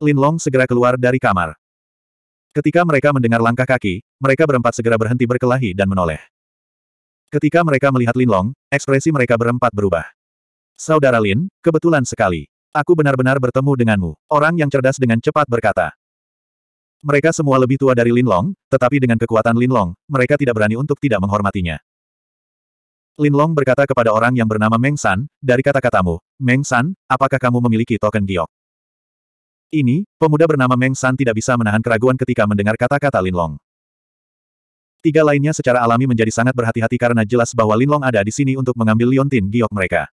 Lin Long segera keluar dari kamar. Ketika mereka mendengar langkah kaki, mereka berempat segera berhenti berkelahi dan menoleh. Ketika mereka melihat Lin Long, ekspresi mereka berempat berubah. Saudara Lin, kebetulan sekali. Aku benar-benar bertemu denganmu. Orang yang cerdas dengan cepat berkata. Mereka semua lebih tua dari Lin Long, tetapi dengan kekuatan Lin Long, mereka tidak berani untuk tidak menghormatinya. Lin Long berkata kepada orang yang bernama Meng San, dari kata-katamu, Meng San, apakah kamu memiliki token giok? Ini, pemuda bernama Meng San tidak bisa menahan keraguan ketika mendengar kata-kata Lin Long. Tiga lainnya secara alami menjadi sangat berhati-hati karena jelas bahwa Lin Long ada di sini untuk mengambil liontin giok mereka.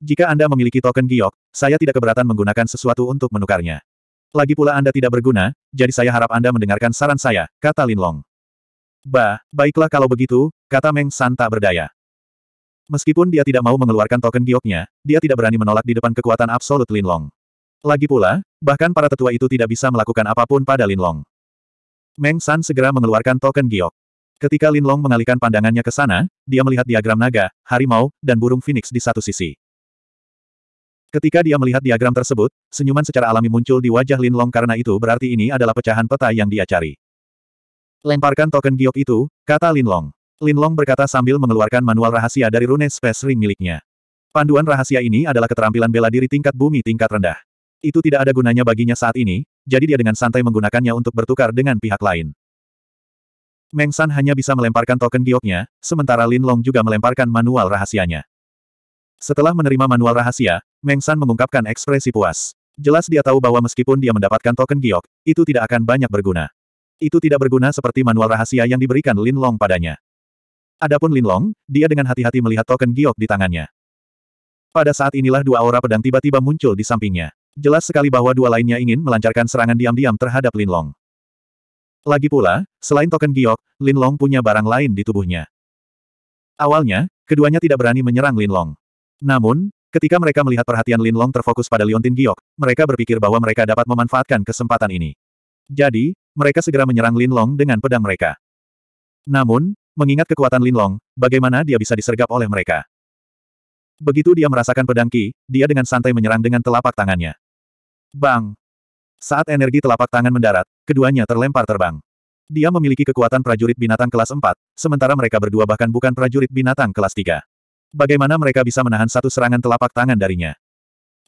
Jika Anda memiliki token giok, saya tidak keberatan menggunakan sesuatu untuk menukarnya. Lagi pula Anda tidak berguna, jadi saya harap Anda mendengarkan saran saya, kata Linlong. Bah, baiklah kalau begitu, kata Meng San tak berdaya. Meskipun dia tidak mau mengeluarkan token gioknya, dia tidak berani menolak di depan kekuatan absolut Lin Long. Lagi pula, bahkan para tetua itu tidak bisa melakukan apapun pada Linlong. Meng San segera mengeluarkan token giok. Ketika Linlong mengalihkan pandangannya ke sana, dia melihat diagram naga, harimau, dan burung phoenix di satu sisi. Ketika dia melihat diagram tersebut, senyuman secara alami muncul di wajah Linlong karena itu berarti ini adalah pecahan peta yang dia cari. Lemparkan token giok itu, kata Linlong. Linlong berkata sambil mengeluarkan manual rahasia dari rune space ring miliknya. Panduan rahasia ini adalah keterampilan bela diri tingkat bumi tingkat rendah. Itu tidak ada gunanya baginya saat ini, jadi dia dengan santai menggunakannya untuk bertukar dengan pihak lain. Meng San hanya bisa melemparkan token gioknya, sementara Lin Long juga melemparkan manual rahasianya. Setelah menerima manual rahasia, Meng San mengungkapkan ekspresi puas. Jelas dia tahu bahwa meskipun dia mendapatkan token giok, itu tidak akan banyak berguna. Itu tidak berguna seperti manual rahasia yang diberikan Lin Long padanya. Adapun Lin Long, dia dengan hati-hati melihat token giok di tangannya. Pada saat inilah dua aura pedang tiba-tiba muncul di sampingnya. Jelas sekali bahwa dua lainnya ingin melancarkan serangan diam-diam terhadap Lin Long. Lagi pula, selain token giok, Lin Long punya barang lain di tubuhnya. Awalnya, keduanya tidak berani menyerang Lin Long. Namun, ketika mereka melihat perhatian Lin Long terfokus pada Liontin Giok, mereka berpikir bahwa mereka dapat memanfaatkan kesempatan ini. Jadi, mereka segera menyerang Lin Long dengan pedang mereka. Namun, mengingat kekuatan Lin Long, bagaimana dia bisa disergap oleh mereka? Begitu dia merasakan pedang Ki, dia dengan santai menyerang dengan telapak tangannya. Bang! Saat energi telapak tangan mendarat, keduanya terlempar terbang. Dia memiliki kekuatan prajurit binatang kelas 4, sementara mereka berdua bahkan bukan prajurit binatang kelas 3. Bagaimana mereka bisa menahan satu serangan telapak tangan darinya?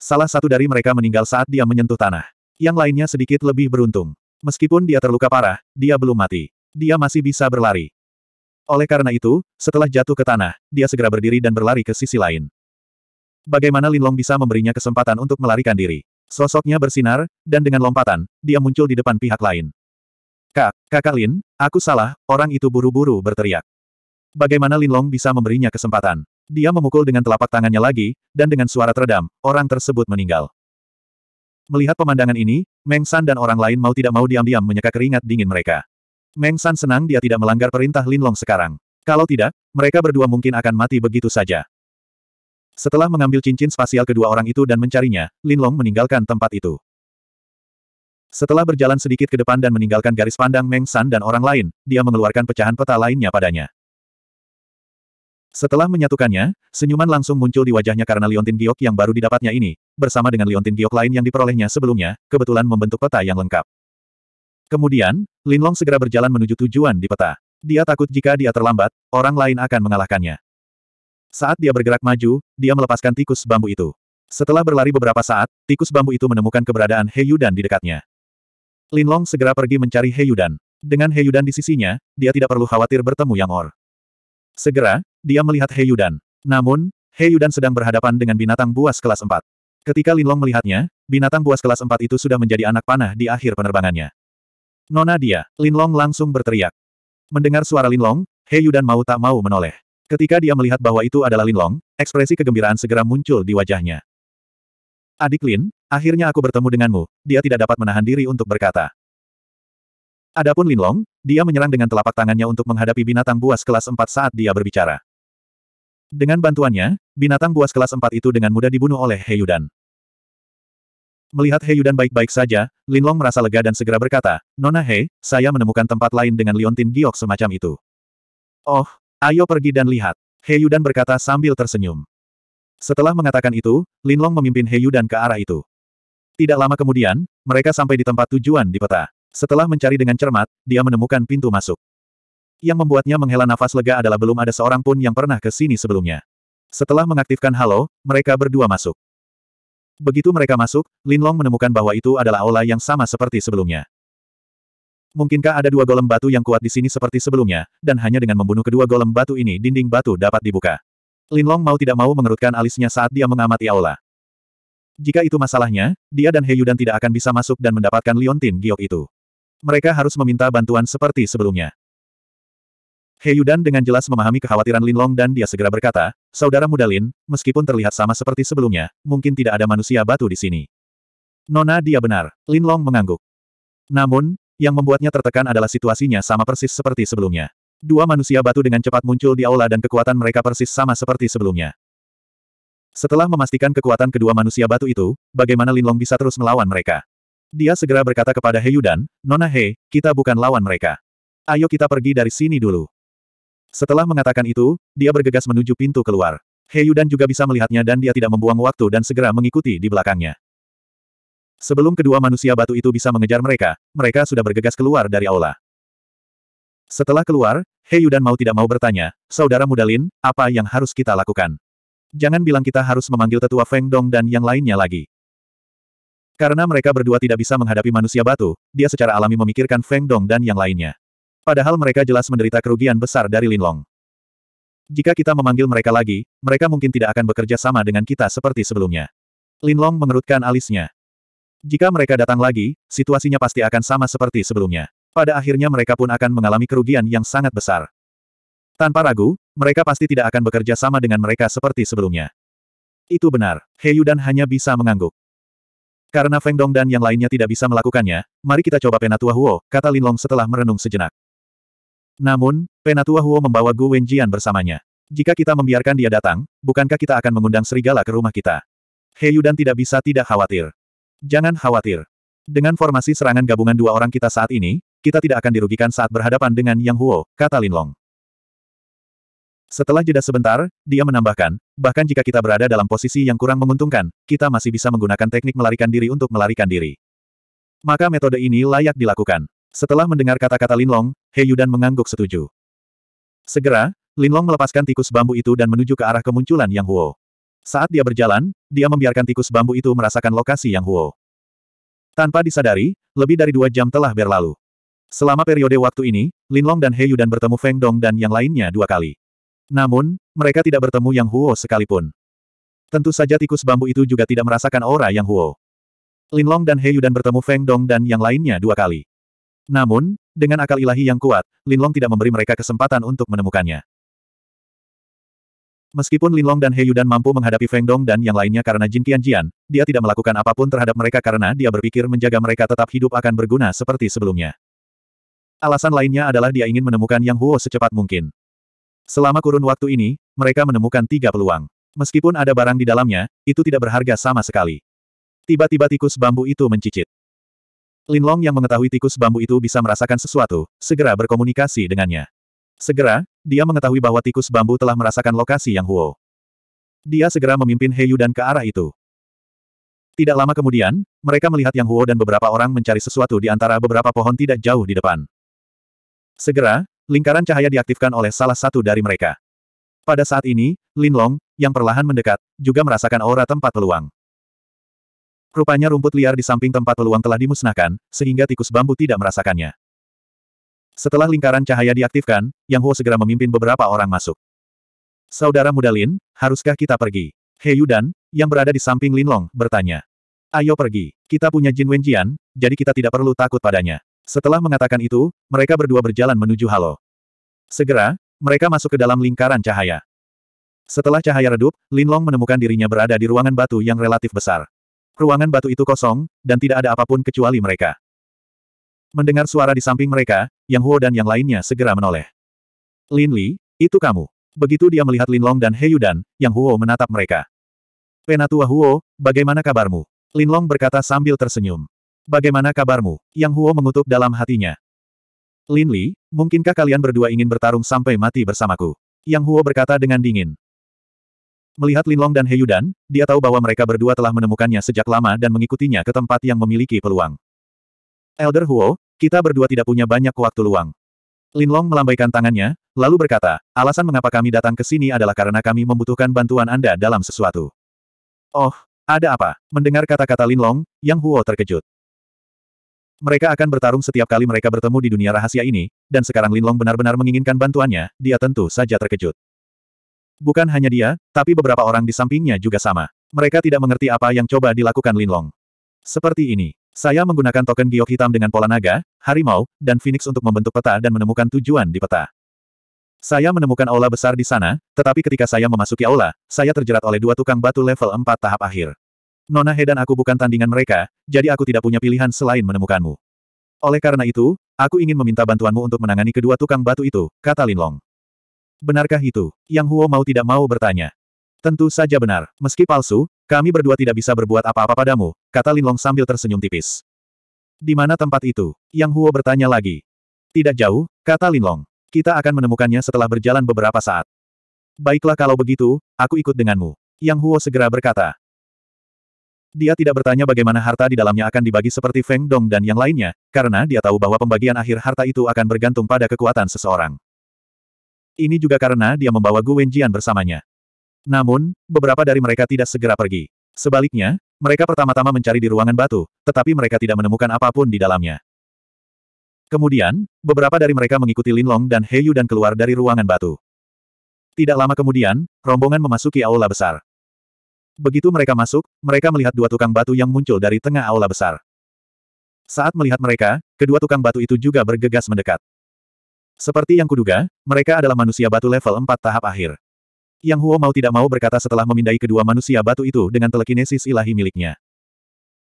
Salah satu dari mereka meninggal saat dia menyentuh tanah. Yang lainnya sedikit lebih beruntung. Meskipun dia terluka parah, dia belum mati. Dia masih bisa berlari. Oleh karena itu, setelah jatuh ke tanah, dia segera berdiri dan berlari ke sisi lain. Bagaimana Linlong bisa memberinya kesempatan untuk melarikan diri? Sosoknya bersinar, dan dengan lompatan, dia muncul di depan pihak lain. Kak, kakak Lin, aku salah, orang itu buru-buru berteriak. Bagaimana Lin Long bisa memberinya kesempatan? Dia memukul dengan telapak tangannya lagi, dan dengan suara teredam, orang tersebut meninggal. Melihat pemandangan ini, Meng San dan orang lain mau tidak mau diam-diam menyeka keringat dingin mereka. Meng San senang dia tidak melanggar perintah Lin Long sekarang. Kalau tidak, mereka berdua mungkin akan mati begitu saja. Setelah mengambil cincin spasial kedua orang itu dan mencarinya, Linlong meninggalkan tempat itu. Setelah berjalan sedikit ke depan dan meninggalkan garis pandang Meng San dan orang lain, dia mengeluarkan pecahan peta lainnya padanya. Setelah menyatukannya, senyuman langsung muncul di wajahnya karena liontin giok yang baru didapatnya ini, bersama dengan liontin giok lain yang diperolehnya sebelumnya, kebetulan membentuk peta yang lengkap. Kemudian, Linlong segera berjalan menuju tujuan di peta. Dia takut jika dia terlambat, orang lain akan mengalahkannya. Saat dia bergerak maju, dia melepaskan tikus bambu itu. Setelah berlari beberapa saat, tikus bambu itu menemukan keberadaan dan di dekatnya. Linlong segera pergi mencari dan. Dengan dan di sisinya, dia tidak perlu khawatir bertemu Yang Or. Segera, dia melihat dan. Namun, dan sedang berhadapan dengan binatang buas kelas 4. Ketika Linlong melihatnya, binatang buas kelas 4 itu sudah menjadi anak panah di akhir penerbangannya. Nona dia, Linlong langsung berteriak. Mendengar suara Linlong, Hei Yudan mau tak mau menoleh. Ketika dia melihat bahwa itu adalah Linlong, ekspresi kegembiraan segera muncul di wajahnya. Adik Lin, akhirnya aku bertemu denganmu, dia tidak dapat menahan diri untuk berkata. Adapun Linlong, dia menyerang dengan telapak tangannya untuk menghadapi binatang buas kelas 4 saat dia berbicara. Dengan bantuannya, binatang buas kelas 4 itu dengan mudah dibunuh oleh Heyudan. Melihat Heyudan baik-baik saja, Linlong merasa lega dan segera berkata, Nona Hei, saya menemukan tempat lain dengan Liontin Giok semacam itu. Oh, Ayo pergi dan lihat. dan berkata sambil tersenyum. Setelah mengatakan itu, Linlong memimpin dan ke arah itu. Tidak lama kemudian, mereka sampai di tempat tujuan di peta. Setelah mencari dengan cermat, dia menemukan pintu masuk. Yang membuatnya menghela nafas lega adalah belum ada seorang pun yang pernah ke sini sebelumnya. Setelah mengaktifkan halo, mereka berdua masuk. Begitu mereka masuk, Linlong menemukan bahwa itu adalah aula yang sama seperti sebelumnya. Mungkinkah ada dua golem batu yang kuat di sini seperti sebelumnya, dan hanya dengan membunuh kedua golem batu ini dinding batu dapat dibuka. Linlong mau tidak mau mengerutkan alisnya saat dia mengamati aula. Jika itu masalahnya, dia dan Heyudan tidak akan bisa masuk dan mendapatkan Liontin giok itu. Mereka harus meminta bantuan seperti sebelumnya. Heyudan dengan jelas memahami kekhawatiran Linlong dan dia segera berkata, Saudara muda Lin, meskipun terlihat sama seperti sebelumnya, mungkin tidak ada manusia batu di sini. Nona dia benar, Linlong mengangguk. Namun, yang membuatnya tertekan adalah situasinya sama persis seperti sebelumnya. Dua manusia batu dengan cepat muncul di aula dan kekuatan mereka persis sama seperti sebelumnya. Setelah memastikan kekuatan kedua manusia batu itu, bagaimana Linlong bisa terus melawan mereka? Dia segera berkata kepada Heyudan, Nona He, kita bukan lawan mereka. Ayo kita pergi dari sini dulu. Setelah mengatakan itu, dia bergegas menuju pintu keluar. Heyudan juga bisa melihatnya dan dia tidak membuang waktu dan segera mengikuti di belakangnya. Sebelum kedua manusia batu itu bisa mengejar mereka, mereka sudah bergegas keluar dari aula. Setelah keluar, Hei dan mau tidak mau bertanya, Saudara Mudalin, apa yang harus kita lakukan? Jangan bilang kita harus memanggil tetua Feng Dong dan yang lainnya lagi. Karena mereka berdua tidak bisa menghadapi manusia batu, dia secara alami memikirkan Feng Dong dan yang lainnya. Padahal mereka jelas menderita kerugian besar dari Lin Long. Jika kita memanggil mereka lagi, mereka mungkin tidak akan bekerja sama dengan kita seperti sebelumnya. Lin Long mengerutkan alisnya. Jika mereka datang lagi, situasinya pasti akan sama seperti sebelumnya. Pada akhirnya mereka pun akan mengalami kerugian yang sangat besar. Tanpa ragu, mereka pasti tidak akan bekerja sama dengan mereka seperti sebelumnya. Itu benar, He Yudan hanya bisa mengangguk. Karena Feng Dong dan yang lainnya tidak bisa melakukannya, mari kita coba Penatua Huo, kata Linlong setelah merenung sejenak. Namun, Penatua Huo membawa Gu Wenjian bersamanya. Jika kita membiarkan dia datang, bukankah kita akan mengundang serigala ke rumah kita? He Yudan tidak bisa tidak khawatir. Jangan khawatir. Dengan formasi serangan gabungan dua orang kita saat ini, kita tidak akan dirugikan saat berhadapan dengan Yang Huo, kata Lin Long. Setelah jeda sebentar, dia menambahkan, bahkan jika kita berada dalam posisi yang kurang menguntungkan, kita masih bisa menggunakan teknik melarikan diri untuk melarikan diri. Maka metode ini layak dilakukan. Setelah mendengar kata-kata Linlong, Yudan mengangguk setuju. Segera, Lin Long melepaskan tikus bambu itu dan menuju ke arah kemunculan Yang Huo. Saat dia berjalan, dia membiarkan tikus bambu itu merasakan lokasi yang Huo. Tanpa disadari, lebih dari dua jam telah berlalu. Selama periode waktu ini, Linlong dan dan bertemu Feng Dong dan yang lainnya dua kali. Namun, mereka tidak bertemu Yang Huo sekalipun. Tentu saja tikus bambu itu juga tidak merasakan aura Yang Huo. Linlong dan dan bertemu Feng Dong dan yang lainnya dua kali. Namun, dengan akal ilahi yang kuat, Linlong tidak memberi mereka kesempatan untuk menemukannya. Meskipun Linlong dan dan mampu menghadapi Feng Dong dan yang lainnya karena Jin Jian, dia tidak melakukan apapun terhadap mereka karena dia berpikir menjaga mereka tetap hidup akan berguna seperti sebelumnya. Alasan lainnya adalah dia ingin menemukan Yang Huo secepat mungkin. Selama kurun waktu ini, mereka menemukan tiga peluang. Meskipun ada barang di dalamnya, itu tidak berharga sama sekali. Tiba-tiba tikus bambu itu mencicit. Linlong yang mengetahui tikus bambu itu bisa merasakan sesuatu, segera berkomunikasi dengannya. Segera, dia mengetahui bahwa tikus bambu telah merasakan lokasi yang Huo. Dia segera memimpin Heyu dan ke arah itu. Tidak lama kemudian, mereka melihat Yang Huo dan beberapa orang mencari sesuatu di antara beberapa pohon tidak jauh di depan. Segera, lingkaran cahaya diaktifkan oleh salah satu dari mereka. Pada saat ini, Lin Long, yang perlahan mendekat, juga merasakan aura tempat peluang. Rupanya rumput liar di samping tempat peluang telah dimusnahkan, sehingga tikus bambu tidak merasakannya. Setelah lingkaran cahaya diaktifkan, Yang Huo segera memimpin beberapa orang masuk. Saudara muda Lin, haruskah kita pergi? He Yudan, yang berada di samping Lin Long, bertanya. Ayo pergi, kita punya Jin Wenjian, jadi kita tidak perlu takut padanya. Setelah mengatakan itu, mereka berdua berjalan menuju Halo. Segera, mereka masuk ke dalam lingkaran cahaya. Setelah cahaya redup, Lin Long menemukan dirinya berada di ruangan batu yang relatif besar. Ruangan batu itu kosong, dan tidak ada apapun kecuali mereka. Mendengar suara di samping mereka, Yang Huo dan yang lainnya segera menoleh. Lin Li, itu kamu. Begitu dia melihat Lin Long dan He Yudan, Yang Huo menatap mereka. Penatua Huo, bagaimana kabarmu? Lin Long berkata sambil tersenyum. Bagaimana kabarmu? Yang Huo mengutuk dalam hatinya. Lin Li, mungkinkah kalian berdua ingin bertarung sampai mati bersamaku? Yang Huo berkata dengan dingin. Melihat Lin Long dan He Yudan, dia tahu bahwa mereka berdua telah menemukannya sejak lama dan mengikutinya ke tempat yang memiliki peluang. Elder Huo, kita berdua tidak punya banyak waktu luang. Linlong melambaikan tangannya, lalu berkata, alasan mengapa kami datang ke sini adalah karena kami membutuhkan bantuan Anda dalam sesuatu. Oh, ada apa? Mendengar kata-kata Linlong, Yang Huo terkejut. Mereka akan bertarung setiap kali mereka bertemu di dunia rahasia ini, dan sekarang Linlong benar-benar menginginkan bantuannya, dia tentu saja terkejut. Bukan hanya dia, tapi beberapa orang di sampingnya juga sama. Mereka tidak mengerti apa yang coba dilakukan Linlong. Seperti ini. Saya menggunakan token giok hitam dengan pola naga, harimau, dan phoenix untuk membentuk peta dan menemukan tujuan di peta. Saya menemukan aula besar di sana, tetapi ketika saya memasuki aula, saya terjerat oleh dua tukang batu level 4 tahap akhir. Nona He dan aku bukan tandingan mereka, jadi aku tidak punya pilihan selain menemukanmu. Oleh karena itu, aku ingin meminta bantuanmu untuk menangani kedua tukang batu itu, kata Lin Long. Benarkah itu? Yang Huo mau tidak mau bertanya. Tentu saja benar, meski palsu, kami berdua tidak bisa berbuat apa-apa padamu, kata Linlong sambil tersenyum tipis. Di mana tempat itu? Yang Huo bertanya lagi. Tidak jauh, kata Linlong. Kita akan menemukannya setelah berjalan beberapa saat. Baiklah kalau begitu, aku ikut denganmu. Yang Huo segera berkata. Dia tidak bertanya bagaimana harta di dalamnya akan dibagi seperti Feng Dong dan yang lainnya, karena dia tahu bahwa pembagian akhir harta itu akan bergantung pada kekuatan seseorang. Ini juga karena dia membawa Gu Wenjian bersamanya. Namun, beberapa dari mereka tidak segera pergi. Sebaliknya, mereka pertama-tama mencari di ruangan batu, tetapi mereka tidak menemukan apapun di dalamnya. Kemudian, beberapa dari mereka mengikuti Linlong dan Heyu dan keluar dari ruangan batu. Tidak lama kemudian, rombongan memasuki aula besar. Begitu mereka masuk, mereka melihat dua tukang batu yang muncul dari tengah aula besar. Saat melihat mereka, kedua tukang batu itu juga bergegas mendekat. Seperti yang kuduga, mereka adalah manusia batu level 4 tahap akhir. Yang Huo mau tidak mau berkata setelah memindai kedua manusia batu itu dengan telekinesis ilahi miliknya.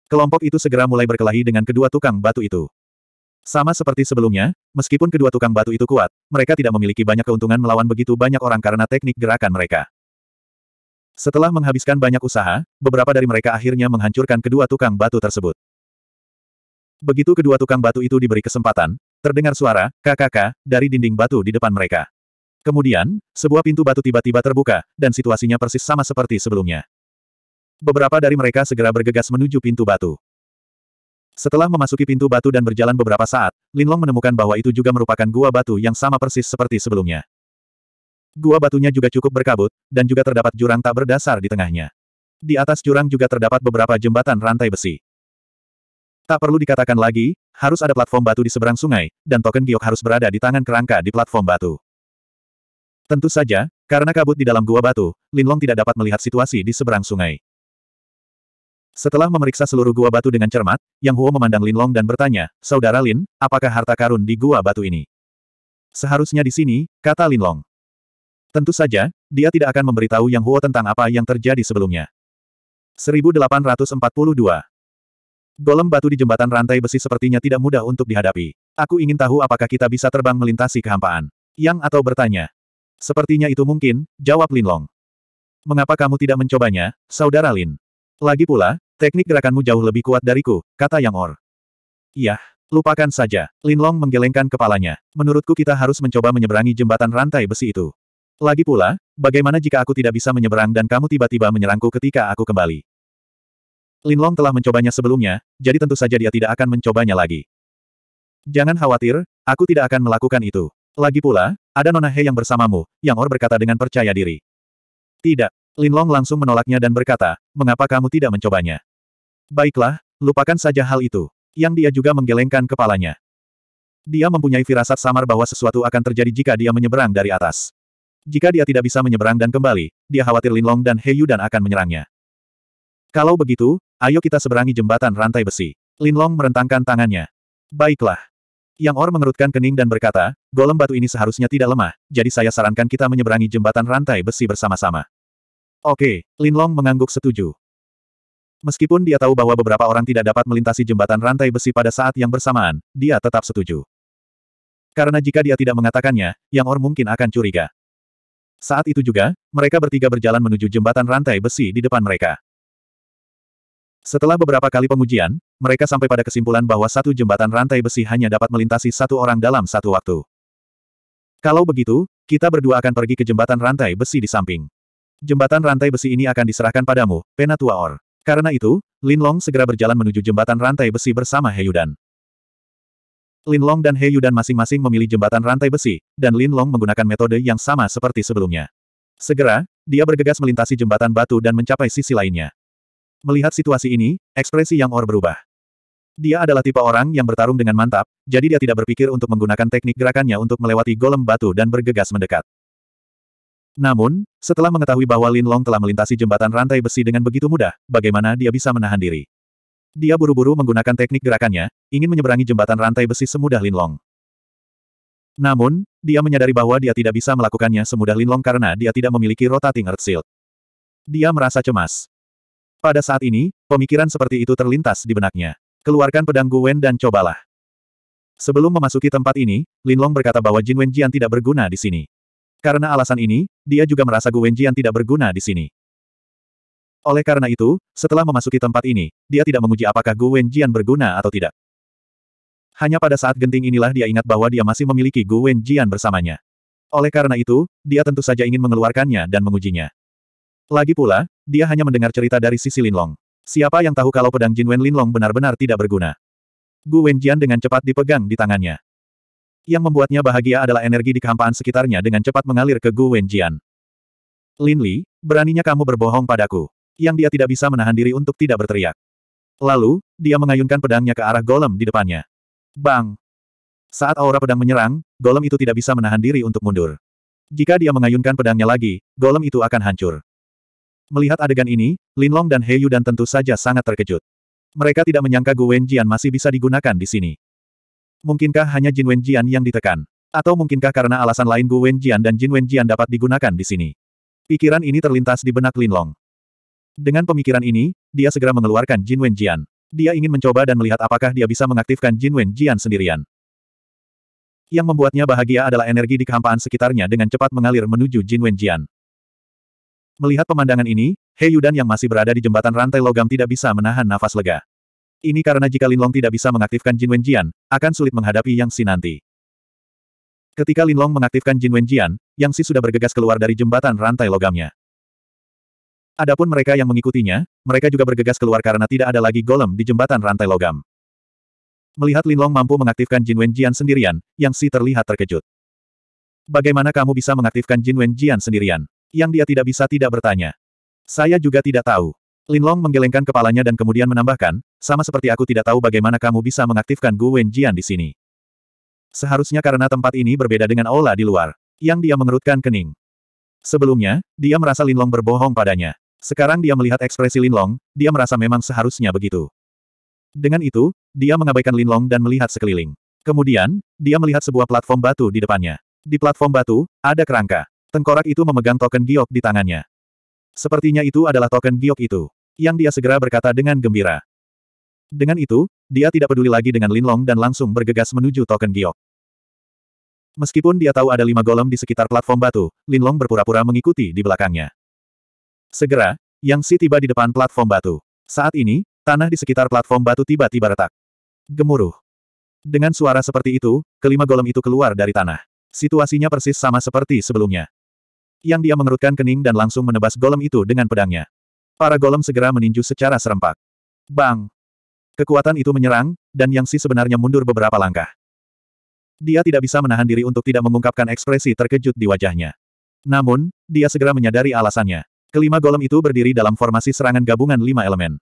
Kelompok itu segera mulai berkelahi dengan kedua tukang batu itu. Sama seperti sebelumnya, meskipun kedua tukang batu itu kuat, mereka tidak memiliki banyak keuntungan melawan begitu banyak orang karena teknik gerakan mereka. Setelah menghabiskan banyak usaha, beberapa dari mereka akhirnya menghancurkan kedua tukang batu tersebut. Begitu kedua tukang batu itu diberi kesempatan, terdengar suara, kakak, dari dinding batu di depan mereka. Kemudian, sebuah pintu batu tiba-tiba terbuka, dan situasinya persis sama seperti sebelumnya. Beberapa dari mereka segera bergegas menuju pintu batu. Setelah memasuki pintu batu dan berjalan beberapa saat, Linlong menemukan bahwa itu juga merupakan gua batu yang sama persis seperti sebelumnya. Gua batunya juga cukup berkabut, dan juga terdapat jurang tak berdasar di tengahnya. Di atas jurang juga terdapat beberapa jembatan rantai besi. Tak perlu dikatakan lagi, harus ada platform batu di seberang sungai, dan token giok harus berada di tangan kerangka di platform batu. Tentu saja, karena kabut di dalam gua batu, Linlong tidak dapat melihat situasi di seberang sungai. Setelah memeriksa seluruh gua batu dengan cermat, Yang Huo memandang Linlong dan bertanya, Saudara Lin, apakah harta karun di gua batu ini? Seharusnya di sini, kata Linlong. Tentu saja, dia tidak akan memberitahu Yang Huo tentang apa yang terjadi sebelumnya. 1842 Golem batu di jembatan rantai besi sepertinya tidak mudah untuk dihadapi. Aku ingin tahu apakah kita bisa terbang melintasi kehampaan. Yang atau bertanya. Sepertinya itu mungkin, jawab Linlong. Mengapa kamu tidak mencobanya, saudara Lin? Lagi pula, teknik gerakanmu jauh lebih kuat dariku, kata Yang Or. Yah, lupakan saja. Linlong menggelengkan kepalanya. Menurutku kita harus mencoba menyeberangi jembatan rantai besi itu. Lagi pula, bagaimana jika aku tidak bisa menyeberang dan kamu tiba-tiba menyerangku ketika aku kembali? Linlong telah mencobanya sebelumnya, jadi tentu saja dia tidak akan mencobanya lagi. Jangan khawatir, aku tidak akan melakukan itu. Lagi pula, ada Nona He yang bersamamu, Yang Or berkata dengan percaya diri. Tidak. Lin Long langsung menolaknya dan berkata, mengapa kamu tidak mencobanya? Baiklah, lupakan saja hal itu. Yang dia juga menggelengkan kepalanya. Dia mempunyai firasat samar bahwa sesuatu akan terjadi jika dia menyeberang dari atas. Jika dia tidak bisa menyeberang dan kembali, dia khawatir Lin Long dan He Yu dan akan menyerangnya. Kalau begitu, ayo kita seberangi jembatan rantai besi. Lin Long merentangkan tangannya. Baiklah. Yang Or mengerutkan kening dan berkata, golem batu ini seharusnya tidak lemah, jadi saya sarankan kita menyeberangi jembatan rantai besi bersama-sama. Oke, Lin Long mengangguk setuju. Meskipun dia tahu bahwa beberapa orang tidak dapat melintasi jembatan rantai besi pada saat yang bersamaan, dia tetap setuju. Karena jika dia tidak mengatakannya, Yang Or mungkin akan curiga. Saat itu juga, mereka bertiga berjalan menuju jembatan rantai besi di depan mereka. Setelah beberapa kali pengujian, mereka sampai pada kesimpulan bahwa satu jembatan rantai besi hanya dapat melintasi satu orang dalam satu waktu. Kalau begitu, kita berdua akan pergi ke jembatan rantai besi di samping. Jembatan rantai besi ini akan diserahkan padamu, penatua Or. Karena itu, Lin Long segera berjalan menuju jembatan rantai besi bersama Heyudan. Long dan Heyudan masing-masing memilih jembatan rantai besi, dan Lin Long menggunakan metode yang sama seperti sebelumnya. Segera, dia bergegas melintasi jembatan batu dan mencapai sisi lainnya. Melihat situasi ini, ekspresi Yang Or berubah. Dia adalah tipe orang yang bertarung dengan mantap, jadi dia tidak berpikir untuk menggunakan teknik gerakannya untuk melewati golem batu dan bergegas mendekat. Namun, setelah mengetahui bahwa Lin Long telah melintasi jembatan rantai besi dengan begitu mudah, bagaimana dia bisa menahan diri? Dia buru-buru menggunakan teknik gerakannya, ingin menyeberangi jembatan rantai besi semudah Lin Long. Namun, dia menyadari bahwa dia tidak bisa melakukannya semudah Lin Long karena dia tidak memiliki rotating Earth Shield. Dia merasa cemas. Pada saat ini, pemikiran seperti itu terlintas di benaknya. Keluarkan pedang Guwen dan cobalah. Sebelum memasuki tempat ini, Linlong berkata bahwa Jin Wenjian tidak berguna di sini. Karena alasan ini, dia juga merasa Guwen Jian tidak berguna di sini. Oleh karena itu, setelah memasuki tempat ini, dia tidak menguji apakah Gu Jian berguna atau tidak. Hanya pada saat genting inilah dia ingat bahwa dia masih memiliki Gu Jian bersamanya. Oleh karena itu, dia tentu saja ingin mengeluarkannya dan mengujinya. Lagi pula, dia hanya mendengar cerita dari sisi Linlong. Siapa yang tahu kalau pedang Jin Wen Linlong benar-benar tidak berguna? Gu Wenjian dengan cepat dipegang di tangannya. Yang membuatnya bahagia adalah energi di kehampaan sekitarnya dengan cepat mengalir ke Gu Wenjian. Lin Li, beraninya kamu berbohong padaku. Yang dia tidak bisa menahan diri untuk tidak berteriak. Lalu, dia mengayunkan pedangnya ke arah golem di depannya. Bang! Saat aura pedang menyerang, golem itu tidak bisa menahan diri untuk mundur. Jika dia mengayunkan pedangnya lagi, golem itu akan hancur. Melihat adegan ini, Linlong dan Heyu dan tentu saja sangat terkejut. Mereka tidak menyangka Gu Wenjian masih bisa digunakan di sini. Mungkinkah hanya Jin Wenjian yang ditekan? Atau mungkinkah karena alasan lain Gu Wenjian dan Jin Wenjian dapat digunakan di sini? Pikiran ini terlintas di benak Linlong. Dengan pemikiran ini, dia segera mengeluarkan Jin Wenjian. Dia ingin mencoba dan melihat apakah dia bisa mengaktifkan Jin Wenjian sendirian. Yang membuatnya bahagia adalah energi di kehampaan sekitarnya dengan cepat mengalir menuju Jin Wenjian. Melihat pemandangan ini, He Yudan yang masih berada di jembatan rantai logam tidak bisa menahan nafas lega. Ini karena jika Linlong tidak bisa mengaktifkan Jin Wenjian, akan sulit menghadapi Yang Si nanti. Ketika Linlong mengaktifkan Jin Wenjian, Yang Si sudah bergegas keluar dari jembatan rantai logamnya. Adapun mereka yang mengikutinya, mereka juga bergegas keluar karena tidak ada lagi golem di jembatan rantai logam. Melihat Linlong mampu mengaktifkan Jin Wenjian sendirian, Yang Si terlihat terkejut. Bagaimana kamu bisa mengaktifkan Jin Wenjian sendirian? yang dia tidak bisa tidak bertanya. Saya juga tidak tahu. Linlong menggelengkan kepalanya dan kemudian menambahkan, sama seperti aku tidak tahu bagaimana kamu bisa mengaktifkan Gu Wenjian di sini. Seharusnya karena tempat ini berbeda dengan aula di luar, yang dia mengerutkan kening. Sebelumnya, dia merasa Linlong berbohong padanya. Sekarang dia melihat ekspresi Linlong, dia merasa memang seharusnya begitu. Dengan itu, dia mengabaikan Linlong dan melihat sekeliling. Kemudian, dia melihat sebuah platform batu di depannya. Di platform batu, ada kerangka. Tengkorak itu memegang token giok di tangannya. Sepertinya itu adalah token giok itu. Yang dia segera berkata dengan gembira. Dengan itu, dia tidak peduli lagi dengan Linlong dan langsung bergegas menuju token giok. Meskipun dia tahu ada lima golem di sekitar platform batu, Linlong berpura-pura mengikuti di belakangnya. Segera, Yang Si tiba di depan platform batu. Saat ini, tanah di sekitar platform batu tiba-tiba retak. Gemuruh. Dengan suara seperti itu, kelima golem itu keluar dari tanah. Situasinya persis sama seperti sebelumnya. Yang dia mengerutkan kening dan langsung menebas golem itu dengan pedangnya. Para golem segera meninju secara serempak. Bang! Kekuatan itu menyerang, dan Yang Si sebenarnya mundur beberapa langkah. Dia tidak bisa menahan diri untuk tidak mengungkapkan ekspresi terkejut di wajahnya. Namun, dia segera menyadari alasannya. Kelima golem itu berdiri dalam formasi serangan gabungan lima elemen.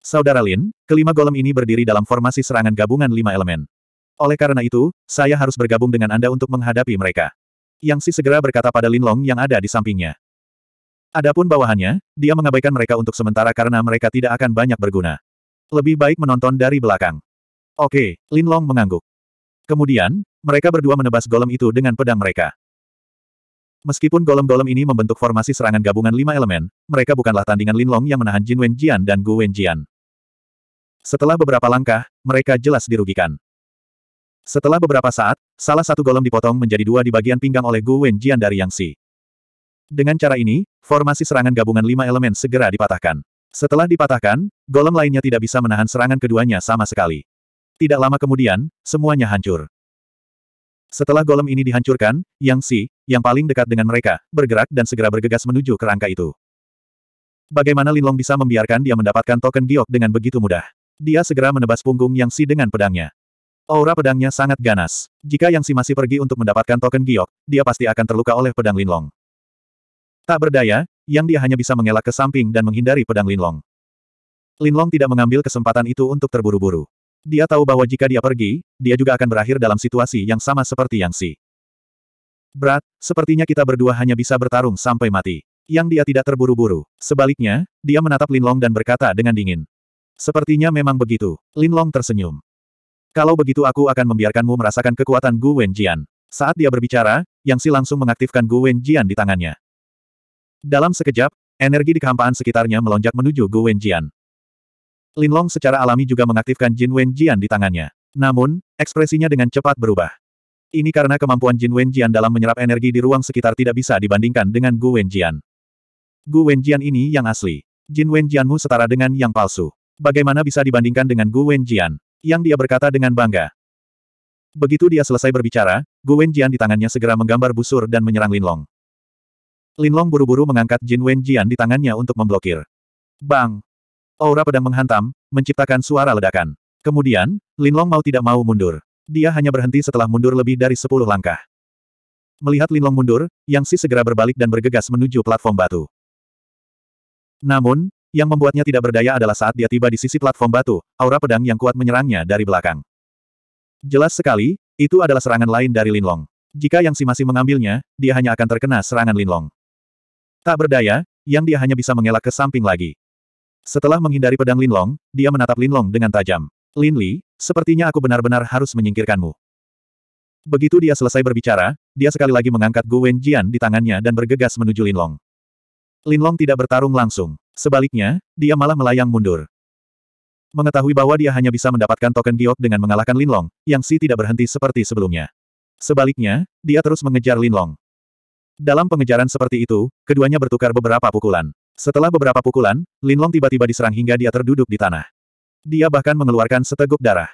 Saudara Lin, kelima golem ini berdiri dalam formasi serangan gabungan lima elemen. Oleh karena itu, saya harus bergabung dengan Anda untuk menghadapi mereka. Yang Si segera berkata pada Linlong yang ada di sampingnya. Adapun bawahannya, dia mengabaikan mereka untuk sementara karena mereka tidak akan banyak berguna. Lebih baik menonton dari belakang. Oke, Linlong mengangguk. Kemudian, mereka berdua menebas golem itu dengan pedang mereka. Meskipun golem-golem ini membentuk formasi serangan gabungan lima elemen, mereka bukanlah tandingan Linlong yang menahan Jin Wenjian dan Gu Wenjian. Setelah beberapa langkah, mereka jelas dirugikan. Setelah beberapa saat, salah satu golem dipotong menjadi dua di bagian pinggang oleh Gu Wenjian dari Yang Xi. Dengan cara ini, formasi serangan gabungan lima elemen segera dipatahkan. Setelah dipatahkan, golem lainnya tidak bisa menahan serangan keduanya sama sekali. Tidak lama kemudian, semuanya hancur. Setelah golem ini dihancurkan, Yang Xi, yang paling dekat dengan mereka, bergerak dan segera bergegas menuju kerangka itu. Bagaimana Linlong bisa membiarkan dia mendapatkan token giok dengan begitu mudah? Dia segera menebas punggung Yang Xi dengan pedangnya. Aura pedangnya sangat ganas. Jika Yang Si masih pergi untuk mendapatkan token giok, dia pasti akan terluka oleh pedang Linlong. Tak berdaya, Yang dia hanya bisa mengelak ke samping dan menghindari pedang Linlong. Linlong tidak mengambil kesempatan itu untuk terburu-buru. Dia tahu bahwa jika dia pergi, dia juga akan berakhir dalam situasi yang sama seperti Yang Si. Berat, sepertinya kita berdua hanya bisa bertarung sampai mati. Yang dia tidak terburu-buru. Sebaliknya, dia menatap Linlong dan berkata dengan dingin. Sepertinya memang begitu. Linlong tersenyum. Kalau begitu aku akan membiarkanmu merasakan kekuatan Gu Wenjian. Saat dia berbicara, Yang Si langsung mengaktifkan Gu Wenjian di tangannya. Dalam sekejap, energi di kehampaan sekitarnya melonjak menuju Gu Wenjian. Lin Long secara alami juga mengaktifkan Jin Wenjian di tangannya. Namun, ekspresinya dengan cepat berubah. Ini karena kemampuan Jin Wenjian dalam menyerap energi di ruang sekitar tidak bisa dibandingkan dengan Gu Wenjian. Gu Wenjian ini yang asli. Jin Wenjianmu setara dengan yang palsu. Bagaimana bisa dibandingkan dengan Gu Wenjian? yang dia berkata dengan bangga. Begitu dia selesai berbicara, Gu Wenjian di tangannya segera menggambar busur dan menyerang Linlong. Linlong buru-buru mengangkat Jin Wenjian di tangannya untuk memblokir. Bang! Aura pedang menghantam, menciptakan suara ledakan. Kemudian, Linlong mau tidak mau mundur. Dia hanya berhenti setelah mundur lebih dari sepuluh langkah. Melihat Linlong mundur, Yang Si segera berbalik dan bergegas menuju platform batu. Namun, yang membuatnya tidak berdaya adalah saat dia tiba di sisi platform batu, aura pedang yang kuat menyerangnya dari belakang. Jelas sekali, itu adalah serangan lain dari Linlong. Jika Yang Si masih mengambilnya, dia hanya akan terkena serangan Linlong. Tak berdaya, Yang dia hanya bisa mengelak ke samping lagi. Setelah menghindari pedang Linlong, dia menatap Linlong dengan tajam. Lin Li, sepertinya aku benar-benar harus menyingkirkanmu. Begitu dia selesai berbicara, dia sekali lagi mengangkat Gu Wenjian di tangannya dan bergegas menuju Linlong. Linlong tidak bertarung langsung. Sebaliknya, dia malah melayang mundur. Mengetahui bahwa dia hanya bisa mendapatkan token giok dengan mengalahkan Linlong, Yang Si tidak berhenti seperti sebelumnya. Sebaliknya, dia terus mengejar Linlong. Dalam pengejaran seperti itu, keduanya bertukar beberapa pukulan. Setelah beberapa pukulan, Linlong tiba-tiba diserang hingga dia terduduk di tanah. Dia bahkan mengeluarkan seteguk darah.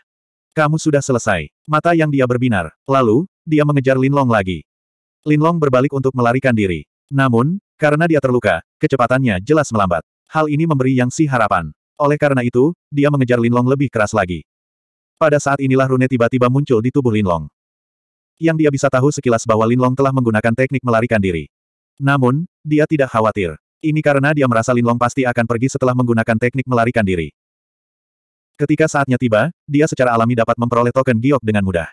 Kamu sudah selesai. Mata yang dia berbinar. Lalu, dia mengejar Linlong lagi. Linlong berbalik untuk melarikan diri. Namun, karena dia terluka, kecepatannya jelas melambat. Hal ini memberi Yang Si harapan. Oleh karena itu, dia mengejar Linlong lebih keras lagi. Pada saat inilah rune tiba-tiba muncul di tubuh Linlong. Yang dia bisa tahu sekilas bahwa Linlong telah menggunakan teknik melarikan diri. Namun, dia tidak khawatir. Ini karena dia merasa Linlong pasti akan pergi setelah menggunakan teknik melarikan diri. Ketika saatnya tiba, dia secara alami dapat memperoleh token giok dengan mudah.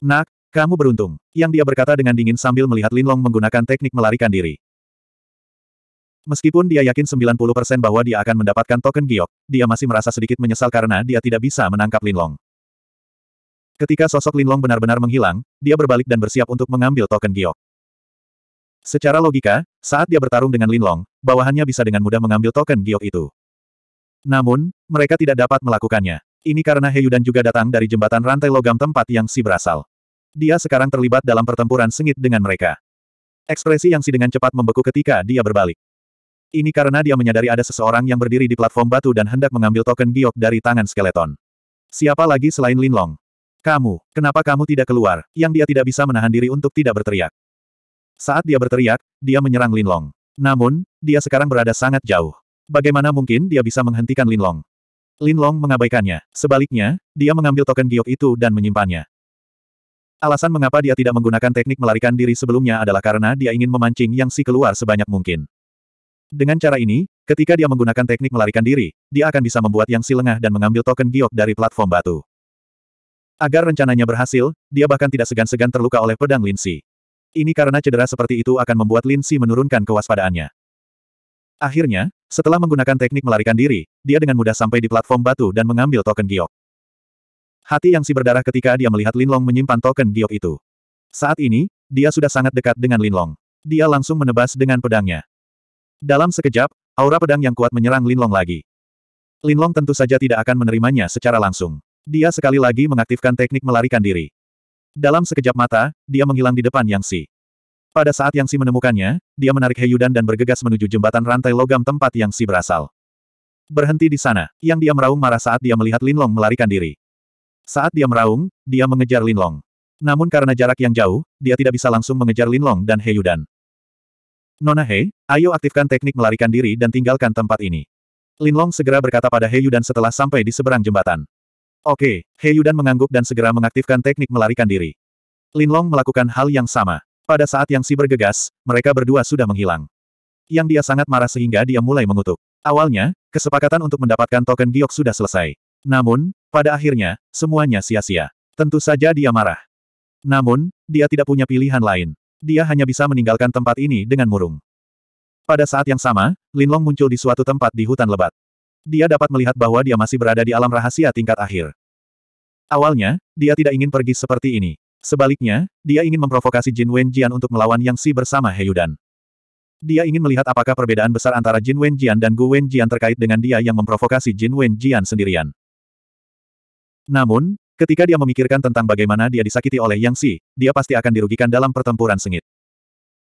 Nak, kamu beruntung. Yang dia berkata dengan dingin sambil melihat Linlong menggunakan teknik melarikan diri. Meskipun dia yakin 90% bahwa dia akan mendapatkan token giok, dia masih merasa sedikit menyesal karena dia tidak bisa menangkap Linlong. Ketika sosok Linlong benar-benar menghilang, dia berbalik dan bersiap untuk mengambil token giok. Secara logika, saat dia bertarung dengan Linlong, bawahannya bisa dengan mudah mengambil token giok itu. Namun, mereka tidak dapat melakukannya. Ini karena Heyudan juga datang dari jembatan rantai logam tempat yang si berasal. Dia sekarang terlibat dalam pertempuran sengit dengan mereka. Ekspresi yang si dengan cepat membeku ketika dia berbalik. Ini karena dia menyadari ada seseorang yang berdiri di platform batu dan hendak mengambil token giok dari tangan skeleton. Siapa lagi selain Linlong? Kamu, kenapa kamu tidak keluar, yang dia tidak bisa menahan diri untuk tidak berteriak. Saat dia berteriak, dia menyerang Linlong. Namun, dia sekarang berada sangat jauh. Bagaimana mungkin dia bisa menghentikan Linlong? Linlong mengabaikannya. Sebaliknya, dia mengambil token giok itu dan menyimpannya. Alasan mengapa dia tidak menggunakan teknik melarikan diri sebelumnya adalah karena dia ingin memancing Yang Si keluar sebanyak mungkin. Dengan cara ini, ketika dia menggunakan teknik melarikan diri, dia akan bisa membuat yang lengah dan mengambil token giok dari platform batu. Agar rencananya berhasil, dia bahkan tidak segan-segan terluka oleh pedang Lin Linsi. Ini karena cedera seperti itu akan membuat Lin Linsi menurunkan kewaspadaannya. Akhirnya, setelah menggunakan teknik melarikan diri, dia dengan mudah sampai di platform batu dan mengambil token giok. Hati yang si berdarah ketika dia melihat Lin Long menyimpan token giok itu. Saat ini, dia sudah sangat dekat dengan Lin Long. Dia langsung menebas dengan pedangnya. Dalam sekejap, aura pedang yang kuat menyerang Linlong lagi. Linlong tentu saja tidak akan menerimanya secara langsung. Dia sekali lagi mengaktifkan teknik melarikan diri. Dalam sekejap mata, dia menghilang di depan Yang Si. Pada saat Yang Si menemukannya, dia menarik Heyudan dan bergegas menuju jembatan rantai logam tempat Yang Si berasal. Berhenti di sana, yang dia meraung marah saat dia melihat Linlong melarikan diri. Saat dia meraung, dia mengejar Linlong. Namun karena jarak yang jauh, dia tidak bisa langsung mengejar Linlong dan Heyudan. Nona He, ayo aktifkan teknik melarikan diri dan tinggalkan tempat ini. Linlong segera berkata pada Yudan setelah sampai di seberang jembatan. Oke, Yudan mengangguk dan segera mengaktifkan teknik melarikan diri. Linlong melakukan hal yang sama. Pada saat yang si bergegas, mereka berdua sudah menghilang. Yang dia sangat marah sehingga dia mulai mengutuk. Awalnya, kesepakatan untuk mendapatkan token giok sudah selesai. Namun, pada akhirnya, semuanya sia-sia. Tentu saja dia marah. Namun, dia tidak punya pilihan lain. Dia hanya bisa meninggalkan tempat ini dengan murung. Pada saat yang sama, Linlong muncul di suatu tempat di hutan lebat. Dia dapat melihat bahwa dia masih berada di alam rahasia tingkat akhir. Awalnya, dia tidak ingin pergi seperti ini. Sebaliknya, dia ingin memprovokasi Jin Wenjian untuk melawan Yang Si bersama Yudan. Dia ingin melihat apakah perbedaan besar antara Jin Wenjian dan Gu Wenjian terkait dengan dia yang memprovokasi Jin Wenjian sendirian. Namun, Ketika dia memikirkan tentang bagaimana dia disakiti oleh Yang Si, dia pasti akan dirugikan dalam pertempuran sengit.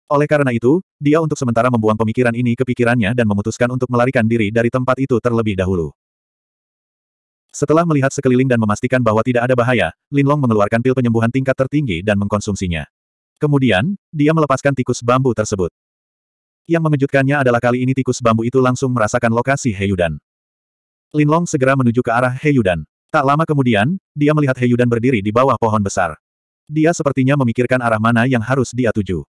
Oleh karena itu, dia untuk sementara membuang pemikiran ini ke pikirannya dan memutuskan untuk melarikan diri dari tempat itu terlebih dahulu. Setelah melihat sekeliling dan memastikan bahwa tidak ada bahaya, Lin Long mengeluarkan pil penyembuhan tingkat tertinggi dan mengkonsumsinya. Kemudian, dia melepaskan tikus bambu tersebut. Yang mengejutkannya adalah kali ini tikus bambu itu langsung merasakan lokasi Heyudan. Lin Long segera menuju ke arah Heyudan. Tak lama kemudian, dia melihat Heyudan berdiri di bawah pohon besar. Dia sepertinya memikirkan arah mana yang harus dia tuju.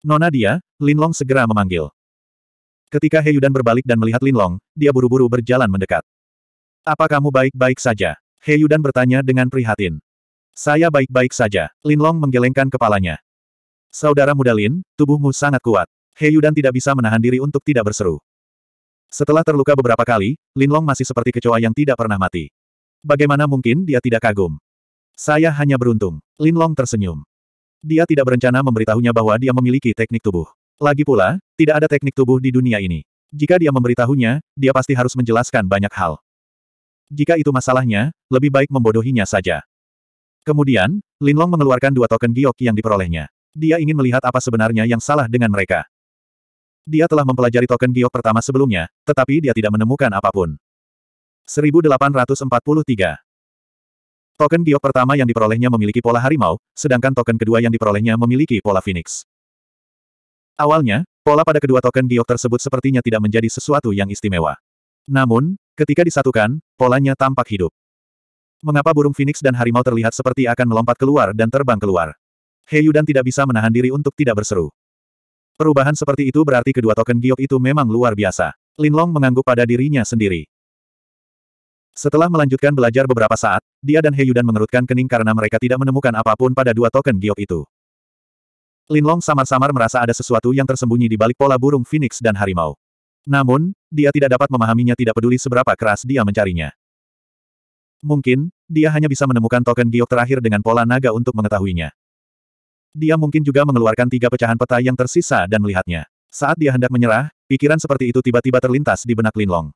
Nona dia, Linlong segera memanggil. Ketika Heyudan berbalik dan melihat Linlong, dia buru-buru berjalan mendekat. Apa kamu baik-baik saja? Heyudan bertanya dengan prihatin. Saya baik-baik saja. Linlong menggelengkan kepalanya. Saudara muda Lin, tubuhmu sangat kuat. Heyudan tidak bisa menahan diri untuk tidak berseru. Setelah terluka beberapa kali, Linlong masih seperti kecoa yang tidak pernah mati. Bagaimana mungkin dia tidak kagum? Saya hanya beruntung. Lin Long tersenyum. Dia tidak berencana memberitahunya bahwa dia memiliki teknik tubuh. Lagi pula, tidak ada teknik tubuh di dunia ini. Jika dia memberitahunya, dia pasti harus menjelaskan banyak hal. Jika itu masalahnya, lebih baik membodohinya saja. Kemudian, Lin Long mengeluarkan dua token giok yang diperolehnya. Dia ingin melihat apa sebenarnya yang salah dengan mereka. Dia telah mempelajari token giok pertama sebelumnya, tetapi dia tidak menemukan apapun. 1843. Token giok pertama yang diperolehnya memiliki pola harimau, sedangkan token kedua yang diperolehnya memiliki pola phoenix. Awalnya, pola pada kedua token giok tersebut sepertinya tidak menjadi sesuatu yang istimewa. Namun, ketika disatukan, polanya tampak hidup. Mengapa burung phoenix dan harimau terlihat seperti akan melompat keluar dan terbang keluar? dan tidak bisa menahan diri untuk tidak berseru. Perubahan seperti itu berarti kedua token giok itu memang luar biasa. Linlong mengangguk pada dirinya sendiri. Setelah melanjutkan belajar beberapa saat, dia dan Heyudan mengerutkan kening karena mereka tidak menemukan apapun pada dua token giok itu. Linlong samar-samar merasa ada sesuatu yang tersembunyi di balik pola burung Phoenix dan harimau. Namun, dia tidak dapat memahaminya tidak peduli seberapa keras dia mencarinya. Mungkin, dia hanya bisa menemukan token giok terakhir dengan pola naga untuk mengetahuinya. Dia mungkin juga mengeluarkan tiga pecahan peta yang tersisa dan melihatnya. Saat dia hendak menyerah, pikiran seperti itu tiba-tiba terlintas di benak Linlong.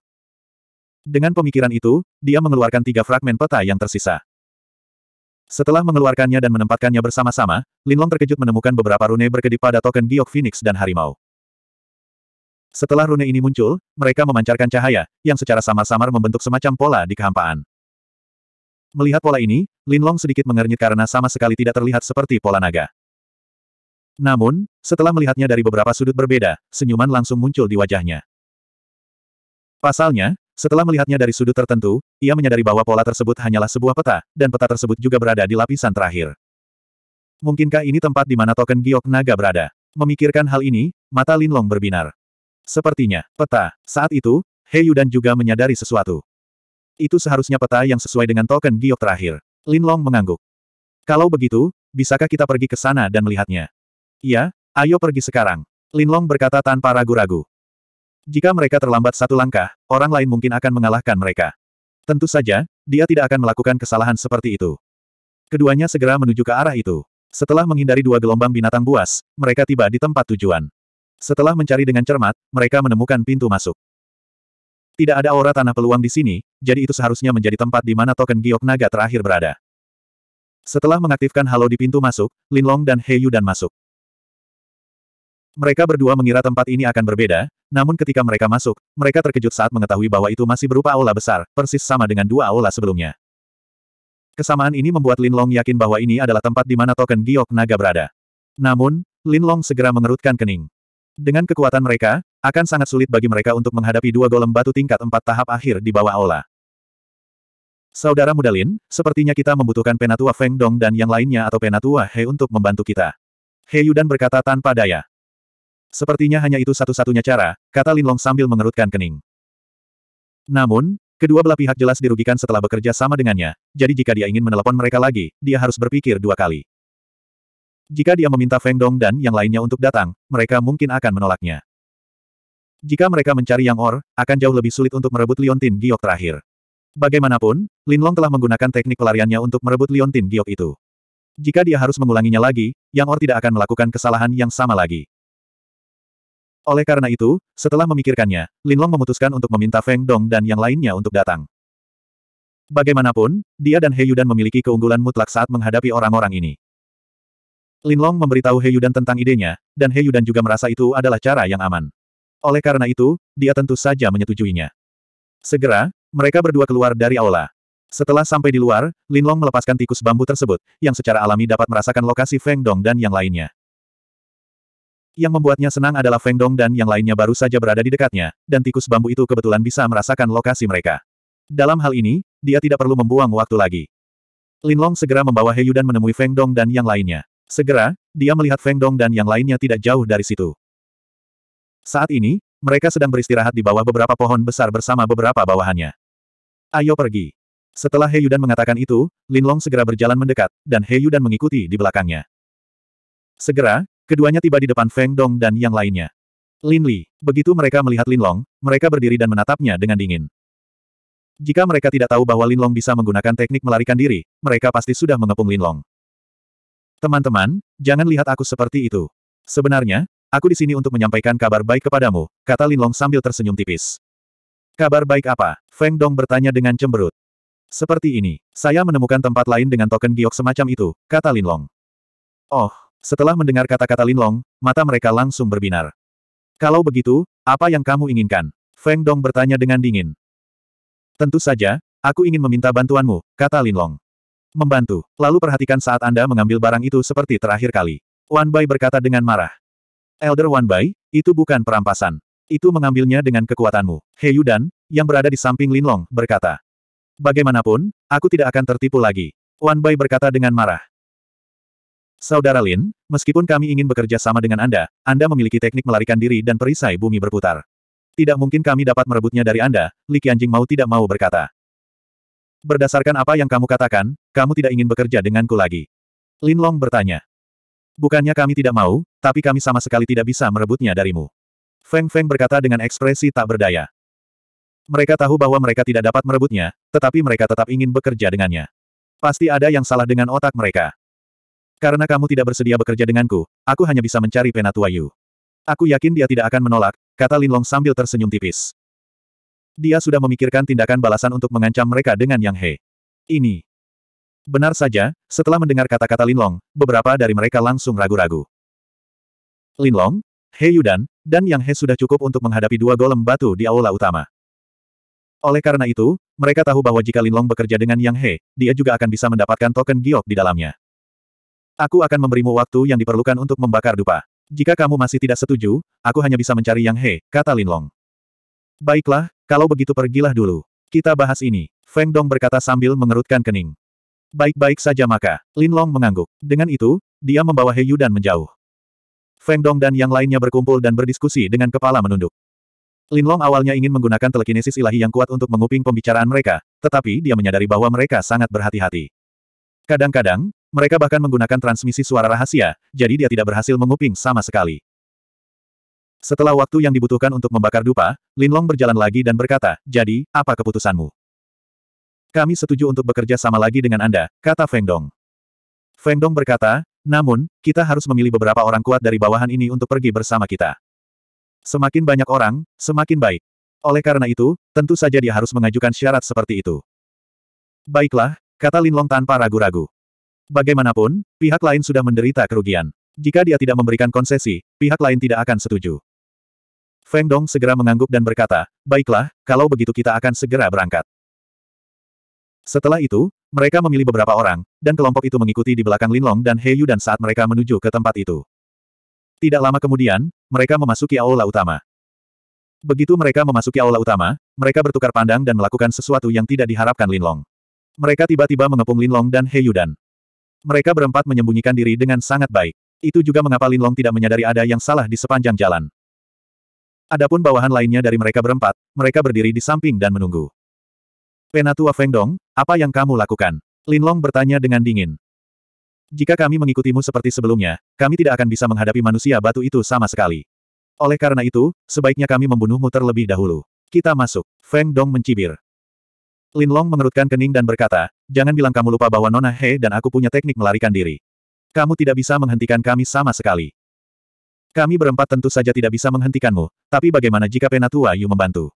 Dengan pemikiran itu, dia mengeluarkan tiga fragmen peta yang tersisa. Setelah mengeluarkannya dan menempatkannya bersama-sama, Linlong terkejut menemukan beberapa rune berkedip pada token giok Phoenix dan harimau. Setelah rune ini muncul, mereka memancarkan cahaya, yang secara samar-samar membentuk semacam pola di kehampaan. Melihat pola ini, Linlong sedikit mengernyit karena sama sekali tidak terlihat seperti pola naga. Namun, setelah melihatnya dari beberapa sudut berbeda, senyuman langsung muncul di wajahnya. Pasalnya, setelah melihatnya dari sudut tertentu, ia menyadari bahwa pola tersebut hanyalah sebuah peta, dan peta tersebut juga berada di lapisan terakhir. Mungkinkah ini tempat di mana token giok naga berada? Memikirkan hal ini, mata Linlong berbinar. Sepertinya, peta. Saat itu, Heyu dan juga menyadari sesuatu. Itu seharusnya peta yang sesuai dengan token giok terakhir. Linlong mengangguk. Kalau begitu, bisakah kita pergi ke sana dan melihatnya? Ya, ayo pergi sekarang. Linlong berkata tanpa ragu-ragu. Jika mereka terlambat satu langkah, orang lain mungkin akan mengalahkan mereka. Tentu saja, dia tidak akan melakukan kesalahan seperti itu. Keduanya segera menuju ke arah itu. Setelah menghindari dua gelombang binatang buas, mereka tiba di tempat tujuan. Setelah mencari dengan cermat, mereka menemukan pintu masuk. Tidak ada aura tanah peluang di sini, jadi itu seharusnya menjadi tempat di mana token giok naga terakhir berada. Setelah mengaktifkan halo di pintu masuk, Linlong dan Heyu dan masuk. Mereka berdua mengira tempat ini akan berbeda, namun ketika mereka masuk, mereka terkejut saat mengetahui bahwa itu masih berupa aula besar, persis sama dengan dua aula sebelumnya. Kesamaan ini membuat Lin Long yakin bahwa ini adalah tempat di mana token giok naga berada. Namun, Lin Long segera mengerutkan kening. Dengan kekuatan mereka, akan sangat sulit bagi mereka untuk menghadapi dua golem batu tingkat empat tahap akhir di bawah aula. Saudara muda Lin, sepertinya kita membutuhkan penatua Feng Dong dan yang lainnya atau penatua He untuk membantu kita. He Yudan berkata tanpa daya. Sepertinya hanya itu satu-satunya cara, kata Linlong sambil mengerutkan kening. Namun, kedua belah pihak jelas dirugikan setelah bekerja sama dengannya, jadi jika dia ingin menelepon mereka lagi, dia harus berpikir dua kali. Jika dia meminta Feng Dong dan yang lainnya untuk datang, mereka mungkin akan menolaknya. Jika mereka mencari Yang Or, akan jauh lebih sulit untuk merebut Liontin Giok terakhir. Bagaimanapun, Linlong telah menggunakan teknik pelariannya untuk merebut Liontin Giok itu. Jika dia harus mengulanginya lagi, Yang Or tidak akan melakukan kesalahan yang sama lagi. Oleh karena itu, setelah memikirkannya, Linlong memutuskan untuk meminta Feng Dong dan yang lainnya untuk datang. Bagaimanapun, dia dan Yudan memiliki keunggulan mutlak saat menghadapi orang-orang ini. Linlong memberitahu Yudan tentang idenya, dan Yudan juga merasa itu adalah cara yang aman. Oleh karena itu, dia tentu saja menyetujuinya. Segera, mereka berdua keluar dari aula. Setelah sampai di luar, Linlong melepaskan tikus bambu tersebut, yang secara alami dapat merasakan lokasi Feng Dong dan yang lainnya. Yang membuatnya senang adalah Feng Dong dan yang lainnya baru saja berada di dekatnya, dan tikus bambu itu kebetulan bisa merasakan lokasi mereka. Dalam hal ini, dia tidak perlu membuang waktu lagi. Lin Long segera membawa Heyu dan menemui Feng Dong dan yang lainnya. Segera, dia melihat Feng Dong dan yang lainnya tidak jauh dari situ. Saat ini, mereka sedang beristirahat di bawah beberapa pohon besar bersama beberapa bawahannya. Ayo pergi. Setelah Heyu dan mengatakan itu, Lin Long segera berjalan mendekat, dan Heyu dan mengikuti di belakangnya. Segera, Keduanya tiba di depan Feng Dong dan yang lainnya. Lin Li. Begitu mereka melihat Lin Long, mereka berdiri dan menatapnya dengan dingin. Jika mereka tidak tahu bahwa Lin Long bisa menggunakan teknik melarikan diri, mereka pasti sudah mengepung Lin Long. Teman-teman, jangan lihat aku seperti itu. Sebenarnya, aku di sini untuk menyampaikan kabar baik kepadamu, kata Lin Long sambil tersenyum tipis. Kabar baik apa? Feng Dong bertanya dengan cemberut. Seperti ini, saya menemukan tempat lain dengan token giok semacam itu, kata Lin Long. Oh, setelah mendengar kata-kata Linlong, mata mereka langsung berbinar. Kalau begitu, apa yang kamu inginkan? Feng Dong bertanya dengan dingin. Tentu saja, aku ingin meminta bantuanmu, kata Linlong. Membantu, lalu perhatikan saat Anda mengambil barang itu seperti terakhir kali. Wan Bai berkata dengan marah. Elder Wan Bai, itu bukan perampasan. Itu mengambilnya dengan kekuatanmu. He Yudan, yang berada di samping Linlong, berkata. Bagaimanapun, aku tidak akan tertipu lagi. Wan Bai berkata dengan marah. Saudara Lin, meskipun kami ingin bekerja sama dengan Anda, Anda memiliki teknik melarikan diri dan perisai bumi berputar. Tidak mungkin kami dapat merebutnya dari Anda, Li Qianjing mau tidak mau berkata. Berdasarkan apa yang kamu katakan, kamu tidak ingin bekerja denganku lagi. Lin Long bertanya. Bukannya kami tidak mau, tapi kami sama sekali tidak bisa merebutnya darimu. Feng Feng berkata dengan ekspresi tak berdaya. Mereka tahu bahwa mereka tidak dapat merebutnya, tetapi mereka tetap ingin bekerja dengannya. Pasti ada yang salah dengan otak mereka. Karena kamu tidak bersedia bekerja denganku, aku hanya bisa mencari Penatua Yu. Aku yakin dia tidak akan menolak, kata Linlong sambil tersenyum tipis. Dia sudah memikirkan tindakan balasan untuk mengancam mereka dengan Yang He. Ini. Benar saja, setelah mendengar kata-kata Linlong, beberapa dari mereka langsung ragu-ragu. Linlong, He Yudan, dan Yang He sudah cukup untuk menghadapi dua golem batu di aula utama. Oleh karena itu, mereka tahu bahwa jika Linlong bekerja dengan Yang He, dia juga akan bisa mendapatkan token giok di dalamnya. Aku akan memberimu waktu yang diperlukan untuk membakar dupa. Jika kamu masih tidak setuju, aku hanya bisa mencari Yang He, kata Linlong. Baiklah, kalau begitu pergilah dulu. Kita bahas ini, Feng Dong berkata sambil mengerutkan kening. Baik-baik saja maka, Linlong mengangguk. Dengan itu, dia membawa He Yu dan menjauh. Feng Dong dan yang lainnya berkumpul dan berdiskusi dengan kepala menunduk. Linlong awalnya ingin menggunakan telekinesis ilahi yang kuat untuk menguping pembicaraan mereka, tetapi dia menyadari bahwa mereka sangat berhati-hati. Kadang-kadang, mereka bahkan menggunakan transmisi suara rahasia, jadi dia tidak berhasil menguping sama sekali. Setelah waktu yang dibutuhkan untuk membakar dupa, Linlong berjalan lagi dan berkata, jadi, apa keputusanmu? Kami setuju untuk bekerja sama lagi dengan Anda, kata Feng Dong. Feng Dong berkata, namun, kita harus memilih beberapa orang kuat dari bawahan ini untuk pergi bersama kita. Semakin banyak orang, semakin baik. Oleh karena itu, tentu saja dia harus mengajukan syarat seperti itu. Baiklah, kata Linlong tanpa ragu-ragu. Bagaimanapun, pihak lain sudah menderita kerugian. Jika dia tidak memberikan konsesi, pihak lain tidak akan setuju. Feng Dong segera mengangguk dan berkata, baiklah, kalau begitu kita akan segera berangkat. Setelah itu, mereka memilih beberapa orang, dan kelompok itu mengikuti di belakang Linlong dan He Yu dan saat mereka menuju ke tempat itu. Tidak lama kemudian, mereka memasuki aula utama. Begitu mereka memasuki aula utama, mereka bertukar pandang dan melakukan sesuatu yang tidak diharapkan Linlong. Mereka tiba-tiba mengepung Linlong dan He Yudan. Mereka berempat menyembunyikan diri dengan sangat baik. Itu juga mengapa Lin Long tidak menyadari ada yang salah di sepanjang jalan. Adapun bawahan lainnya dari mereka berempat, mereka berdiri di samping dan menunggu. Penatua Feng Dong, apa yang kamu lakukan? Lin Long bertanya dengan dingin. Jika kami mengikutimu seperti sebelumnya, kami tidak akan bisa menghadapi manusia batu itu sama sekali. Oleh karena itu, sebaiknya kami membunuhmu terlebih dahulu. Kita masuk. Feng Dong mencibir. Lin Long mengerutkan kening dan berkata, jangan bilang kamu lupa bahwa Nona He dan aku punya teknik melarikan diri. Kamu tidak bisa menghentikan kami sama sekali. Kami berempat tentu saja tidak bisa menghentikanmu, tapi bagaimana jika Penatua Yu membantu?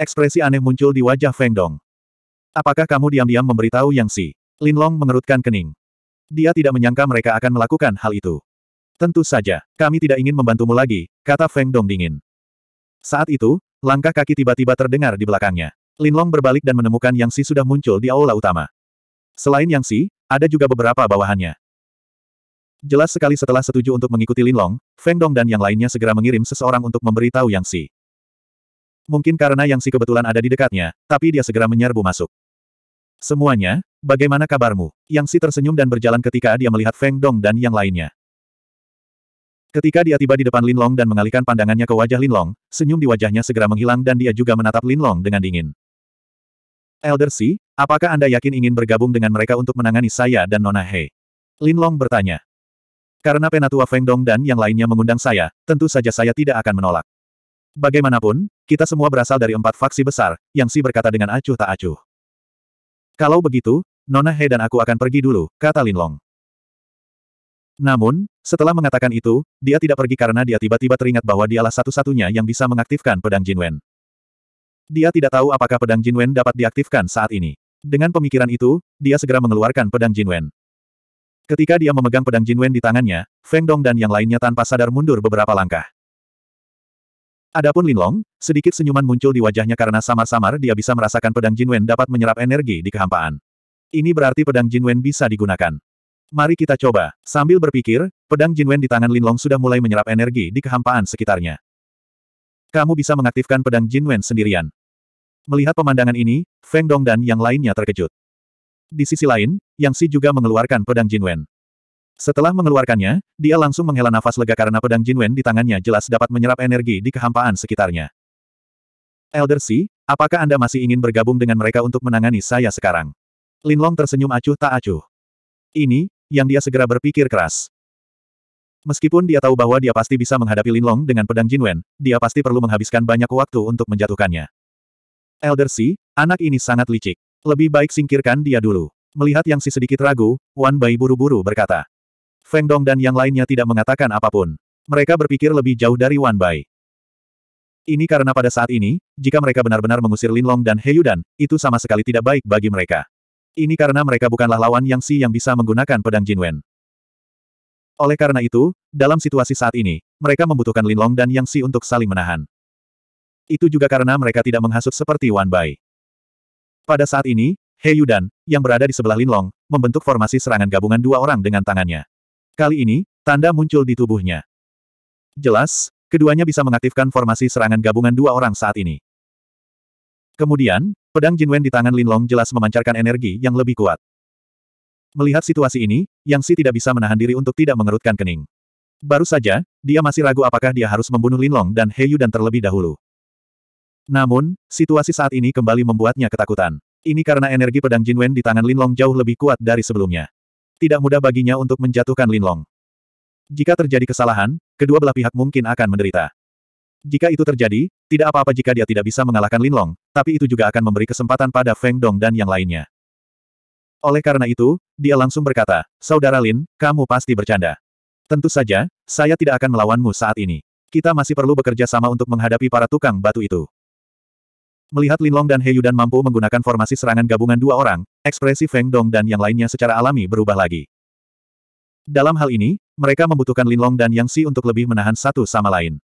Ekspresi aneh muncul di wajah Feng Dong. Apakah kamu diam-diam memberitahu Yang Si? Lin Long mengerutkan kening. Dia tidak menyangka mereka akan melakukan hal itu. Tentu saja, kami tidak ingin membantumu lagi, kata Feng Dong dingin. Saat itu, langkah kaki tiba-tiba terdengar di belakangnya. Linlong berbalik dan menemukan Yang Si sudah muncul di aula utama. Selain Yang Si, ada juga beberapa bawahannya. Jelas sekali setelah setuju untuk mengikuti Linlong, Feng Dong dan yang lainnya segera mengirim seseorang untuk memberitahu Yang Si. Mungkin karena Yang Si kebetulan ada di dekatnya, tapi dia segera menyerbu masuk. Semuanya, bagaimana kabarmu? Yang Si tersenyum dan berjalan ketika dia melihat Feng Dong dan yang lainnya. Ketika dia tiba di depan Linlong dan mengalihkan pandangannya ke wajah Linlong, senyum di wajahnya segera menghilang dan dia juga menatap Linlong dengan dingin. Elder Si, apakah Anda yakin ingin bergabung dengan mereka untuk menangani saya dan Nona He? Lin Long bertanya. Karena Penatua Feng Dong dan yang lainnya mengundang saya, tentu saja saya tidak akan menolak. Bagaimanapun, kita semua berasal dari empat faksi besar, yang Si berkata dengan acuh tak acuh. Kalau begitu, Nona He dan aku akan pergi dulu, kata Lin Long. Namun, setelah mengatakan itu, dia tidak pergi karena dia tiba-tiba teringat bahwa dialah satu-satunya yang bisa mengaktifkan pedang Jinwen. Dia tidak tahu apakah pedang Jinwen dapat diaktifkan saat ini. Dengan pemikiran itu, dia segera mengeluarkan pedang Jinwen. Ketika dia memegang pedang Jinwen di tangannya, Feng Dong dan yang lainnya tanpa sadar mundur beberapa langkah. Adapun Linlong, sedikit senyuman muncul di wajahnya karena samar-samar dia bisa merasakan pedang Jinwen dapat menyerap energi di kehampaan. Ini berarti pedang Jinwen bisa digunakan. Mari kita coba. Sambil berpikir, pedang Jinwen di tangan Linlong sudah mulai menyerap energi di kehampaan sekitarnya. Kamu bisa mengaktifkan pedang Jinwen sendirian. Melihat pemandangan ini, Feng Dong dan yang lainnya terkejut. Di sisi lain, Yang Si juga mengeluarkan pedang Jin Wen. Setelah mengeluarkannya, dia langsung menghela nafas lega karena pedang Jin Wen di tangannya jelas dapat menyerap energi di kehampaan sekitarnya. Elder Si, apakah Anda masih ingin bergabung dengan mereka untuk menangani saya sekarang? Lin Long tersenyum acuh tak acuh. Ini, yang dia segera berpikir keras. Meskipun dia tahu bahwa dia pasti bisa menghadapi Lin Long dengan pedang Jin Wen, dia pasti perlu menghabiskan banyak waktu untuk menjatuhkannya. Elder Si, anak ini sangat licik. Lebih baik singkirkan dia dulu. Melihat yang si sedikit ragu, Wan Bai buru-buru berkata. Feng Dong dan yang lainnya tidak mengatakan apapun. Mereka berpikir lebih jauh dari Wan Bai. Ini karena pada saat ini, jika mereka benar-benar mengusir Lin Long dan He Yudan, itu sama sekali tidak baik bagi mereka. Ini karena mereka bukanlah lawan Yang Si yang bisa menggunakan pedang Jin Wen. Oleh karena itu, dalam situasi saat ini, mereka membutuhkan Lin Long dan Yang Si untuk saling menahan. Itu juga karena mereka tidak menghasut seperti Wan Bai. Pada saat ini, He Yudan, yang berada di sebelah Linlong, membentuk formasi serangan gabungan dua orang dengan tangannya. Kali ini, tanda muncul di tubuhnya. Jelas, keduanya bisa mengaktifkan formasi serangan gabungan dua orang saat ini. Kemudian, pedang Jinwen di tangan Linlong jelas memancarkan energi yang lebih kuat. Melihat situasi ini, Yang Si tidak bisa menahan diri untuk tidak mengerutkan kening. Baru saja, dia masih ragu apakah dia harus membunuh Linlong dan He Yudan terlebih dahulu. Namun, situasi saat ini kembali membuatnya ketakutan. Ini karena energi pedang Jinwen di tangan Linlong jauh lebih kuat dari sebelumnya. Tidak mudah baginya untuk menjatuhkan Linlong. Jika terjadi kesalahan, kedua belah pihak mungkin akan menderita. Jika itu terjadi, tidak apa-apa jika dia tidak bisa mengalahkan Linlong, tapi itu juga akan memberi kesempatan pada Feng Dong dan yang lainnya. Oleh karena itu, dia langsung berkata, Saudara Lin, kamu pasti bercanda. Tentu saja, saya tidak akan melawanmu saat ini. Kita masih perlu bekerja sama untuk menghadapi para tukang batu itu. Melihat Linlong dan Heyudan mampu menggunakan formasi serangan gabungan dua orang, ekspresi Feng Dong dan yang lainnya secara alami berubah lagi. Dalam hal ini, mereka membutuhkan Linlong dan Yang Si untuk lebih menahan satu sama lain.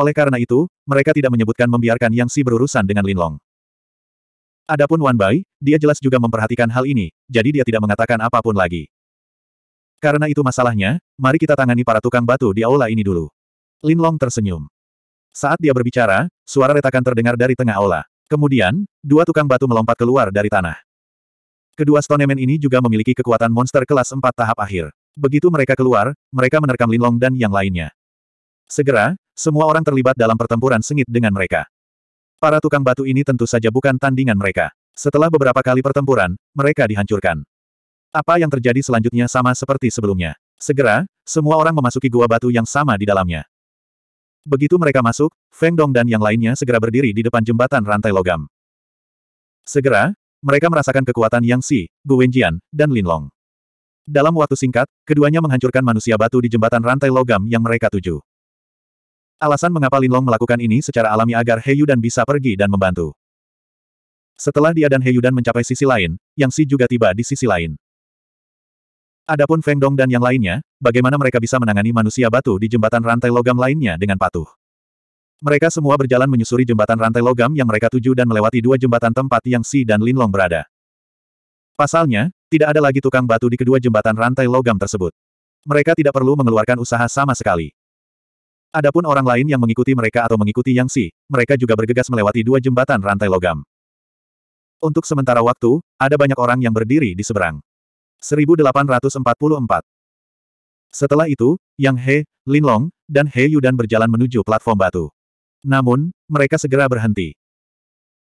Oleh karena itu, mereka tidak menyebutkan membiarkan Yang Si berurusan dengan Linlong. Adapun Wan Bai, dia jelas juga memperhatikan hal ini, jadi dia tidak mengatakan apapun lagi. Karena itu masalahnya, mari kita tangani para tukang batu di aula ini dulu. Linlong tersenyum. Saat dia berbicara, suara retakan terdengar dari tengah aula. Kemudian, dua tukang batu melompat keluar dari tanah. Kedua Stoneman ini juga memiliki kekuatan monster kelas 4 tahap akhir. Begitu mereka keluar, mereka menerkam Linlong dan yang lainnya. Segera, semua orang terlibat dalam pertempuran sengit dengan mereka. Para tukang batu ini tentu saja bukan tandingan mereka. Setelah beberapa kali pertempuran, mereka dihancurkan. Apa yang terjadi selanjutnya sama seperti sebelumnya. Segera, semua orang memasuki gua batu yang sama di dalamnya. Begitu mereka masuk, Feng Dong dan yang lainnya segera berdiri di depan jembatan rantai logam. Segera, mereka merasakan kekuatan Yang Si, Gu Wenjian, dan Lin Long. Dalam waktu singkat, keduanya menghancurkan manusia batu di jembatan rantai logam yang mereka tuju. Alasan mengapa Lin Long melakukan ini secara alami agar He Yudan bisa pergi dan membantu. Setelah dia dan He Yudan mencapai sisi lain, Yang Si juga tiba di sisi lain. Adapun Feng Dong dan yang lainnya, bagaimana mereka bisa menangani manusia batu di jembatan rantai logam lainnya dengan patuh. Mereka semua berjalan menyusuri jembatan rantai logam yang mereka tuju dan melewati dua jembatan tempat yang Si dan Linlong berada. Pasalnya, tidak ada lagi tukang batu di kedua jembatan rantai logam tersebut. Mereka tidak perlu mengeluarkan usaha sama sekali. Adapun orang lain yang mengikuti mereka atau mengikuti Yang Si, mereka juga bergegas melewati dua jembatan rantai logam. Untuk sementara waktu, ada banyak orang yang berdiri di seberang. 1844. Setelah itu, Yang He, Lin Long, dan He Yudan berjalan menuju platform batu. Namun, mereka segera berhenti.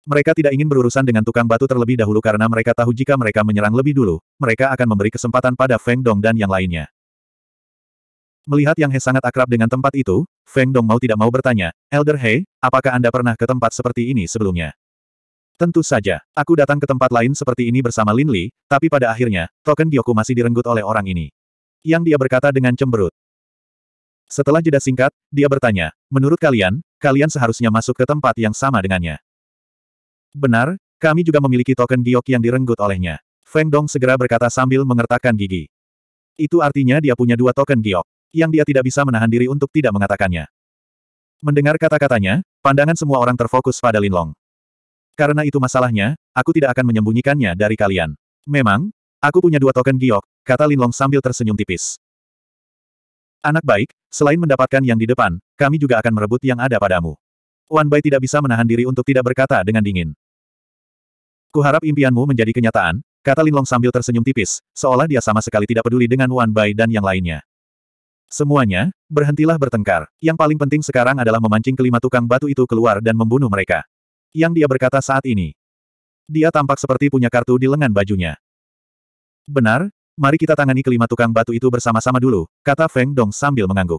Mereka tidak ingin berurusan dengan tukang batu terlebih dahulu karena mereka tahu jika mereka menyerang lebih dulu, mereka akan memberi kesempatan pada Feng Dong dan yang lainnya. Melihat Yang He sangat akrab dengan tempat itu, Feng Dong mau tidak mau bertanya, Elder He, apakah Anda pernah ke tempat seperti ini sebelumnya? Tentu saja, aku datang ke tempat lain seperti ini bersama Lin Li, tapi pada akhirnya, token Gyoku masih direnggut oleh orang ini. Yang dia berkata dengan cemberut. Setelah jeda singkat, dia bertanya, menurut kalian, kalian seharusnya masuk ke tempat yang sama dengannya. Benar, kami juga memiliki token giok yang direnggut olehnya. Feng Dong segera berkata sambil mengertakkan gigi. Itu artinya dia punya dua token giok, yang dia tidak bisa menahan diri untuk tidak mengatakannya. Mendengar kata-katanya, pandangan semua orang terfokus pada Linlong. Karena itu masalahnya, aku tidak akan menyembunyikannya dari kalian. Memang, aku punya dua token giok, kata Linlong sambil tersenyum tipis. Anak baik, selain mendapatkan yang di depan, kami juga akan merebut yang ada padamu. Wan Bai tidak bisa menahan diri untuk tidak berkata dengan dingin. Kuharap impianmu menjadi kenyataan, kata Linlong sambil tersenyum tipis, seolah dia sama sekali tidak peduli dengan Wan Bai dan yang lainnya. Semuanya, berhentilah bertengkar. Yang paling penting sekarang adalah memancing kelima tukang batu itu keluar dan membunuh mereka yang dia berkata saat ini. Dia tampak seperti punya kartu di lengan bajunya. Benar, mari kita tangani kelima tukang batu itu bersama-sama dulu, kata Feng Dong sambil mengangguk.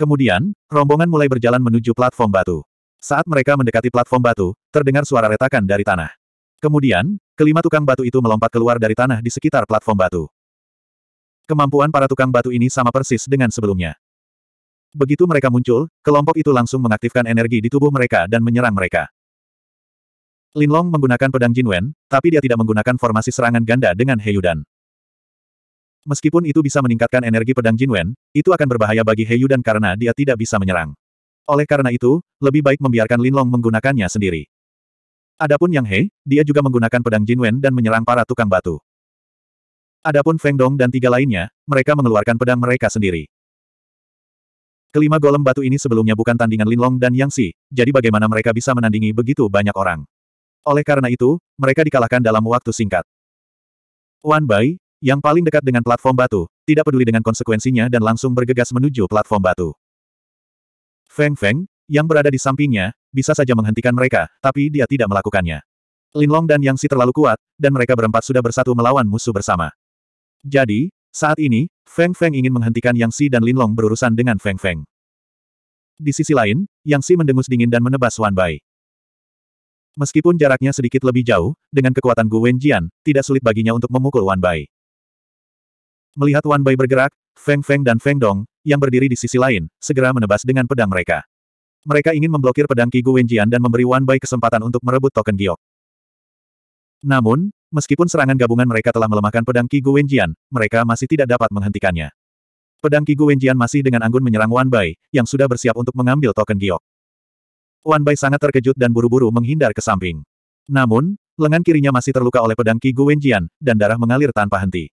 Kemudian, rombongan mulai berjalan menuju platform batu. Saat mereka mendekati platform batu, terdengar suara retakan dari tanah. Kemudian, kelima tukang batu itu melompat keluar dari tanah di sekitar platform batu. Kemampuan para tukang batu ini sama persis dengan sebelumnya. Begitu mereka muncul, kelompok itu langsung mengaktifkan energi di tubuh mereka dan menyerang mereka. Linlong menggunakan pedang Jinwen, tapi dia tidak menggunakan formasi serangan ganda dengan Heiyudan. Meskipun itu bisa meningkatkan energi pedang Jinwen, itu akan berbahaya bagi dan karena dia tidak bisa menyerang. Oleh karena itu, lebih baik membiarkan Linlong menggunakannya sendiri. Adapun Yang He, dia juga menggunakan pedang Jinwen dan menyerang para tukang batu. Adapun Feng Dong dan tiga lainnya, mereka mengeluarkan pedang mereka sendiri. Kelima golem batu ini sebelumnya bukan tandingan Linlong dan Yang Si, jadi bagaimana mereka bisa menandingi begitu banyak orang. Oleh karena itu, mereka dikalahkan dalam waktu singkat. Wan Bai, yang paling dekat dengan platform batu, tidak peduli dengan konsekuensinya dan langsung bergegas menuju platform batu. Feng Feng, yang berada di sampingnya, bisa saja menghentikan mereka, tapi dia tidak melakukannya. Linlong dan Yang Si terlalu kuat, dan mereka berempat sudah bersatu melawan musuh bersama. Jadi, saat ini, Feng Feng ingin menghentikan Yang Si dan Linlong berurusan dengan Feng Feng. Di sisi lain, Yang Si mendengus dingin dan menebas Wan Bai. Meskipun jaraknya sedikit lebih jauh, dengan kekuatan Gu Wenjian, tidak sulit baginya untuk memukul Wan Bai. Melihat Wan Bai bergerak, Feng Feng dan Feng Dong, yang berdiri di sisi lain, segera menebas dengan pedang mereka. Mereka ingin memblokir pedang Ki Gu Wenjian dan memberi Wan Bai kesempatan untuk merebut token giok. Namun, Meskipun serangan gabungan mereka telah melemahkan pedang Ki Wenjian, mereka masih tidak dapat menghentikannya. Pedang Ki Wenjian masih dengan anggun menyerang Wan Bai, yang sudah bersiap untuk mengambil token giok. Wan Bai sangat terkejut dan buru-buru menghindar ke samping. Namun, lengan kirinya masih terluka oleh pedang Ki Wenjian, dan darah mengalir tanpa henti.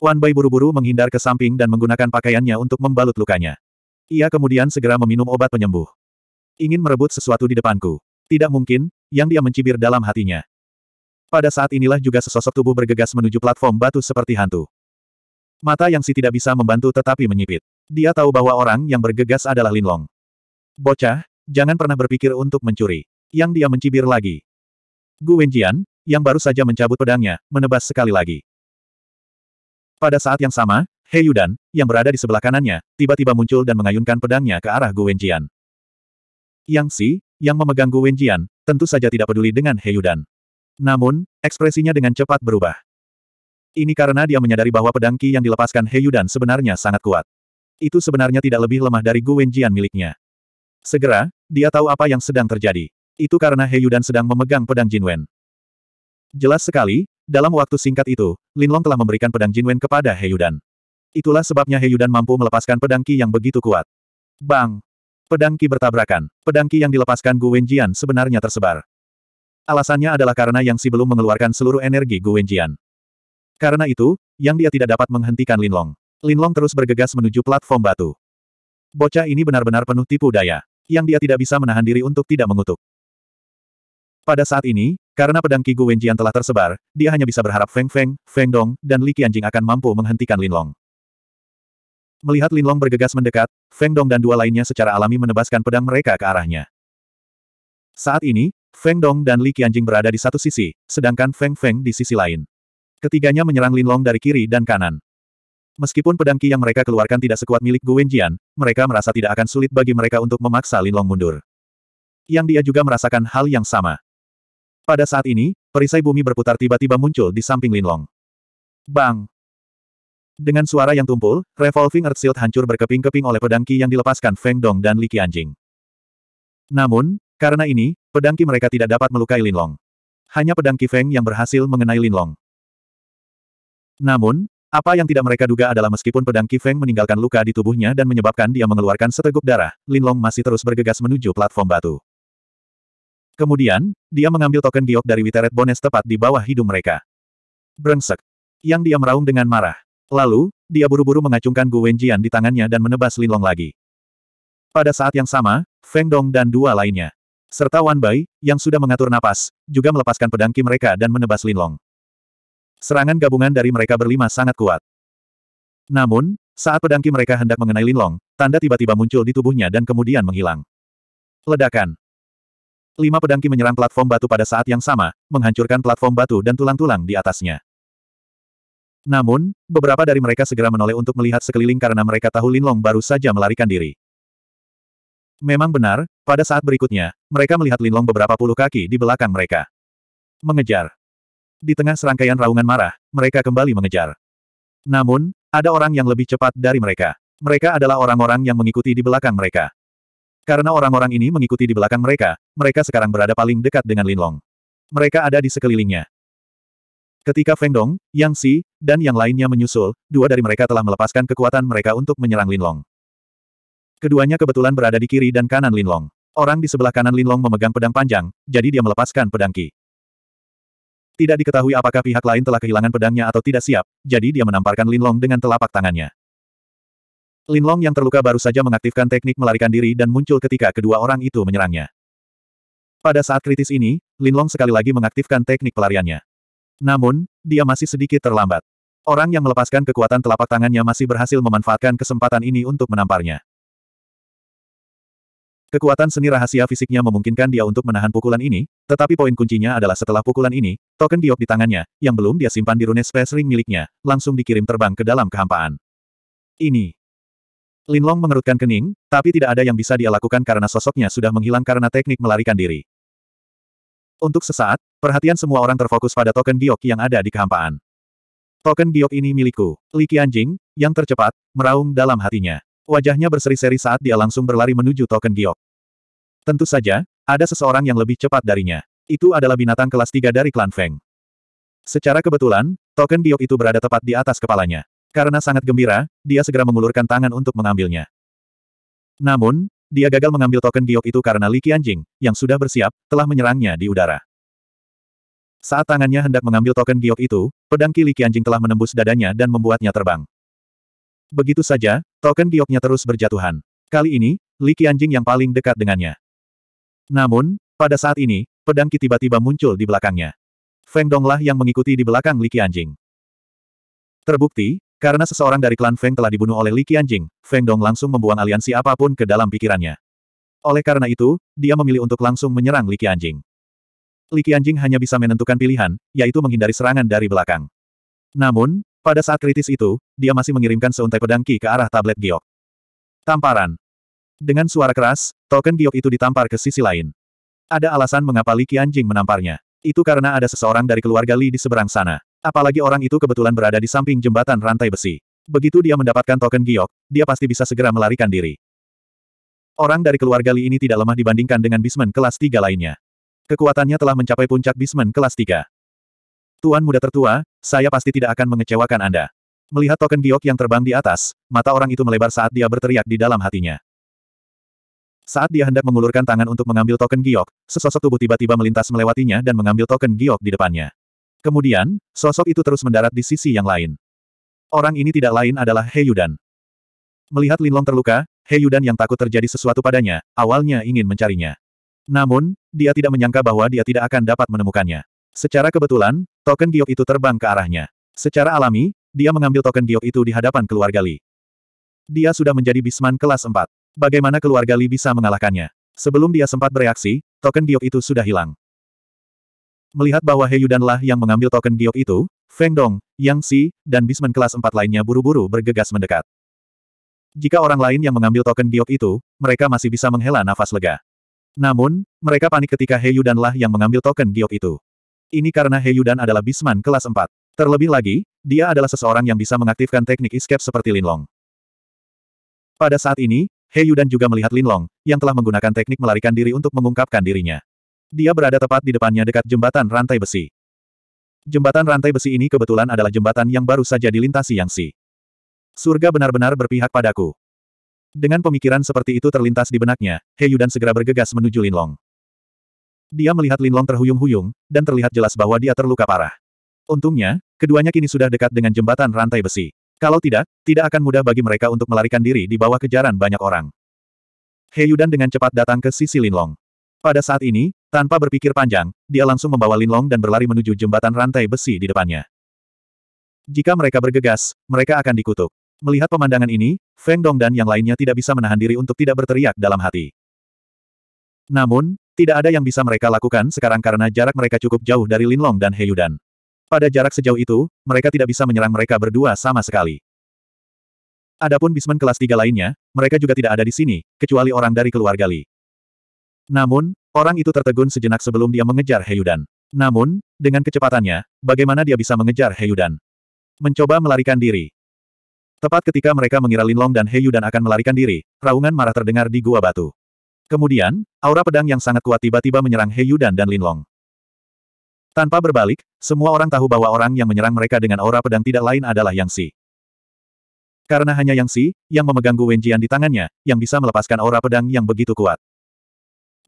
Wan Bai buru-buru menghindar ke samping dan menggunakan pakaiannya untuk membalut lukanya. Ia kemudian segera meminum obat penyembuh. Ingin merebut sesuatu di depanku. Tidak mungkin, yang dia mencibir dalam hatinya. Pada saat inilah juga sesosok tubuh bergegas menuju platform batu seperti hantu. Mata yang si tidak bisa membantu tetapi menyipit. Dia tahu bahwa orang yang bergegas adalah Linlong. Bocah, jangan pernah berpikir untuk mencuri. Yang dia mencibir lagi. Gu Wenjian, yang baru saja mencabut pedangnya, menebas sekali lagi. Pada saat yang sama, He Yudan, yang berada di sebelah kanannya, tiba-tiba muncul dan mengayunkan pedangnya ke arah Gu Wenjian. Yang Si, yang memegang Gu Wenjian, tentu saja tidak peduli dengan He Yudan. Namun, ekspresinya dengan cepat berubah. Ini karena dia menyadari bahwa pedang Qi yang dilepaskan Yudan sebenarnya sangat kuat. Itu sebenarnya tidak lebih lemah dari Gu Wenjian miliknya. Segera, dia tahu apa yang sedang terjadi. Itu karena Yudan sedang memegang pedang Jin Wen. Jelas sekali, dalam waktu singkat itu, Lin Long telah memberikan pedang Jin Wen kepada Yudan. Itulah sebabnya Yudan mampu melepaskan pedang Qi yang begitu kuat. Bang! Pedang Qi bertabrakan. Pedang Qi yang dilepaskan Gu Wenjian sebenarnya tersebar. Alasannya adalah karena Yang Si belum mengeluarkan seluruh energi Gu Guwenjian. Karena itu, yang dia tidak dapat menghentikan Linlong. Linlong terus bergegas menuju platform batu. Bocah ini benar-benar penuh tipu daya, yang dia tidak bisa menahan diri untuk tidak mengutuk. Pada saat ini, karena pedang Gu Wenjian telah tersebar, dia hanya bisa berharap Feng Feng, Feng Dong, dan Li Qianjing akan mampu menghentikan Linlong. Melihat Linlong bergegas mendekat, Feng Dong dan dua lainnya secara alami menebaskan pedang mereka ke arahnya. Saat ini, Feng Dong dan Li Qianjing berada di satu sisi, sedangkan Feng Feng di sisi lain. Ketiganya menyerang Lin Long dari kiri dan kanan. Meskipun pedang Qi yang mereka keluarkan tidak sekuat milik Gu Wenjian, mereka merasa tidak akan sulit bagi mereka untuk memaksa Lin Long mundur. Yang dia juga merasakan hal yang sama. Pada saat ini, perisai bumi berputar tiba-tiba muncul di samping Lin Long. Bang! Dengan suara yang tumpul, revolving earth shield hancur berkeping-keping oleh pedang Qi yang dilepaskan Feng Dong dan Li Qianjing. Namun, karena ini, Pedang Ki mereka tidak dapat melukai Linlong. Hanya pedang Ki Feng yang berhasil mengenai Linlong. Namun, apa yang tidak mereka duga adalah meskipun pedang Ki Feng meninggalkan luka di tubuhnya dan menyebabkan dia mengeluarkan seteguk darah, Linlong masih terus bergegas menuju platform batu. Kemudian, dia mengambil token giok dari Witeret Bones tepat di bawah hidung mereka. Brengsek. Yang dia meraung dengan marah. Lalu, dia buru-buru mengacungkan Gu Wenjian di tangannya dan menebas Linlong lagi. Pada saat yang sama, Feng Dong dan dua lainnya. Serta Wan Bai, yang sudah mengatur napas, juga melepaskan pedang ki mereka dan menebas Linlong. Serangan gabungan dari mereka berlima sangat kuat. Namun, saat pedang ki mereka hendak mengenai Linlong, tanda tiba-tiba muncul di tubuhnya dan kemudian menghilang. Ledakan. Lima pedangki menyerang platform batu pada saat yang sama, menghancurkan platform batu dan tulang-tulang di atasnya. Namun, beberapa dari mereka segera menoleh untuk melihat sekeliling karena mereka tahu Linlong baru saja melarikan diri. Memang benar, pada saat berikutnya, mereka melihat Linlong beberapa puluh kaki di belakang mereka. Mengejar. Di tengah serangkaian raungan marah, mereka kembali mengejar. Namun, ada orang yang lebih cepat dari mereka. Mereka adalah orang-orang yang mengikuti di belakang mereka. Karena orang-orang ini mengikuti di belakang mereka, mereka sekarang berada paling dekat dengan Linlong. Mereka ada di sekelilingnya. Ketika Feng Dong, Yang Si, dan yang lainnya menyusul, dua dari mereka telah melepaskan kekuatan mereka untuk menyerang Linlong. Keduanya kebetulan berada di kiri dan kanan Linlong. Orang di sebelah kanan Linlong memegang pedang panjang, jadi dia melepaskan pedang Qi. Tidak diketahui apakah pihak lain telah kehilangan pedangnya atau tidak siap, jadi dia menamparkan Linlong dengan telapak tangannya. Linlong yang terluka baru saja mengaktifkan teknik melarikan diri dan muncul ketika kedua orang itu menyerangnya. Pada saat kritis ini, Linlong sekali lagi mengaktifkan teknik pelariannya. Namun, dia masih sedikit terlambat. Orang yang melepaskan kekuatan telapak tangannya masih berhasil memanfaatkan kesempatan ini untuk menamparnya. Kekuatan seni rahasia fisiknya memungkinkan dia untuk menahan pukulan ini, tetapi poin kuncinya adalah setelah pukulan ini, token giok di tangannya, yang belum dia simpan di rune space ring miliknya, langsung dikirim terbang ke dalam kehampaan. Ini. Linlong mengerutkan kening, tapi tidak ada yang bisa dia lakukan karena sosoknya sudah menghilang karena teknik melarikan diri. Untuk sesaat, perhatian semua orang terfokus pada token giok yang ada di kehampaan. Token giok ini milikku, Liki Anjing, yang tercepat, meraung dalam hatinya. Wajahnya berseri-seri saat dia langsung berlari menuju token giok. Tentu saja, ada seseorang yang lebih cepat darinya. Itu adalah binatang kelas 3 dari klan Feng. Secara kebetulan, token giok itu berada tepat di atas kepalanya. Karena sangat gembira, dia segera mengulurkan tangan untuk mengambilnya. Namun, dia gagal mengambil token giok itu karena Li anjing yang sudah bersiap, telah menyerangnya di udara. Saat tangannya hendak mengambil token giok itu, pedang Ki Li Qianjing telah menembus dadanya dan membuatnya terbang. Begitu saja, token gioknya terus berjatuhan. Kali ini, Liki anjing yang paling dekat dengannya. Namun, pada saat ini, pedang Ki tiba-tiba muncul di belakangnya. Feng Donglah yang mengikuti di belakang Liki anjing. Terbukti, karena seseorang dari klan Feng telah dibunuh oleh Liki anjing, Feng Dong langsung membuang aliansi apapun ke dalam pikirannya. Oleh karena itu, dia memilih untuk langsung menyerang Liki anjing. Liki anjing hanya bisa menentukan pilihan, yaitu menghindari serangan dari belakang. Namun, pada saat kritis itu, dia masih mengirimkan seuntai pedang Ki ke arah tablet giok. Tamparan. Dengan suara keras, token giok itu ditampar ke sisi lain. Ada alasan mengapa Li Qianjing menamparnya. Itu karena ada seseorang dari keluarga Li di seberang sana. Apalagi orang itu kebetulan berada di samping jembatan rantai besi. Begitu dia mendapatkan token giok, dia pasti bisa segera melarikan diri. Orang dari keluarga Li ini tidak lemah dibandingkan dengan bismen kelas 3 lainnya. Kekuatannya telah mencapai puncak bismen kelas 3. Tuan muda tertua, saya pasti tidak akan mengecewakan Anda. Melihat token giok yang terbang di atas, mata orang itu melebar saat dia berteriak di dalam hatinya. Saat dia hendak mengulurkan tangan untuk mengambil token giok, sesosok tubuh tiba-tiba melintas melewatinya dan mengambil token giok di depannya. Kemudian, sosok itu terus mendarat di sisi yang lain. Orang ini tidak lain adalah Heyudan. Melihat Linlong terluka, Heyudan yang takut terjadi sesuatu padanya, awalnya ingin mencarinya. Namun, dia tidak menyangka bahwa dia tidak akan dapat menemukannya. Secara kebetulan, token giok itu terbang ke arahnya. Secara alami, dia mengambil token giok itu di hadapan keluarga Li. Dia sudah menjadi bisman kelas 4. Bagaimana keluarga Li bisa mengalahkannya? Sebelum dia sempat bereaksi, token giok itu sudah hilang. Melihat bahwa Heyu dan Lah yang mengambil token giok itu, Feng Dong, Yang Si, dan Bisman kelas 4 lainnya buru-buru bergegas mendekat. Jika orang lain yang mengambil token giok itu, mereka masih bisa menghela nafas lega. Namun, mereka panik ketika Heyu dan Lah yang mengambil token giok itu. Ini karena Heyudan adalah bisman kelas 4. Terlebih lagi, dia adalah seseorang yang bisa mengaktifkan teknik escape seperti Linlong. Pada saat ini, Heyudan juga melihat Linlong, yang telah menggunakan teknik melarikan diri untuk mengungkapkan dirinya. Dia berada tepat di depannya dekat jembatan rantai besi. Jembatan rantai besi ini kebetulan adalah jembatan yang baru saja dilintasi Yang Si. Surga benar-benar berpihak padaku. Dengan pemikiran seperti itu terlintas di benaknya, Heyudan segera bergegas menuju Linlong. Dia melihat Linlong terhuyung-huyung, dan terlihat jelas bahwa dia terluka parah. Untungnya, keduanya kini sudah dekat dengan jembatan rantai besi. Kalau tidak, tidak akan mudah bagi mereka untuk melarikan diri di bawah kejaran banyak orang. Yudan dengan cepat datang ke sisi Linlong. Pada saat ini, tanpa berpikir panjang, dia langsung membawa Linlong dan berlari menuju jembatan rantai besi di depannya. Jika mereka bergegas, mereka akan dikutuk. Melihat pemandangan ini, Feng Dong dan yang lainnya tidak bisa menahan diri untuk tidak berteriak dalam hati. Namun, tidak ada yang bisa mereka lakukan sekarang karena jarak mereka cukup jauh dari Linlong dan Heyudan. Pada jarak sejauh itu, mereka tidak bisa menyerang mereka berdua sama sekali. Adapun bisman kelas tiga lainnya, mereka juga tidak ada di sini, kecuali orang dari keluarga Li. Namun, orang itu tertegun sejenak sebelum dia mengejar Heyudan. Namun, dengan kecepatannya, bagaimana dia bisa mengejar Heyudan? Mencoba melarikan diri. Tepat ketika mereka mengira Linlong dan Heyudan akan melarikan diri, raungan marah terdengar di gua batu. Kemudian, aura pedang yang sangat kuat tiba-tiba menyerang He Yudan dan Linlong. Tanpa berbalik, semua orang tahu bahwa orang yang menyerang mereka dengan aura pedang tidak lain adalah Yang Si. Karena hanya Yang Si, yang memegang Gu Wenjian di tangannya, yang bisa melepaskan aura pedang yang begitu kuat.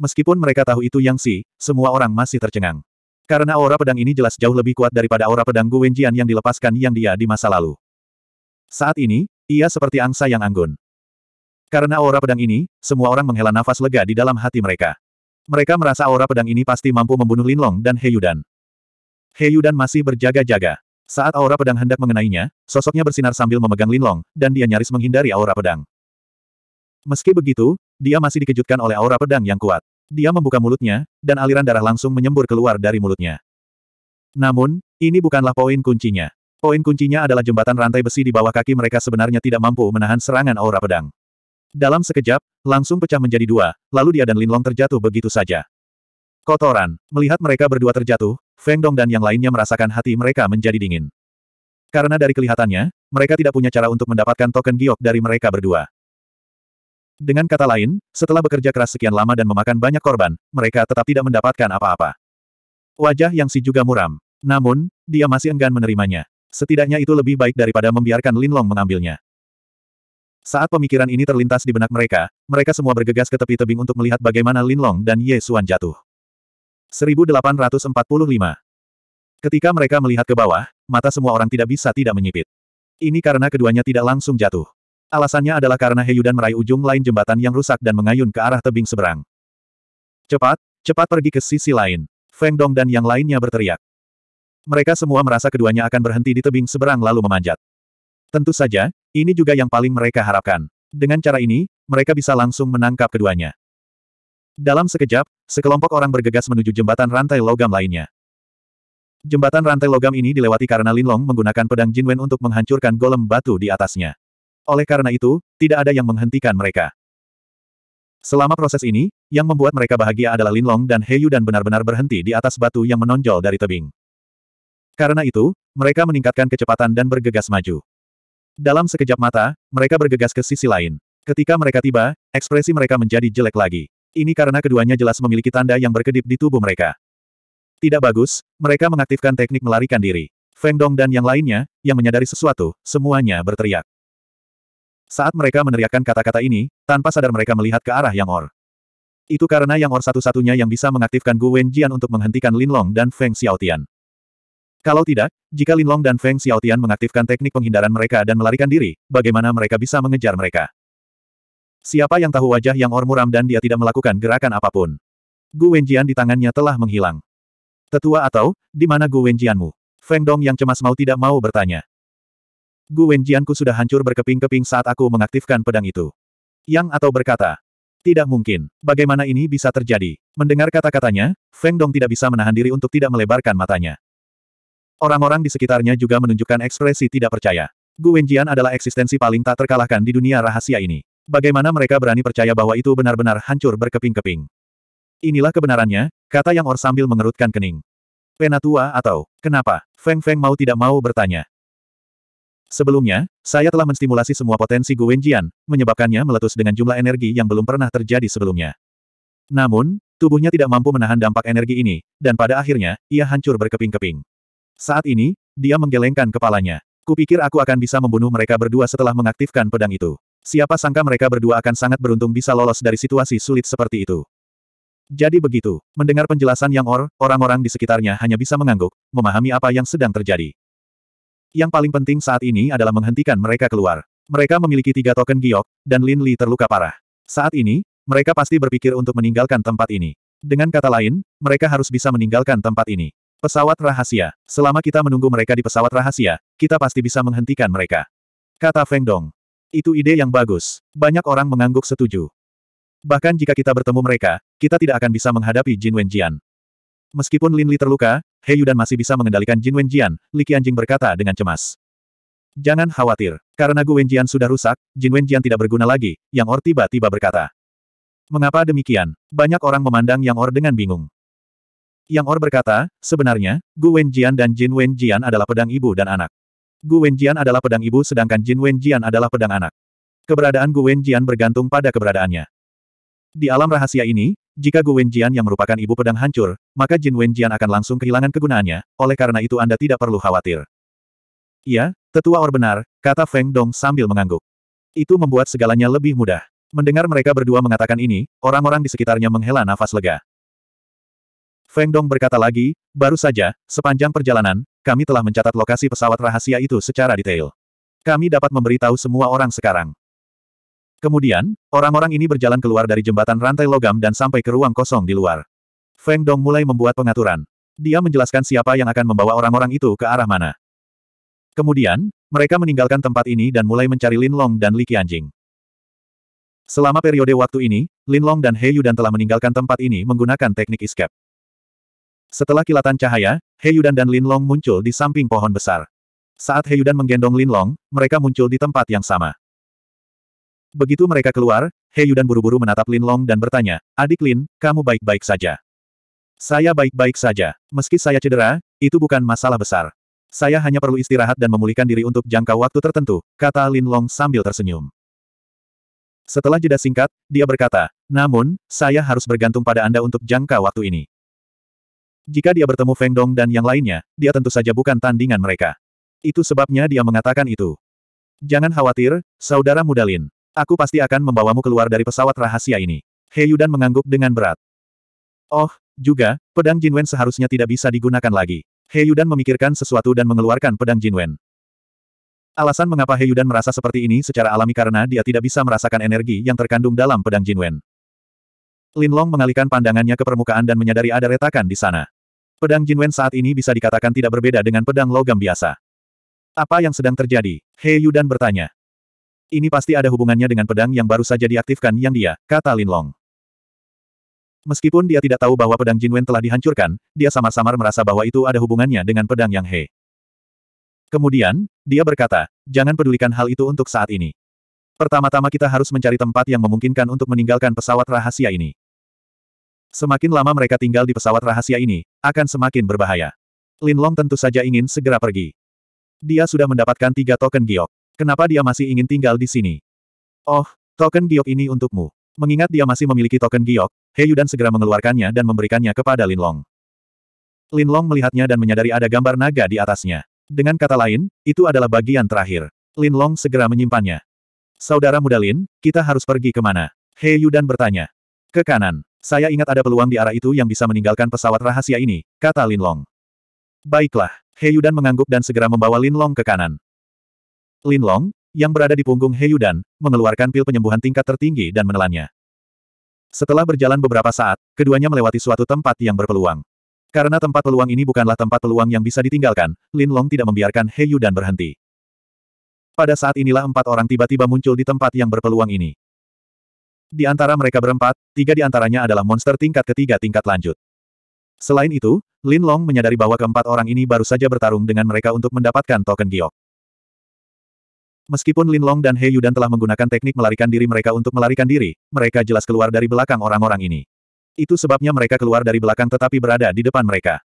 Meskipun mereka tahu itu Yang Si, semua orang masih tercengang. Karena aura pedang ini jelas jauh lebih kuat daripada aura pedang Gu Wenjian yang dilepaskan yang dia di masa lalu. Saat ini, ia seperti angsa yang anggun. Karena aura pedang ini, semua orang menghela nafas lega di dalam hati mereka. Mereka merasa aura pedang ini pasti mampu membunuh Linlong dan Heyudan. Heyudan masih berjaga-jaga. Saat aura pedang hendak mengenainya, sosoknya bersinar sambil memegang Linlong, dan dia nyaris menghindari aura pedang. Meski begitu, dia masih dikejutkan oleh aura pedang yang kuat. Dia membuka mulutnya, dan aliran darah langsung menyembur keluar dari mulutnya. Namun, ini bukanlah poin kuncinya. Poin kuncinya adalah jembatan rantai besi di bawah kaki mereka sebenarnya tidak mampu menahan serangan aura pedang. Dalam sekejap, langsung pecah menjadi dua, lalu dia dan Linlong terjatuh begitu saja. Kotoran. Melihat mereka berdua terjatuh, Feng Dong dan yang lainnya merasakan hati mereka menjadi dingin. Karena dari kelihatannya, mereka tidak punya cara untuk mendapatkan token giok dari mereka berdua. Dengan kata lain, setelah bekerja keras sekian lama dan memakan banyak korban, mereka tetap tidak mendapatkan apa-apa. Wajah yang si juga muram. Namun, dia masih enggan menerimanya. Setidaknya itu lebih baik daripada membiarkan Linlong mengambilnya. Saat pemikiran ini terlintas di benak mereka, mereka semua bergegas ke tepi tebing untuk melihat bagaimana Lin Long dan Ye Xuan jatuh. 1845 Ketika mereka melihat ke bawah, mata semua orang tidak bisa tidak menyipit. Ini karena keduanya tidak langsung jatuh. Alasannya adalah karena Heyu dan meraih ujung lain jembatan yang rusak dan mengayun ke arah tebing seberang. Cepat, cepat pergi ke sisi lain. Feng Dong dan yang lainnya berteriak. Mereka semua merasa keduanya akan berhenti di tebing seberang lalu memanjat. Tentu saja, ini juga yang paling mereka harapkan. Dengan cara ini, mereka bisa langsung menangkap keduanya. Dalam sekejap, sekelompok orang bergegas menuju jembatan rantai logam lainnya. Jembatan rantai logam ini dilewati karena Linlong menggunakan pedang Jinwen untuk menghancurkan golem batu di atasnya. Oleh karena itu, tidak ada yang menghentikan mereka. Selama proses ini, yang membuat mereka bahagia adalah Linlong dan Heyu dan benar-benar berhenti di atas batu yang menonjol dari tebing. Karena itu, mereka meningkatkan kecepatan dan bergegas maju. Dalam sekejap mata, mereka bergegas ke sisi lain. Ketika mereka tiba, ekspresi mereka menjadi jelek lagi. Ini karena keduanya jelas memiliki tanda yang berkedip di tubuh mereka. Tidak bagus, mereka mengaktifkan teknik melarikan diri. Feng Dong dan yang lainnya, yang menyadari sesuatu, semuanya berteriak. Saat mereka meneriakkan kata-kata ini, tanpa sadar mereka melihat ke arah Yang Or. Itu karena Yang Or satu-satunya yang bisa mengaktifkan Gu Wenjian untuk menghentikan Lin Long dan Feng Xiaotian. Kalau tidak, jika Linlong dan Feng Xiaotian mengaktifkan teknik penghindaran mereka dan melarikan diri, bagaimana mereka bisa mengejar mereka? Siapa yang tahu wajah yang Or muram dan dia tidak melakukan gerakan apapun? Gu Wenjian di tangannya telah menghilang. Tetua atau, di mana Gu Wenjianmu? Feng Dong yang cemas mau tidak mau bertanya. Gu Wenjianku sudah hancur berkeping-keping saat aku mengaktifkan pedang itu. Yang atau berkata, tidak mungkin. Bagaimana ini bisa terjadi? Mendengar kata-katanya, Feng Dong tidak bisa menahan diri untuk tidak melebarkan matanya. Orang-orang di sekitarnya juga menunjukkan ekspresi tidak percaya. Gu Wenjian adalah eksistensi paling tak terkalahkan di dunia rahasia ini. Bagaimana mereka berani percaya bahwa itu benar-benar hancur berkeping-keping? Inilah kebenarannya, kata Yang Or sambil mengerutkan kening. Penatua atau, kenapa? Feng Feng mau tidak mau bertanya. Sebelumnya, saya telah menstimulasi semua potensi Gu Wenjian, menyebabkannya meletus dengan jumlah energi yang belum pernah terjadi sebelumnya. Namun, tubuhnya tidak mampu menahan dampak energi ini, dan pada akhirnya, ia hancur berkeping-keping. Saat ini, dia menggelengkan kepalanya. Kupikir aku akan bisa membunuh mereka berdua setelah mengaktifkan pedang itu. Siapa sangka mereka berdua akan sangat beruntung bisa lolos dari situasi sulit seperti itu. Jadi begitu, mendengar penjelasan Yang Or, orang-orang di sekitarnya hanya bisa mengangguk, memahami apa yang sedang terjadi. Yang paling penting saat ini adalah menghentikan mereka keluar. Mereka memiliki tiga token giok, dan Lin Li terluka parah. Saat ini, mereka pasti berpikir untuk meninggalkan tempat ini. Dengan kata lain, mereka harus bisa meninggalkan tempat ini. Pesawat rahasia. Selama kita menunggu mereka di pesawat rahasia, kita pasti bisa menghentikan mereka. Kata Feng Dong. Itu ide yang bagus. Banyak orang mengangguk setuju. Bahkan jika kita bertemu mereka, kita tidak akan bisa menghadapi Jin Wenjian. Meskipun Lin Li terluka, He Yudan masih bisa mengendalikan Jin Wenjian, Li Qianjing berkata dengan cemas. Jangan khawatir, karena Gu Wenjian sudah rusak, Jin Wenjian tidak berguna lagi, Yang Or tiba-tiba berkata. Mengapa demikian? Banyak orang memandang Yang Or dengan bingung. Yang Or berkata, sebenarnya, Gu Wenjian dan Jin Wenjian adalah pedang ibu dan anak. Gu Wenjian adalah pedang ibu sedangkan Jin Wenjian adalah pedang anak. Keberadaan Gu Wenjian bergantung pada keberadaannya. Di alam rahasia ini, jika Gu Wenjian yang merupakan ibu pedang hancur, maka Jin Wenjian akan langsung kehilangan kegunaannya, oleh karena itu Anda tidak perlu khawatir. Ya, tetua Or benar, kata Feng Dong sambil mengangguk. Itu membuat segalanya lebih mudah. Mendengar mereka berdua mengatakan ini, orang-orang di sekitarnya menghela nafas lega. Feng Dong berkata lagi, baru saja, sepanjang perjalanan, kami telah mencatat lokasi pesawat rahasia itu secara detail. Kami dapat memberitahu semua orang sekarang. Kemudian, orang-orang ini berjalan keluar dari jembatan rantai logam dan sampai ke ruang kosong di luar. Feng Dong mulai membuat pengaturan. Dia menjelaskan siapa yang akan membawa orang-orang itu ke arah mana. Kemudian, mereka meninggalkan tempat ini dan mulai mencari Lin Long dan Li Qianjing. Selama periode waktu ini, Lin Long dan He Yudan telah meninggalkan tempat ini menggunakan teknik escape. Setelah kilatan cahaya, Heyu dan Lin Long muncul di samping pohon besar. Saat dan menggendong Lin Long, mereka muncul di tempat yang sama. Begitu mereka keluar, dan buru-buru menatap Lin Long dan bertanya, Adik Lin, kamu baik-baik saja. Saya baik-baik saja. Meski saya cedera, itu bukan masalah besar. Saya hanya perlu istirahat dan memulihkan diri untuk jangka waktu tertentu, kata Lin Long sambil tersenyum. Setelah jeda singkat, dia berkata, namun, saya harus bergantung pada Anda untuk jangka waktu ini. Jika dia bertemu Feng Dong dan yang lainnya, dia tentu saja bukan tandingan mereka. Itu sebabnya dia mengatakan itu. Jangan khawatir, saudara muda Lin. Aku pasti akan membawamu keluar dari pesawat rahasia ini. He Yudan mengangguk dengan berat. Oh, juga, pedang Jinwen seharusnya tidak bisa digunakan lagi. He Yudan memikirkan sesuatu dan mengeluarkan pedang Jinwen. Alasan mengapa He Yudan merasa seperti ini secara alami karena dia tidak bisa merasakan energi yang terkandung dalam pedang Jinwen. Lin Long mengalihkan pandangannya ke permukaan dan menyadari ada retakan di sana. Pedang Jinwen saat ini bisa dikatakan tidak berbeda dengan pedang logam biasa. Apa yang sedang terjadi? He Yudan bertanya. Ini pasti ada hubungannya dengan pedang yang baru saja diaktifkan yang dia, kata Lin Long. Meskipun dia tidak tahu bahwa pedang Jinwen telah dihancurkan, dia samar-samar merasa bahwa itu ada hubungannya dengan pedang yang He. Kemudian, dia berkata, jangan pedulikan hal itu untuk saat ini. Pertama-tama kita harus mencari tempat yang memungkinkan untuk meninggalkan pesawat rahasia ini. Semakin lama mereka tinggal di pesawat rahasia ini, akan semakin berbahaya. Lin Long tentu saja ingin segera pergi. Dia sudah mendapatkan tiga token giok. Kenapa dia masih ingin tinggal di sini? Oh, token giok ini untukmu. Mengingat dia masih memiliki token giok, Yudan segera mengeluarkannya dan memberikannya kepada Lin Long. Lin Long melihatnya dan menyadari ada gambar naga di atasnya. Dengan kata lain, itu adalah bagian terakhir. Lin Long segera menyimpannya. Saudara muda Lin, kita harus pergi kemana? He Yudan bertanya. Ke kanan. Saya ingat ada peluang di arah itu yang bisa meninggalkan pesawat rahasia ini, kata Lin Long. Baiklah, Yudan mengangguk dan segera membawa Lin Long ke kanan. Lin Long, yang berada di punggung Yudan, mengeluarkan pil penyembuhan tingkat tertinggi dan menelannya. Setelah berjalan beberapa saat, keduanya melewati suatu tempat yang berpeluang. Karena tempat peluang ini bukanlah tempat peluang yang bisa ditinggalkan, Lin Long tidak membiarkan Yudan berhenti. Pada saat inilah empat orang tiba-tiba muncul di tempat yang berpeluang ini. Di antara mereka berempat, tiga di antaranya adalah monster tingkat ketiga tingkat lanjut. Selain itu, Lin Long menyadari bahwa keempat orang ini baru saja bertarung dengan mereka untuk mendapatkan token giok. Meskipun Lin Long dan He Yudan telah menggunakan teknik melarikan diri mereka untuk melarikan diri, mereka jelas keluar dari belakang orang-orang ini. Itu sebabnya mereka keluar dari belakang tetapi berada di depan mereka.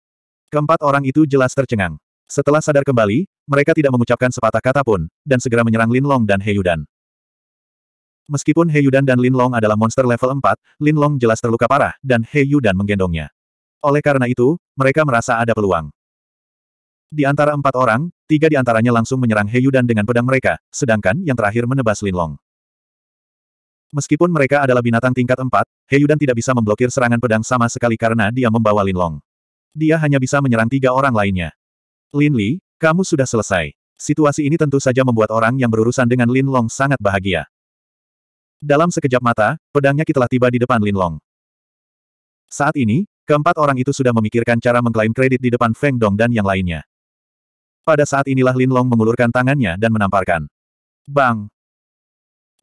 Keempat orang itu jelas tercengang. Setelah sadar kembali, mereka tidak mengucapkan sepatah kata pun, dan segera menyerang Lin Long dan He Yudan. Meskipun He Yudan dan Lin Long adalah monster level 4, Lin Long jelas terluka parah, dan He Yudan menggendongnya. Oleh karena itu, mereka merasa ada peluang. Di antara empat orang, tiga di antaranya langsung menyerang He Yudan dengan pedang mereka, sedangkan yang terakhir menebas Lin Long. Meskipun mereka adalah binatang tingkat 4, He Yudan tidak bisa memblokir serangan pedang sama sekali karena dia membawa Lin Long. Dia hanya bisa menyerang tiga orang lainnya. Lin Li, kamu sudah selesai. Situasi ini tentu saja membuat orang yang berurusan dengan Lin Long sangat bahagia. Dalam sekejap mata, pedangnya kita telah tiba di depan Lin Long. Saat ini, keempat orang itu sudah memikirkan cara mengklaim kredit di depan Feng Dong dan yang lainnya. Pada saat inilah Lin Long mengulurkan tangannya dan menamparkan. Bang!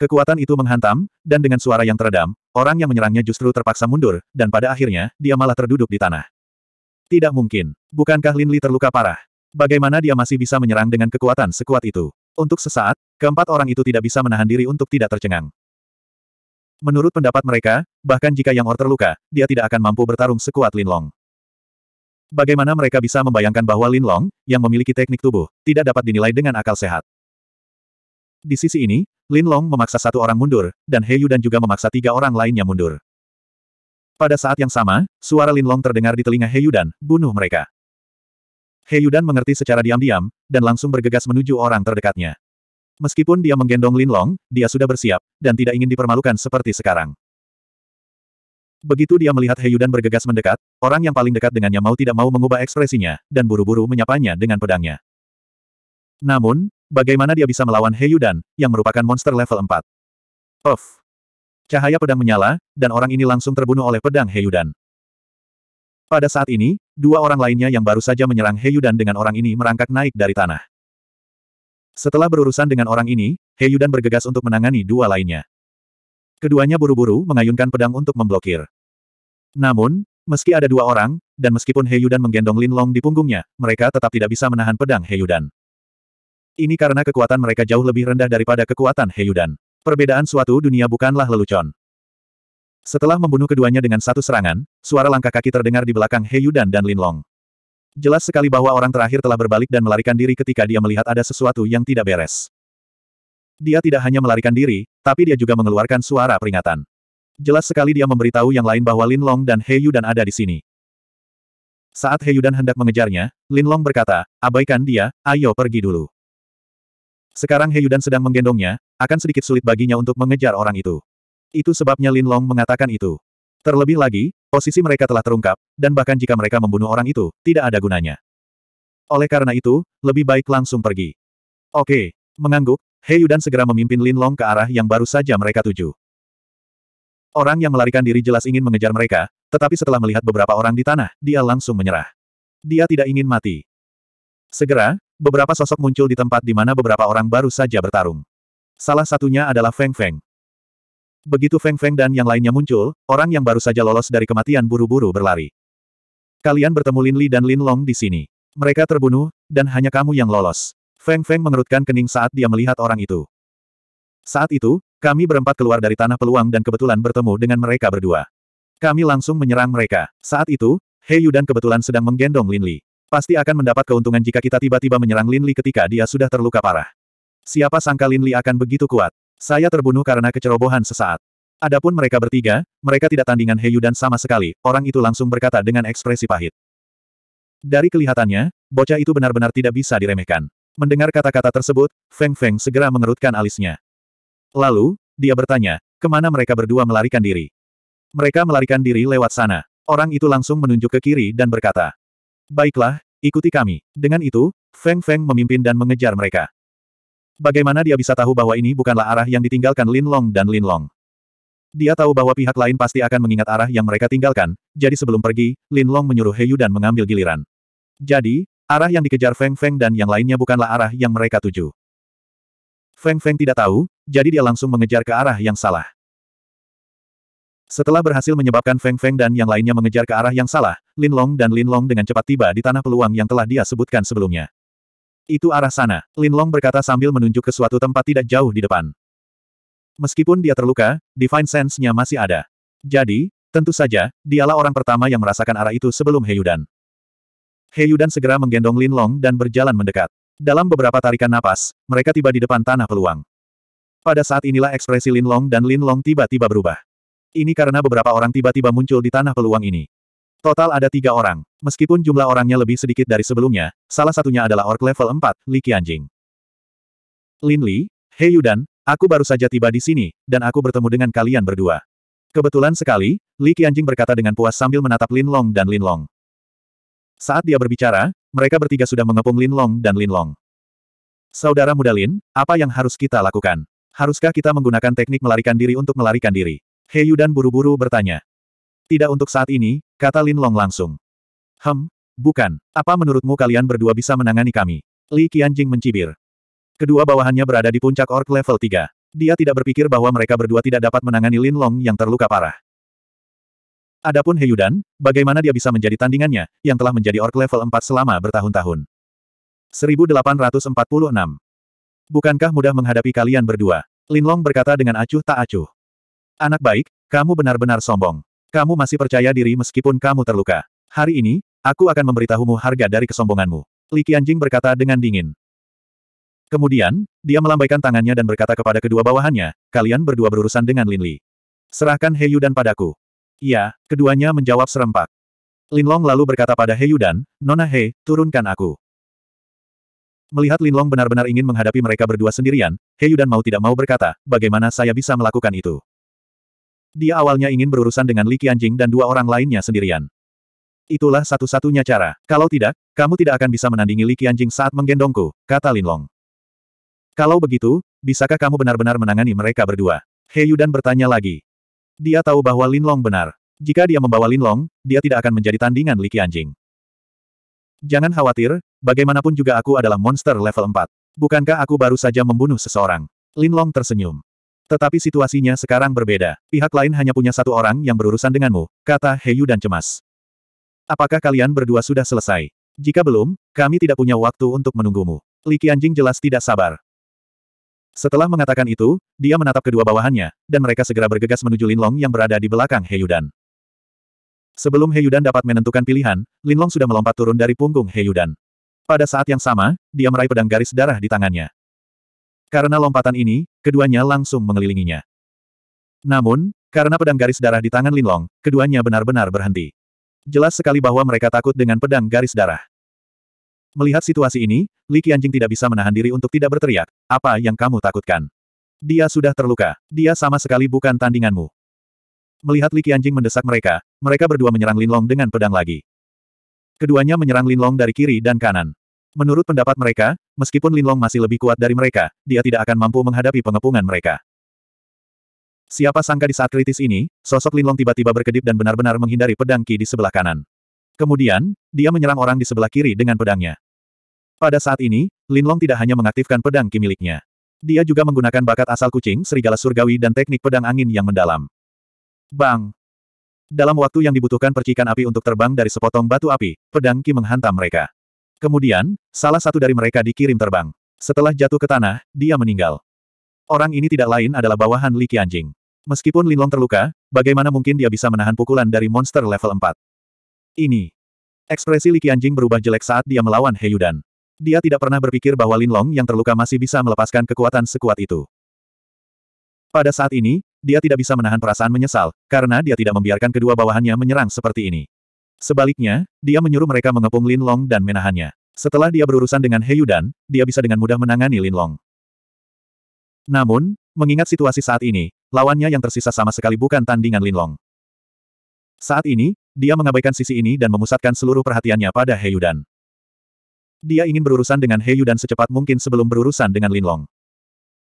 Kekuatan itu menghantam, dan dengan suara yang teredam, orang yang menyerangnya justru terpaksa mundur, dan pada akhirnya, dia malah terduduk di tanah. Tidak mungkin. Bukankah Lin Li terluka parah? Bagaimana dia masih bisa menyerang dengan kekuatan sekuat itu? Untuk sesaat, keempat orang itu tidak bisa menahan diri untuk tidak tercengang. Menurut pendapat mereka, bahkan jika Yang Or terluka, dia tidak akan mampu bertarung sekuat Lin Long. Bagaimana mereka bisa membayangkan bahwa Lin Long, yang memiliki teknik tubuh, tidak dapat dinilai dengan akal sehat. Di sisi ini, Lin Long memaksa satu orang mundur, dan Heyu dan juga memaksa tiga orang lainnya mundur. Pada saat yang sama, suara Lin Long terdengar di telinga Heyu dan, bunuh mereka. Heyu dan mengerti secara diam-diam, dan langsung bergegas menuju orang terdekatnya. Meskipun dia menggendong Lin Long, dia sudah bersiap, dan tidak ingin dipermalukan seperti sekarang. Begitu dia melihat Yudan bergegas mendekat, orang yang paling dekat dengannya mau tidak mau mengubah ekspresinya, dan buru-buru menyapanya dengan pedangnya. Namun, bagaimana dia bisa melawan Yudan, yang merupakan monster level 4? Of, Cahaya pedang menyala, dan orang ini langsung terbunuh oleh pedang Yudan. Pada saat ini, dua orang lainnya yang baru saja menyerang Yudan dengan orang ini merangkak naik dari tanah. Setelah berurusan dengan orang ini, dan bergegas untuk menangani dua lainnya. Keduanya buru-buru mengayunkan pedang untuk memblokir. Namun, meski ada dua orang, dan meskipun dan menggendong Lin Long di punggungnya, mereka tetap tidak bisa menahan pedang Heiyudan. Ini karena kekuatan mereka jauh lebih rendah daripada kekuatan Heiyudan. Perbedaan suatu dunia bukanlah lelucon. Setelah membunuh keduanya dengan satu serangan, suara langkah kaki terdengar di belakang Heyu dan Lin Long. Jelas sekali bahwa orang terakhir telah berbalik dan melarikan diri ketika dia melihat ada sesuatu yang tidak beres. Dia tidak hanya melarikan diri, tapi dia juga mengeluarkan suara peringatan. Jelas sekali dia memberitahu yang lain bahwa Lin Long dan He Yudan ada di sini. Saat He Yudan hendak mengejarnya, Lin Long berkata, abaikan dia, ayo pergi dulu. Sekarang He Yudan sedang menggendongnya, akan sedikit sulit baginya untuk mengejar orang itu. Itu sebabnya Lin Long mengatakan itu. Terlebih lagi, posisi mereka telah terungkap, dan bahkan jika mereka membunuh orang itu, tidak ada gunanya. Oleh karena itu, lebih baik langsung pergi. Oke, mengangguk, Hei Yudan segera memimpin Lin Long ke arah yang baru saja mereka tuju. Orang yang melarikan diri jelas ingin mengejar mereka, tetapi setelah melihat beberapa orang di tanah, dia langsung menyerah. Dia tidak ingin mati. Segera, beberapa sosok muncul di tempat di mana beberapa orang baru saja bertarung. Salah satunya adalah Feng Feng. Begitu Feng Feng dan yang lainnya muncul, orang yang baru saja lolos dari kematian buru-buru berlari. Kalian bertemu Lin Li dan Lin Long di sini. Mereka terbunuh, dan hanya kamu yang lolos. Feng Feng mengerutkan kening saat dia melihat orang itu. Saat itu, kami berempat keluar dari tanah peluang dan kebetulan bertemu dengan mereka berdua. Kami langsung menyerang mereka. Saat itu, He Yu dan kebetulan sedang menggendong Lin Li. Pasti akan mendapat keuntungan jika kita tiba-tiba menyerang Lin Li ketika dia sudah terluka parah. Siapa sangka Lin Li akan begitu kuat? Saya terbunuh karena kecerobohan sesaat. Adapun mereka bertiga, mereka tidak tandingan Heyu dan sama sekali, orang itu langsung berkata dengan ekspresi pahit. Dari kelihatannya, bocah itu benar-benar tidak bisa diremehkan. Mendengar kata-kata tersebut, Feng Feng segera mengerutkan alisnya. Lalu, dia bertanya, kemana mereka berdua melarikan diri? Mereka melarikan diri lewat sana. Orang itu langsung menunjuk ke kiri dan berkata, Baiklah, ikuti kami. Dengan itu, Feng Feng memimpin dan mengejar mereka. Bagaimana dia bisa tahu bahwa ini bukanlah arah yang ditinggalkan Lin Long dan Lin Long? Dia tahu bahwa pihak lain pasti akan mengingat arah yang mereka tinggalkan, jadi sebelum pergi, Lin Long menyuruh Heyu dan mengambil giliran. Jadi, arah yang dikejar Feng Feng dan yang lainnya bukanlah arah yang mereka tuju. Feng Feng tidak tahu, jadi dia langsung mengejar ke arah yang salah. Setelah berhasil menyebabkan Feng Feng dan yang lainnya mengejar ke arah yang salah, Lin Long dan Lin Long dengan cepat tiba di tanah peluang yang telah dia sebutkan sebelumnya. Itu arah sana, Lin Long berkata sambil menunjuk ke suatu tempat tidak jauh di depan. Meskipun dia terluka, divine sense-nya masih ada. Jadi, tentu saja, dialah orang pertama yang merasakan arah itu sebelum Heyudan. Heyudan segera menggendong Lin Long dan berjalan mendekat. Dalam beberapa tarikan napas, mereka tiba di depan tanah peluang. Pada saat inilah ekspresi Lin Long dan Lin Long tiba-tiba berubah. Ini karena beberapa orang tiba-tiba muncul di tanah peluang ini. Total ada tiga orang. Meskipun jumlah orangnya lebih sedikit dari sebelumnya, salah satunya adalah orc level 4, Li Qianjing. Lin Li, Hei Yudan, aku baru saja tiba di sini, dan aku bertemu dengan kalian berdua. Kebetulan sekali, Li Qianjing berkata dengan puas sambil menatap Lin Long dan Lin Long. Saat dia berbicara, mereka bertiga sudah mengepung Lin Long dan Lin Long. Saudara muda Lin, apa yang harus kita lakukan? Haruskah kita menggunakan teknik melarikan diri untuk melarikan diri? Hei Yudan buru-buru bertanya. Tidak untuk saat ini, kata Lin Long langsung. Hem, bukan. Apa menurutmu kalian berdua bisa menangani kami? Li Qianjing mencibir. Kedua bawahannya berada di puncak ork level 3. Dia tidak berpikir bahwa mereka berdua tidak dapat menangani Lin Long yang terluka parah. Adapun He Yudan, bagaimana dia bisa menjadi tandingannya, yang telah menjadi ork level 4 selama bertahun-tahun. 1846. Bukankah mudah menghadapi kalian berdua? Lin Long berkata dengan acuh tak acuh. Anak baik, kamu benar-benar sombong. Kamu masih percaya diri meskipun kamu terluka. Hari ini, aku akan memberitahumu harga dari kesombonganmu. Li Qianjing berkata dengan dingin. Kemudian, dia melambaikan tangannya dan berkata kepada kedua bawahannya, kalian berdua berurusan dengan Lin Li. Serahkan He Yudan padaku. Iya, keduanya menjawab serempak. Lin Long lalu berkata pada He Yudan, Nona He, turunkan aku. Melihat Lin Long benar-benar ingin menghadapi mereka berdua sendirian, Yudan mau tidak mau berkata, bagaimana saya bisa melakukan itu? Dia awalnya ingin berurusan dengan Li Qianjing dan dua orang lainnya sendirian. Itulah satu-satunya cara. Kalau tidak, kamu tidak akan bisa menandingi Li Qianjing saat menggendongku, kata Lin Long. Kalau begitu, bisakah kamu benar-benar menangani mereka berdua? He Yudan bertanya lagi. Dia tahu bahwa Lin Long benar. Jika dia membawa Lin Long, dia tidak akan menjadi tandingan Li Qianjing. Jangan khawatir, bagaimanapun juga aku adalah monster level 4. Bukankah aku baru saja membunuh seseorang? Lin Long tersenyum. Tetapi situasinya sekarang berbeda. Pihak lain hanya punya satu orang yang berurusan denganmu, kata Heyu dan cemas. Apakah kalian berdua sudah selesai? Jika belum, kami tidak punya waktu untuk menunggumu. Li Qi'anjing jelas tidak sabar. Setelah mengatakan itu, dia menatap kedua bawahannya, dan mereka segera bergegas menuju Linlong yang berada di belakang Heyudan. Sebelum Heyudan dapat menentukan pilihan, Linlong sudah melompat turun dari punggung Heyudan. Pada saat yang sama, dia meraih pedang garis darah di tangannya. Karena lompatan ini, keduanya langsung mengelilinginya. Namun, karena pedang garis darah di tangan Linlong, keduanya benar-benar berhenti. Jelas sekali bahwa mereka takut dengan pedang garis darah. Melihat situasi ini, Li Qianjing tidak bisa menahan diri untuk tidak berteriak, apa yang kamu takutkan? Dia sudah terluka, dia sama sekali bukan tandinganmu. Melihat Li Qianjing mendesak mereka, mereka berdua menyerang Linlong dengan pedang lagi. Keduanya menyerang Linlong dari kiri dan kanan. Menurut pendapat mereka, meskipun Linlong masih lebih kuat dari mereka, dia tidak akan mampu menghadapi pengepungan mereka. Siapa sangka di saat kritis ini, sosok Linlong tiba-tiba berkedip dan benar-benar menghindari pedang Ki di sebelah kanan. Kemudian, dia menyerang orang di sebelah kiri dengan pedangnya. Pada saat ini, Linlong tidak hanya mengaktifkan pedang Ki miliknya. Dia juga menggunakan bakat asal kucing serigala surgawi dan teknik pedang angin yang mendalam. Bang! Dalam waktu yang dibutuhkan percikan api untuk terbang dari sepotong batu api, pedang Ki menghantam mereka. Kemudian, salah satu dari mereka dikirim terbang. Setelah jatuh ke tanah, dia meninggal. Orang ini tidak lain adalah bawahan Li Qianjing. Meskipun Linlong terluka, bagaimana mungkin dia bisa menahan pukulan dari monster level 4? Ini. Ekspresi Li Qianjing berubah jelek saat dia melawan Yudan. Dia tidak pernah berpikir bahwa Linlong yang terluka masih bisa melepaskan kekuatan sekuat itu. Pada saat ini, dia tidak bisa menahan perasaan menyesal, karena dia tidak membiarkan kedua bawahannya menyerang seperti ini. Sebaliknya, dia menyuruh mereka mengepung Lin Long dan menahannya. Setelah dia berurusan dengan He Yudan, dia bisa dengan mudah menangani Lin Long. Namun, mengingat situasi saat ini, lawannya yang tersisa sama sekali bukan tandingan Lin Long. Saat ini, dia mengabaikan sisi ini dan memusatkan seluruh perhatiannya pada He Yudan. Dia ingin berurusan dengan He Yudan secepat mungkin sebelum berurusan dengan Lin Long.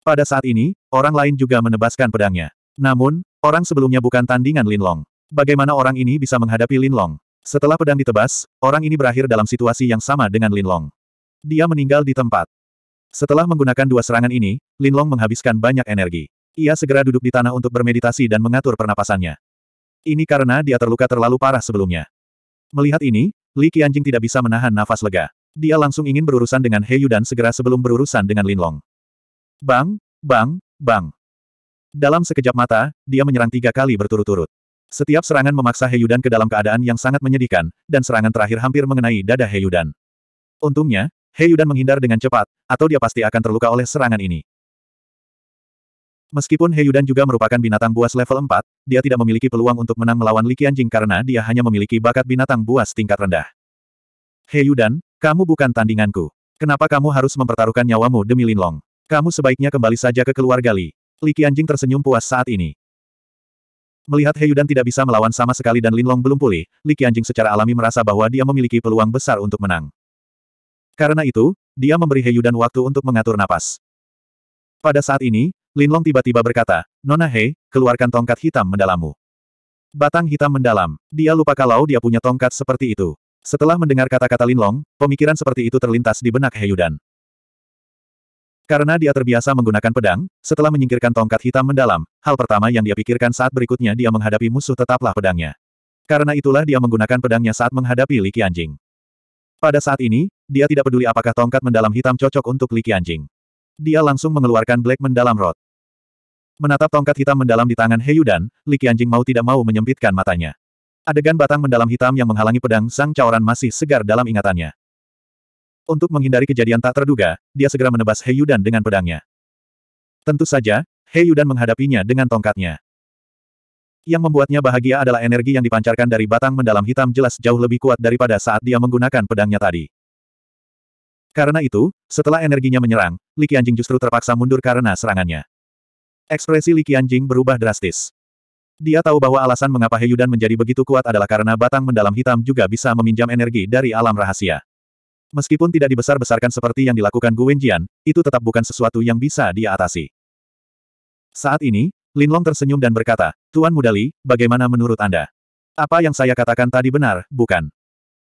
Pada saat ini, orang lain juga menebaskan pedangnya. Namun, orang sebelumnya bukan tandingan Lin Long. Bagaimana orang ini bisa menghadapi Lin Long? Setelah pedang ditebas, orang ini berakhir dalam situasi yang sama dengan Linlong. Dia meninggal di tempat. Setelah menggunakan dua serangan ini, Linlong menghabiskan banyak energi. Ia segera duduk di tanah untuk bermeditasi dan mengatur pernapasannya. Ini karena dia terluka terlalu parah sebelumnya. Melihat ini, Li Qianjing tidak bisa menahan nafas lega. Dia langsung ingin berurusan dengan He Yu dan segera sebelum berurusan dengan Linlong. Bang, bang, bang. Dalam sekejap mata, dia menyerang tiga kali berturut-turut. Setiap serangan memaksa Heyudan ke dalam keadaan yang sangat menyedihkan, dan serangan terakhir hampir mengenai dada Heyudan. Untungnya, Heyudan menghindar dengan cepat, atau dia pasti akan terluka oleh serangan ini. Meskipun Heyudan juga merupakan binatang buas level 4, dia tidak memiliki peluang untuk menang melawan Li Qianjing karena dia hanya memiliki bakat binatang buas tingkat rendah. Heyudan, kamu bukan tandinganku. Kenapa kamu harus mempertaruhkan nyawamu demi Linlong? Kamu sebaiknya kembali saja ke keluarga Li. Li Qianjing tersenyum puas saat ini. Melihat dan tidak bisa melawan sama sekali dan Linlong belum pulih, Li Qianjing secara alami merasa bahwa dia memiliki peluang besar untuk menang. Karena itu, dia memberi dan waktu untuk mengatur napas. Pada saat ini, Linlong tiba-tiba berkata, Nona Hei, keluarkan tongkat hitam mendalammu. Batang hitam mendalam, dia lupa kalau dia punya tongkat seperti itu. Setelah mendengar kata-kata Linlong, pemikiran seperti itu terlintas di benak Heiyudan. Karena dia terbiasa menggunakan pedang, setelah menyingkirkan tongkat hitam mendalam, hal pertama yang dia pikirkan saat berikutnya dia menghadapi musuh tetaplah pedangnya. Karena itulah dia menggunakan pedangnya saat menghadapi Liki Anjing. Pada saat ini, dia tidak peduli apakah tongkat mendalam hitam cocok untuk Liki Anjing. Dia langsung mengeluarkan Black Mendalam Rod. Menatap tongkat hitam mendalam di tangan Heyudan, Liki Anjing mau tidak mau menyempitkan matanya. Adegan batang mendalam hitam yang menghalangi pedang Sang Caoran masih segar dalam ingatannya. Untuk menghindari kejadian tak terduga, dia segera menebas Yudan dengan pedangnya. Tentu saja, Yudan menghadapinya dengan tongkatnya. Yang membuatnya bahagia adalah energi yang dipancarkan dari batang mendalam hitam jelas jauh lebih kuat daripada saat dia menggunakan pedangnya tadi. Karena itu, setelah energinya menyerang, Li Qianjing justru terpaksa mundur karena serangannya. Ekspresi Li Qianjing berubah drastis. Dia tahu bahwa alasan mengapa Dan menjadi begitu kuat adalah karena batang mendalam hitam juga bisa meminjam energi dari alam rahasia. Meskipun tidak dibesar-besarkan seperti yang dilakukan Gu Wenjian, itu tetap bukan sesuatu yang bisa dia atasi. Saat ini, Lin Long tersenyum dan berkata, Tuan Mudali, bagaimana menurut Anda? Apa yang saya katakan tadi benar, bukan?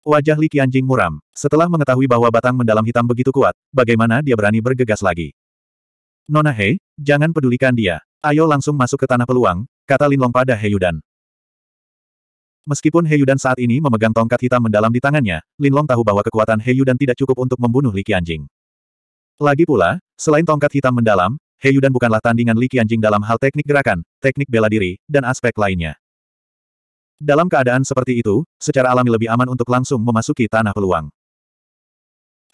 Wajah Li Qianjing muram. Setelah mengetahui bahwa batang mendalam hitam begitu kuat, bagaimana dia berani bergegas lagi? Nona Hei, jangan pedulikan dia. Ayo langsung masuk ke tanah peluang, kata Lin Long pada Yudan. Meskipun dan saat ini memegang tongkat hitam mendalam di tangannya, Linlong tahu bahwa kekuatan dan tidak cukup untuk membunuh Li Qianjing. Lagi pula, selain tongkat hitam mendalam, dan bukanlah tandingan Li Qianjing dalam hal teknik gerakan, teknik bela diri, dan aspek lainnya. Dalam keadaan seperti itu, secara alami lebih aman untuk langsung memasuki tanah peluang.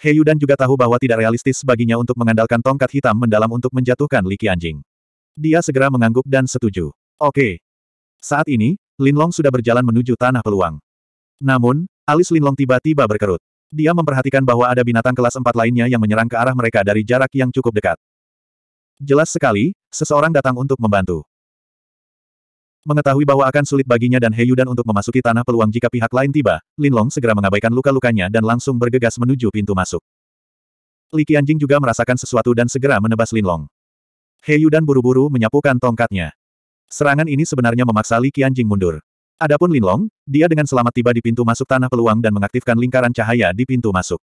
dan juga tahu bahwa tidak realistis baginya untuk mengandalkan tongkat hitam mendalam untuk menjatuhkan Li Qianjing. Dia segera mengangguk dan setuju. Oke. Saat ini, Linlong sudah berjalan menuju tanah peluang. Namun, alis Linlong tiba-tiba berkerut. Dia memperhatikan bahwa ada binatang kelas empat lainnya yang menyerang ke arah mereka dari jarak yang cukup dekat. Jelas sekali, seseorang datang untuk membantu. Mengetahui bahwa akan sulit baginya dan Heyudan untuk memasuki tanah peluang jika pihak lain tiba, Linlong segera mengabaikan luka-lukanya dan langsung bergegas menuju pintu masuk. Li Qianjing juga merasakan sesuatu dan segera menebas Linlong. Heyudan buru-buru menyapukan tongkatnya. Serangan ini sebenarnya memaksa Li Qianjing mundur. Adapun Linlong, dia dengan selamat tiba di pintu masuk tanah peluang dan mengaktifkan lingkaran cahaya di pintu masuk.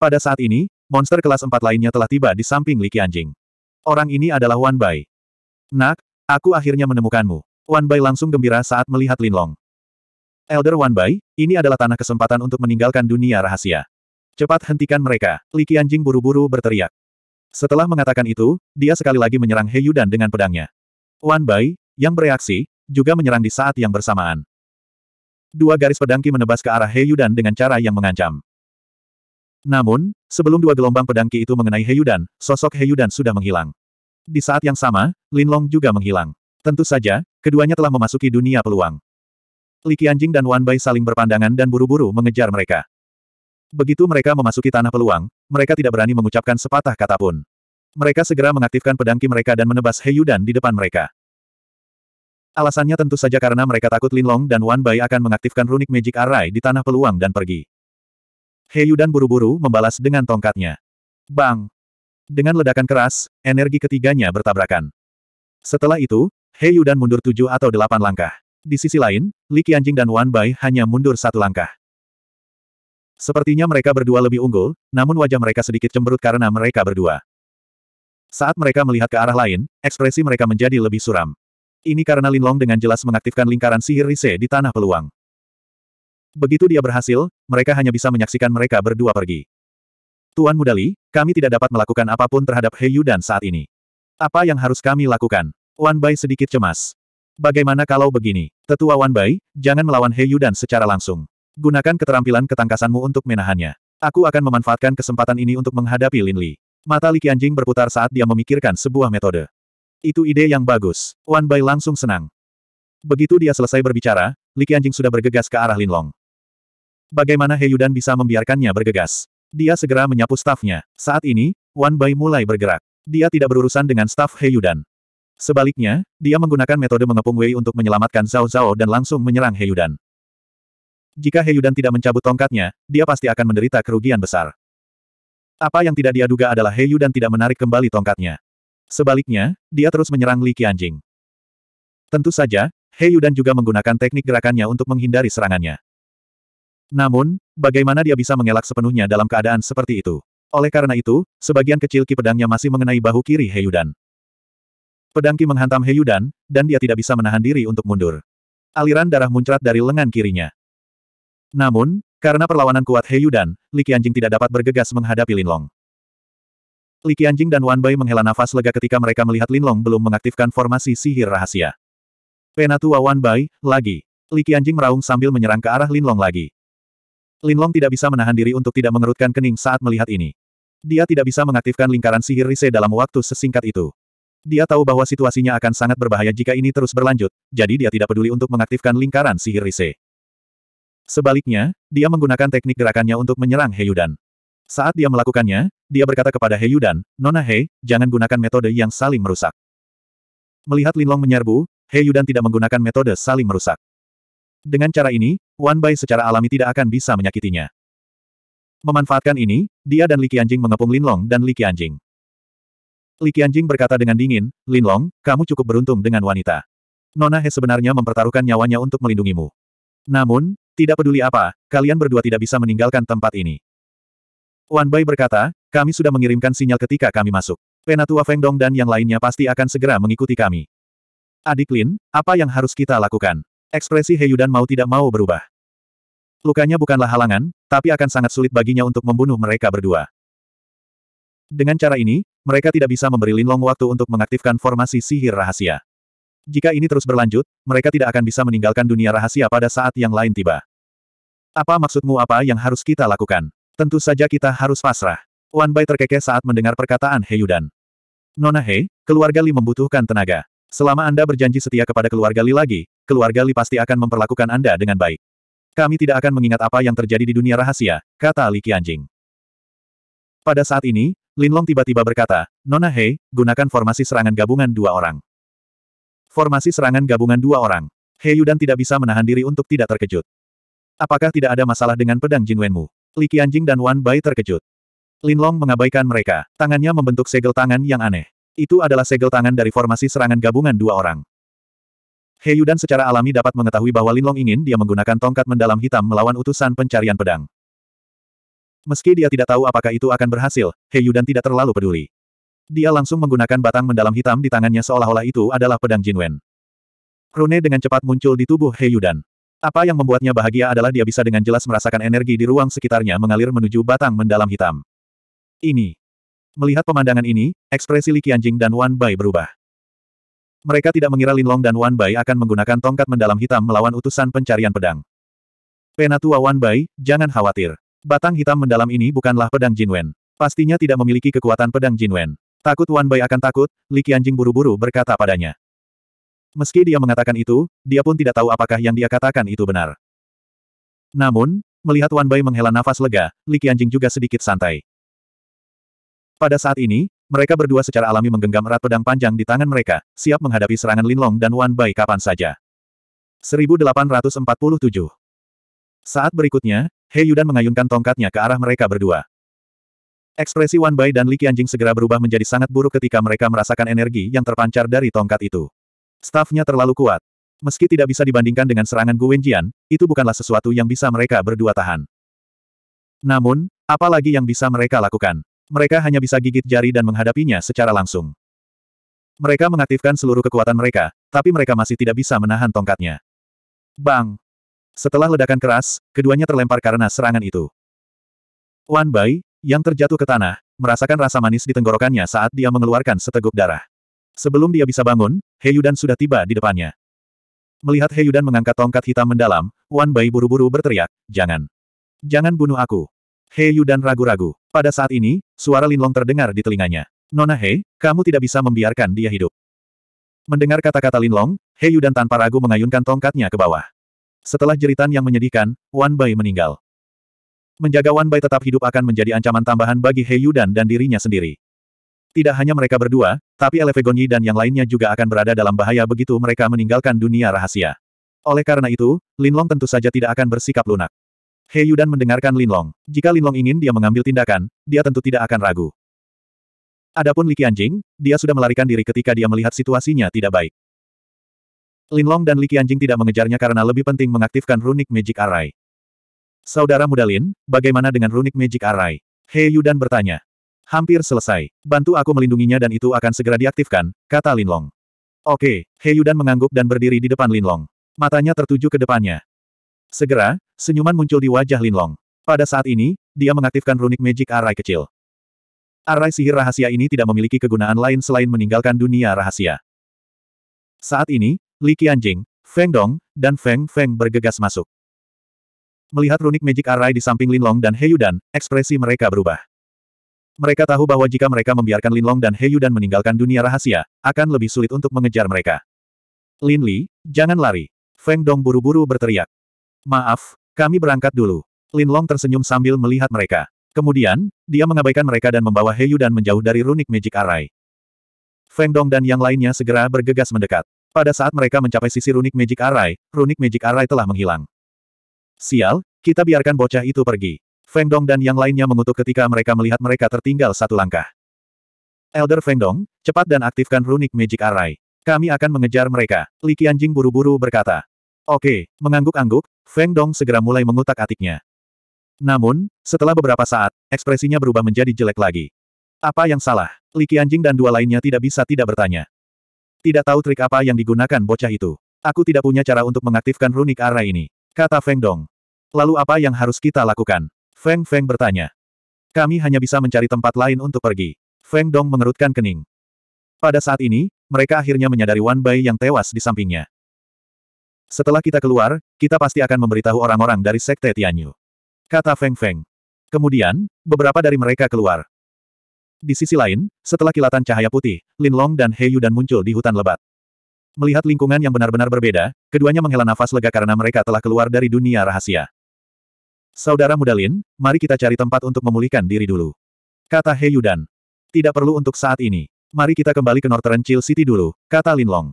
Pada saat ini, monster kelas 4 lainnya telah tiba di samping Li Qianjing. Orang ini adalah Wan Bai. Nak, aku akhirnya menemukanmu. Wan Bai langsung gembira saat melihat Linlong. Elder Wan Bai, ini adalah tanah kesempatan untuk meninggalkan dunia rahasia. Cepat hentikan mereka, Li Qianjing buru-buru berteriak. Setelah mengatakan itu, dia sekali lagi menyerang Heyu dan dengan pedangnya. Wan Bai, yang bereaksi, juga menyerang di saat yang bersamaan. Dua garis pedangki menebas ke arah Heyudan dengan cara yang mengancam. Namun, sebelum dua gelombang pedangki itu mengenai Heyudan, sosok Heyudan sudah menghilang. Di saat yang sama, Linlong juga menghilang. Tentu saja, keduanya telah memasuki dunia peluang. Li Qianjing dan Wan Bai saling berpandangan dan buru-buru mengejar mereka. Begitu mereka memasuki tanah peluang, mereka tidak berani mengucapkan sepatah kata pun. Mereka segera mengaktifkan pedang ki mereka dan menebas dan di depan mereka. Alasannya tentu saja karena mereka takut Linlong dan Wan Bai akan mengaktifkan runik Magic Array di tanah peluang dan pergi. dan buru-buru membalas dengan tongkatnya. Bang! Dengan ledakan keras, energi ketiganya bertabrakan. Setelah itu, dan mundur tujuh atau delapan langkah. Di sisi lain, Li Qianjing dan Wan Bai hanya mundur satu langkah. Sepertinya mereka berdua lebih unggul, namun wajah mereka sedikit cemberut karena mereka berdua. Saat mereka melihat ke arah lain, ekspresi mereka menjadi lebih suram. Ini karena Linlong dengan jelas mengaktifkan lingkaran sihir Rise di tanah peluang. Begitu dia berhasil, mereka hanya bisa menyaksikan mereka berdua pergi. Tuan Mudali, kami tidak dapat melakukan apapun terhadap Heyu dan saat ini. Apa yang harus kami lakukan? Wan Bai sedikit cemas. Bagaimana kalau begini? Tetua Wan Bai, jangan melawan Heyu dan secara langsung. Gunakan keterampilan ketangkasanmu untuk menahannya. Aku akan memanfaatkan kesempatan ini untuk menghadapi Lin Li. Mata Li Qianjing berputar saat dia memikirkan sebuah metode. Itu ide yang bagus. Wan Bai langsung senang. Begitu dia selesai berbicara, Li Qianjing sudah bergegas ke arah Linlong. Bagaimana He Yudan bisa membiarkannya bergegas? Dia segera menyapu stafnya. Saat ini, Wan Bai mulai bergerak. Dia tidak berurusan dengan staf He Yudan. Sebaliknya, dia menggunakan metode mengepung Wei untuk menyelamatkan Zhao Zhao dan langsung menyerang He Yudan. Jika He Yudan tidak mencabut tongkatnya, dia pasti akan menderita kerugian besar. Apa yang tidak dia duga adalah Heyu dan tidak menarik kembali tongkatnya. Sebaliknya, dia terus menyerang Li Qianjing. Tentu saja, Heyu dan juga menggunakan teknik gerakannya untuk menghindari serangannya. Namun, bagaimana dia bisa mengelak sepenuhnya dalam keadaan seperti itu? Oleh karena itu, sebagian kecil ki pedangnya masih mengenai bahu kiri Heyudan. Pedang ki menghantam Heyudan, dan dia tidak bisa menahan diri untuk mundur. Aliran darah muncrat dari lengan kirinya. Namun, karena perlawanan kuat dan Li Qianjing tidak dapat bergegas menghadapi Linlong. Li Qianjing dan Wan Bai menghela nafas lega ketika mereka melihat Linlong belum mengaktifkan formasi sihir rahasia. Penatua Wan Bai, lagi. Li Qianjing meraung sambil menyerang ke arah Linlong lagi. Linlong tidak bisa menahan diri untuk tidak mengerutkan kening saat melihat ini. Dia tidak bisa mengaktifkan lingkaran sihir Rise dalam waktu sesingkat itu. Dia tahu bahwa situasinya akan sangat berbahaya jika ini terus berlanjut, jadi dia tidak peduli untuk mengaktifkan lingkaran sihir Rise. Sebaliknya, dia menggunakan teknik gerakannya untuk menyerang Heyudan. Saat dia melakukannya, dia berkata kepada Heyudan, Nona Hei, jangan gunakan metode yang saling merusak. Melihat Linlong menyerbu, Heyudan tidak menggunakan metode saling merusak. Dengan cara ini, Wan Bai secara alami tidak akan bisa menyakitinya. Memanfaatkan ini, dia dan Li Qianjing mengepung Linlong dan Li Qianjing. Li Qianjing berkata dengan dingin, Linlong, kamu cukup beruntung dengan wanita. Nona He sebenarnya mempertaruhkan nyawanya untuk melindungimu. Namun, tidak peduli apa, kalian berdua tidak bisa meninggalkan tempat ini. Wan Bai berkata, kami sudah mengirimkan sinyal ketika kami masuk. Penatua Feng Dong dan yang lainnya pasti akan segera mengikuti kami. Adik Lin, apa yang harus kita lakukan? Ekspresi Heyu dan mau tidak mau berubah. Lukanya bukanlah halangan, tapi akan sangat sulit baginya untuk membunuh mereka berdua. Dengan cara ini, mereka tidak bisa memberi Lin Long waktu untuk mengaktifkan formasi sihir rahasia. Jika ini terus berlanjut, mereka tidak akan bisa meninggalkan dunia rahasia pada saat yang lain tiba. Apa maksudmu apa yang harus kita lakukan? Tentu saja kita harus pasrah. Wan Bai terkekeh saat mendengar perkataan Heyudan. Nona He, keluarga Li membutuhkan tenaga. Selama Anda berjanji setia kepada keluarga Li lagi, keluarga Li pasti akan memperlakukan Anda dengan baik. Kami tidak akan mengingat apa yang terjadi di dunia rahasia, kata Li Qianjing. Pada saat ini, Lin Long tiba-tiba berkata, Nona He, gunakan formasi serangan gabungan dua orang. Formasi serangan gabungan dua orang. Heyudan tidak bisa menahan diri untuk tidak terkejut. Apakah tidak ada masalah dengan pedang Jinwenmu? Li Qianjing dan Wan Bai terkejut. Lin Long mengabaikan mereka. Tangannya membentuk segel tangan yang aneh. Itu adalah segel tangan dari formasi serangan gabungan dua orang. Heyudan secara alami dapat mengetahui bahwa Lin Long ingin dia menggunakan tongkat mendalam hitam melawan utusan pencarian pedang. Meski dia tidak tahu apakah itu akan berhasil, Heyudan tidak terlalu peduli. Dia langsung menggunakan batang mendalam hitam di tangannya seolah-olah itu adalah pedang Jinwen. Rune dengan cepat muncul di tubuh dan Apa yang membuatnya bahagia adalah dia bisa dengan jelas merasakan energi di ruang sekitarnya mengalir menuju batang mendalam hitam. Ini. Melihat pemandangan ini, ekspresi Li Qianjing dan Wan Bai berubah. Mereka tidak mengira Linlong dan Wan Bai akan menggunakan tongkat mendalam hitam melawan utusan pencarian pedang. Penatua Wan Bai, jangan khawatir. Batang hitam mendalam ini bukanlah pedang Jinwen. Pastinya tidak memiliki kekuatan pedang Jinwen. Takut Wan Bai akan takut, Li anjing buru-buru berkata padanya. Meski dia mengatakan itu, dia pun tidak tahu apakah yang dia katakan itu benar. Namun, melihat Wan Bai menghela nafas lega, Li anjing juga sedikit santai. Pada saat ini, mereka berdua secara alami menggenggam erat pedang panjang di tangan mereka, siap menghadapi serangan Linlong dan Wan Bai kapan saja. 1847 Saat berikutnya, He Yudan mengayunkan tongkatnya ke arah mereka berdua. Ekspresi Wan Bai dan Li Qianjing segera berubah menjadi sangat buruk ketika mereka merasakan energi yang terpancar dari tongkat itu. Stafnya terlalu kuat. Meski tidak bisa dibandingkan dengan serangan Gu Wenjian, itu bukanlah sesuatu yang bisa mereka berdua tahan. Namun, apalagi yang bisa mereka lakukan? Mereka hanya bisa gigit jari dan menghadapinya secara langsung. Mereka mengaktifkan seluruh kekuatan mereka, tapi mereka masih tidak bisa menahan tongkatnya. Bang! Setelah ledakan keras, keduanya terlempar karena serangan itu. Wan Bai, yang terjatuh ke tanah, merasakan rasa manis di tenggorokannya saat dia mengeluarkan seteguk darah. Sebelum dia bisa bangun, Heyudan sudah tiba di depannya. Melihat Heyudan mengangkat tongkat hitam mendalam, Wan Bai buru-buru berteriak, Jangan! Jangan bunuh aku! Heyudan ragu-ragu. Pada saat ini, suara Linlong terdengar di telinganya. Nona Hei, kamu tidak bisa membiarkan dia hidup. Mendengar kata-kata Linlong, Heyudan tanpa ragu mengayunkan tongkatnya ke bawah. Setelah jeritan yang menyedihkan, Wan Bai meninggal. Menjaga Wan Bai tetap hidup akan menjadi ancaman tambahan bagi He Yudan dan dirinya sendiri. Tidak hanya mereka berdua, tapi Elevegonyi dan yang lainnya juga akan berada dalam bahaya begitu mereka meninggalkan dunia rahasia. Oleh karena itu, Linlong tentu saja tidak akan bersikap lunak. He Yudan mendengarkan Linlong. Jika Linlong ingin dia mengambil tindakan, dia tentu tidak akan ragu. Adapun Li Qianjing, dia sudah melarikan diri ketika dia melihat situasinya tidak baik. Linlong dan Li Qianjing tidak mengejarnya karena lebih penting mengaktifkan runik Magic Array. Saudara Mudalin, bagaimana dengan runik Magic Array? He Yudan bertanya. Hampir selesai. Bantu aku melindunginya dan itu akan segera diaktifkan, kata Linlong. Oke, He Yudan mengangguk dan berdiri di depan Linlong. Matanya tertuju ke depannya. Segera, senyuman muncul di wajah Linlong. Pada saat ini, dia mengaktifkan runik Magic Array kecil. Array sihir rahasia ini tidak memiliki kegunaan lain selain meninggalkan dunia rahasia. Saat ini, Li Qianjing, Feng Dong, dan Feng Feng bergegas masuk. Melihat runik Magic Array di samping Linlong dan Dan, ekspresi mereka berubah. Mereka tahu bahwa jika mereka membiarkan Linlong dan Dan meninggalkan dunia rahasia, akan lebih sulit untuk mengejar mereka. Lin Li, jangan lari. Feng Dong buru-buru berteriak. Maaf, kami berangkat dulu. Linlong tersenyum sambil melihat mereka. Kemudian, dia mengabaikan mereka dan membawa Heyu dan menjauh dari runik Magic Array. Feng Dong dan yang lainnya segera bergegas mendekat. Pada saat mereka mencapai sisi runik Magic Array, runik Magic Array telah menghilang. Sial, kita biarkan bocah itu pergi. Feng Dong dan yang lainnya mengutuk ketika mereka melihat mereka tertinggal satu langkah. Elder Feng Dong, cepat dan aktifkan runik Magic Array. Kami akan mengejar mereka, Li Qianjing buru-buru berkata. Oke, mengangguk-angguk, Feng Dong segera mulai mengutak atiknya. Namun, setelah beberapa saat, ekspresinya berubah menjadi jelek lagi. Apa yang salah? Li Qianjing dan dua lainnya tidak bisa tidak bertanya. Tidak tahu trik apa yang digunakan bocah itu. Aku tidak punya cara untuk mengaktifkan runik arah ini, kata Feng Dong. Lalu apa yang harus kita lakukan? Feng Feng bertanya. Kami hanya bisa mencari tempat lain untuk pergi. Feng Dong mengerutkan kening. Pada saat ini, mereka akhirnya menyadari Wan Bai yang tewas di sampingnya. Setelah kita keluar, kita pasti akan memberitahu orang-orang dari Sekte Tianyu. Kata Feng Feng. Kemudian, beberapa dari mereka keluar. Di sisi lain, setelah kilatan cahaya putih, Lin Long dan He Yudan muncul di hutan lebat. Melihat lingkungan yang benar-benar berbeda, keduanya menghela nafas lega karena mereka telah keluar dari dunia rahasia. Saudara muda Lin, mari kita cari tempat untuk memulihkan diri dulu. Kata He Yudan. Tidak perlu untuk saat ini. Mari kita kembali ke Northern Chill City dulu, kata Lin Long.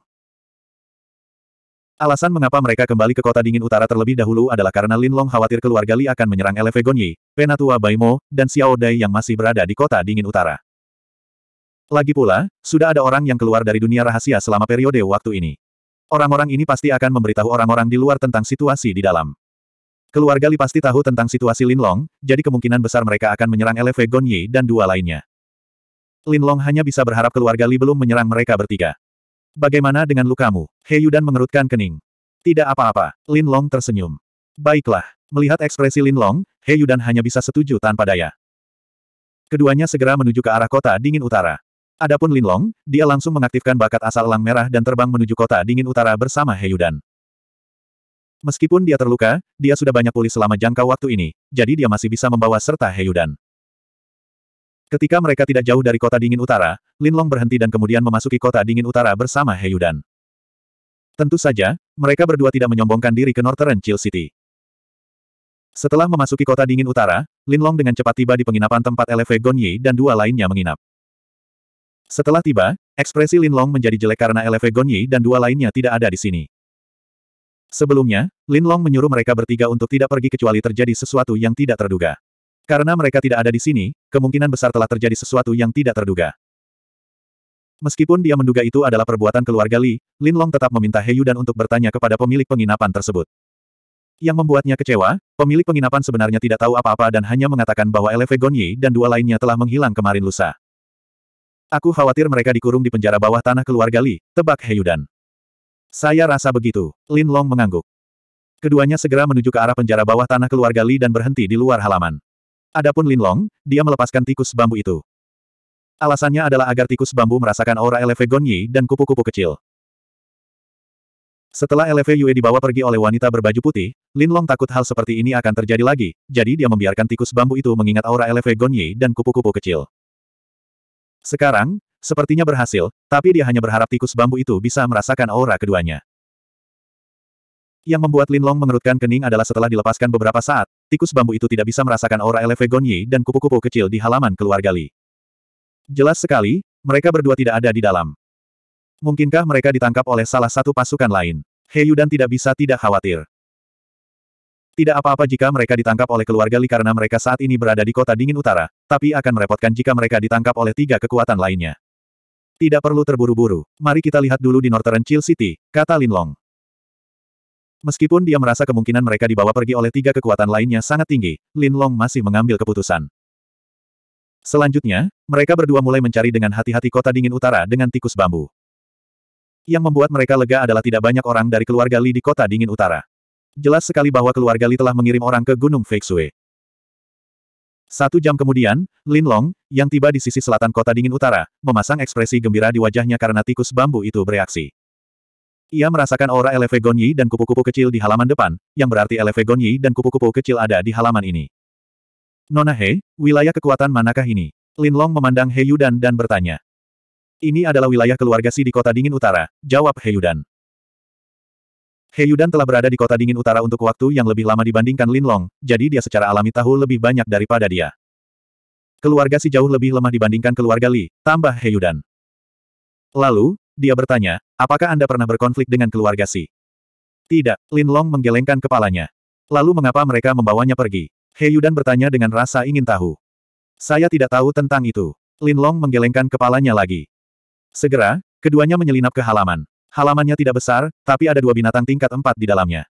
Alasan mengapa mereka kembali ke kota dingin utara terlebih dahulu adalah karena Lin Long khawatir keluarga Li akan menyerang Eleve Gonyi, Penatua Baimo, dan Xiao Dai yang masih berada di kota dingin utara. Lagi pula, sudah ada orang yang keluar dari dunia rahasia selama periode waktu ini. Orang-orang ini pasti akan memberitahu orang-orang di luar tentang situasi di dalam. Keluarga Li pasti tahu tentang situasi Lin Long, jadi kemungkinan besar mereka akan menyerang LV Yi dan dua lainnya. Lin Long hanya bisa berharap keluarga Li belum menyerang mereka bertiga. Bagaimana dengan lukamu? He Yudan mengerutkan kening. Tidak apa-apa, Lin Long tersenyum. Baiklah, melihat ekspresi Lin Long, He Yudan hanya bisa setuju tanpa daya. Keduanya segera menuju ke arah kota dingin utara. Adapun Lin Long, dia langsung mengaktifkan bakat asal elang merah dan terbang menuju kota dingin utara bersama He Yudan. Meskipun dia terluka, dia sudah banyak pulih selama jangka waktu ini, jadi dia masih bisa membawa serta Heyudan. Ketika mereka tidak jauh dari kota dingin utara, Linlong berhenti dan kemudian memasuki kota dingin utara bersama Heyudan. Tentu saja, mereka berdua tidak menyombongkan diri ke Northern Chill City. Setelah memasuki kota dingin utara, Linlong dengan cepat tiba di penginapan tempat LV Gonyi dan dua lainnya menginap. Setelah tiba, ekspresi Linlong menjadi jelek karena LV Gonyi dan dua lainnya tidak ada di sini. Sebelumnya, Lin Long menyuruh mereka bertiga untuk tidak pergi kecuali terjadi sesuatu yang tidak terduga. Karena mereka tidak ada di sini, kemungkinan besar telah terjadi sesuatu yang tidak terduga. Meskipun dia menduga itu adalah perbuatan keluarga Li, Lin Long tetap meminta He Yudan untuk bertanya kepada pemilik penginapan tersebut. Yang membuatnya kecewa, pemilik penginapan sebenarnya tidak tahu apa-apa dan hanya mengatakan bahwa Eleve Gonyi dan dua lainnya telah menghilang kemarin lusa. Aku khawatir mereka dikurung di penjara bawah tanah keluarga Li, tebak Yudan. Saya rasa begitu. Lin Long mengangguk. Keduanya segera menuju ke arah penjara bawah tanah keluarga Li dan berhenti di luar halaman. Adapun Lin Long, dia melepaskan tikus bambu itu. Alasannya adalah agar tikus bambu merasakan aura eleve Gonyi dan kupu-kupu kecil. Setelah Eleve Yue dibawa pergi oleh wanita berbaju putih, Lin Long takut hal seperti ini akan terjadi lagi, jadi dia membiarkan tikus bambu itu mengingat aura Eleve Gonyi dan kupu-kupu kecil. Sekarang, Sepertinya berhasil, tapi dia hanya berharap tikus bambu itu bisa merasakan aura keduanya. Yang membuat Lin Long mengerutkan kening adalah setelah dilepaskan beberapa saat, tikus bambu itu tidak bisa merasakan aura eleve Gonyi dan kupu-kupu kecil di halaman keluarga Li. Jelas sekali, mereka berdua tidak ada di dalam. Mungkinkah mereka ditangkap oleh salah satu pasukan lain? dan tidak bisa tidak khawatir. Tidak apa-apa jika mereka ditangkap oleh keluarga Li karena mereka saat ini berada di kota dingin utara, tapi akan merepotkan jika mereka ditangkap oleh tiga kekuatan lainnya. Tidak perlu terburu-buru, mari kita lihat dulu di Northern Chill City, kata Linlong. Meskipun dia merasa kemungkinan mereka dibawa pergi oleh tiga kekuatan lainnya sangat tinggi, Linlong masih mengambil keputusan. Selanjutnya, mereka berdua mulai mencari dengan hati-hati kota dingin utara dengan tikus bambu. Yang membuat mereka lega adalah tidak banyak orang dari keluarga Li di kota dingin utara. Jelas sekali bahwa keluarga Li telah mengirim orang ke Gunung Feixue. Satu jam kemudian, Lin Long, yang tiba di sisi selatan kota dingin utara, memasang ekspresi gembira di wajahnya karena tikus bambu itu bereaksi. Ia merasakan aura Eleve Gonyi dan kupu-kupu kecil di halaman depan, yang berarti Eleve Gonyi dan kupu-kupu kecil ada di halaman ini. Nona He, wilayah kekuatan manakah ini? Lin Long memandang He Yudan dan bertanya. Ini adalah wilayah keluarga Si di kota dingin utara, jawab He Yudan dan telah berada di kota dingin utara untuk waktu yang lebih lama dibandingkan Lin Long, jadi dia secara alami tahu lebih banyak daripada dia. Keluarga si jauh lebih lemah dibandingkan keluarga Li, tambah dan. Lalu, dia bertanya, apakah Anda pernah berkonflik dengan keluarga si? Tidak, Lin Long menggelengkan kepalanya. Lalu mengapa mereka membawanya pergi? dan bertanya dengan rasa ingin tahu. Saya tidak tahu tentang itu. Lin Long menggelengkan kepalanya lagi. Segera, keduanya menyelinap ke halaman. Halamannya tidak besar, tapi ada dua binatang tingkat empat di dalamnya.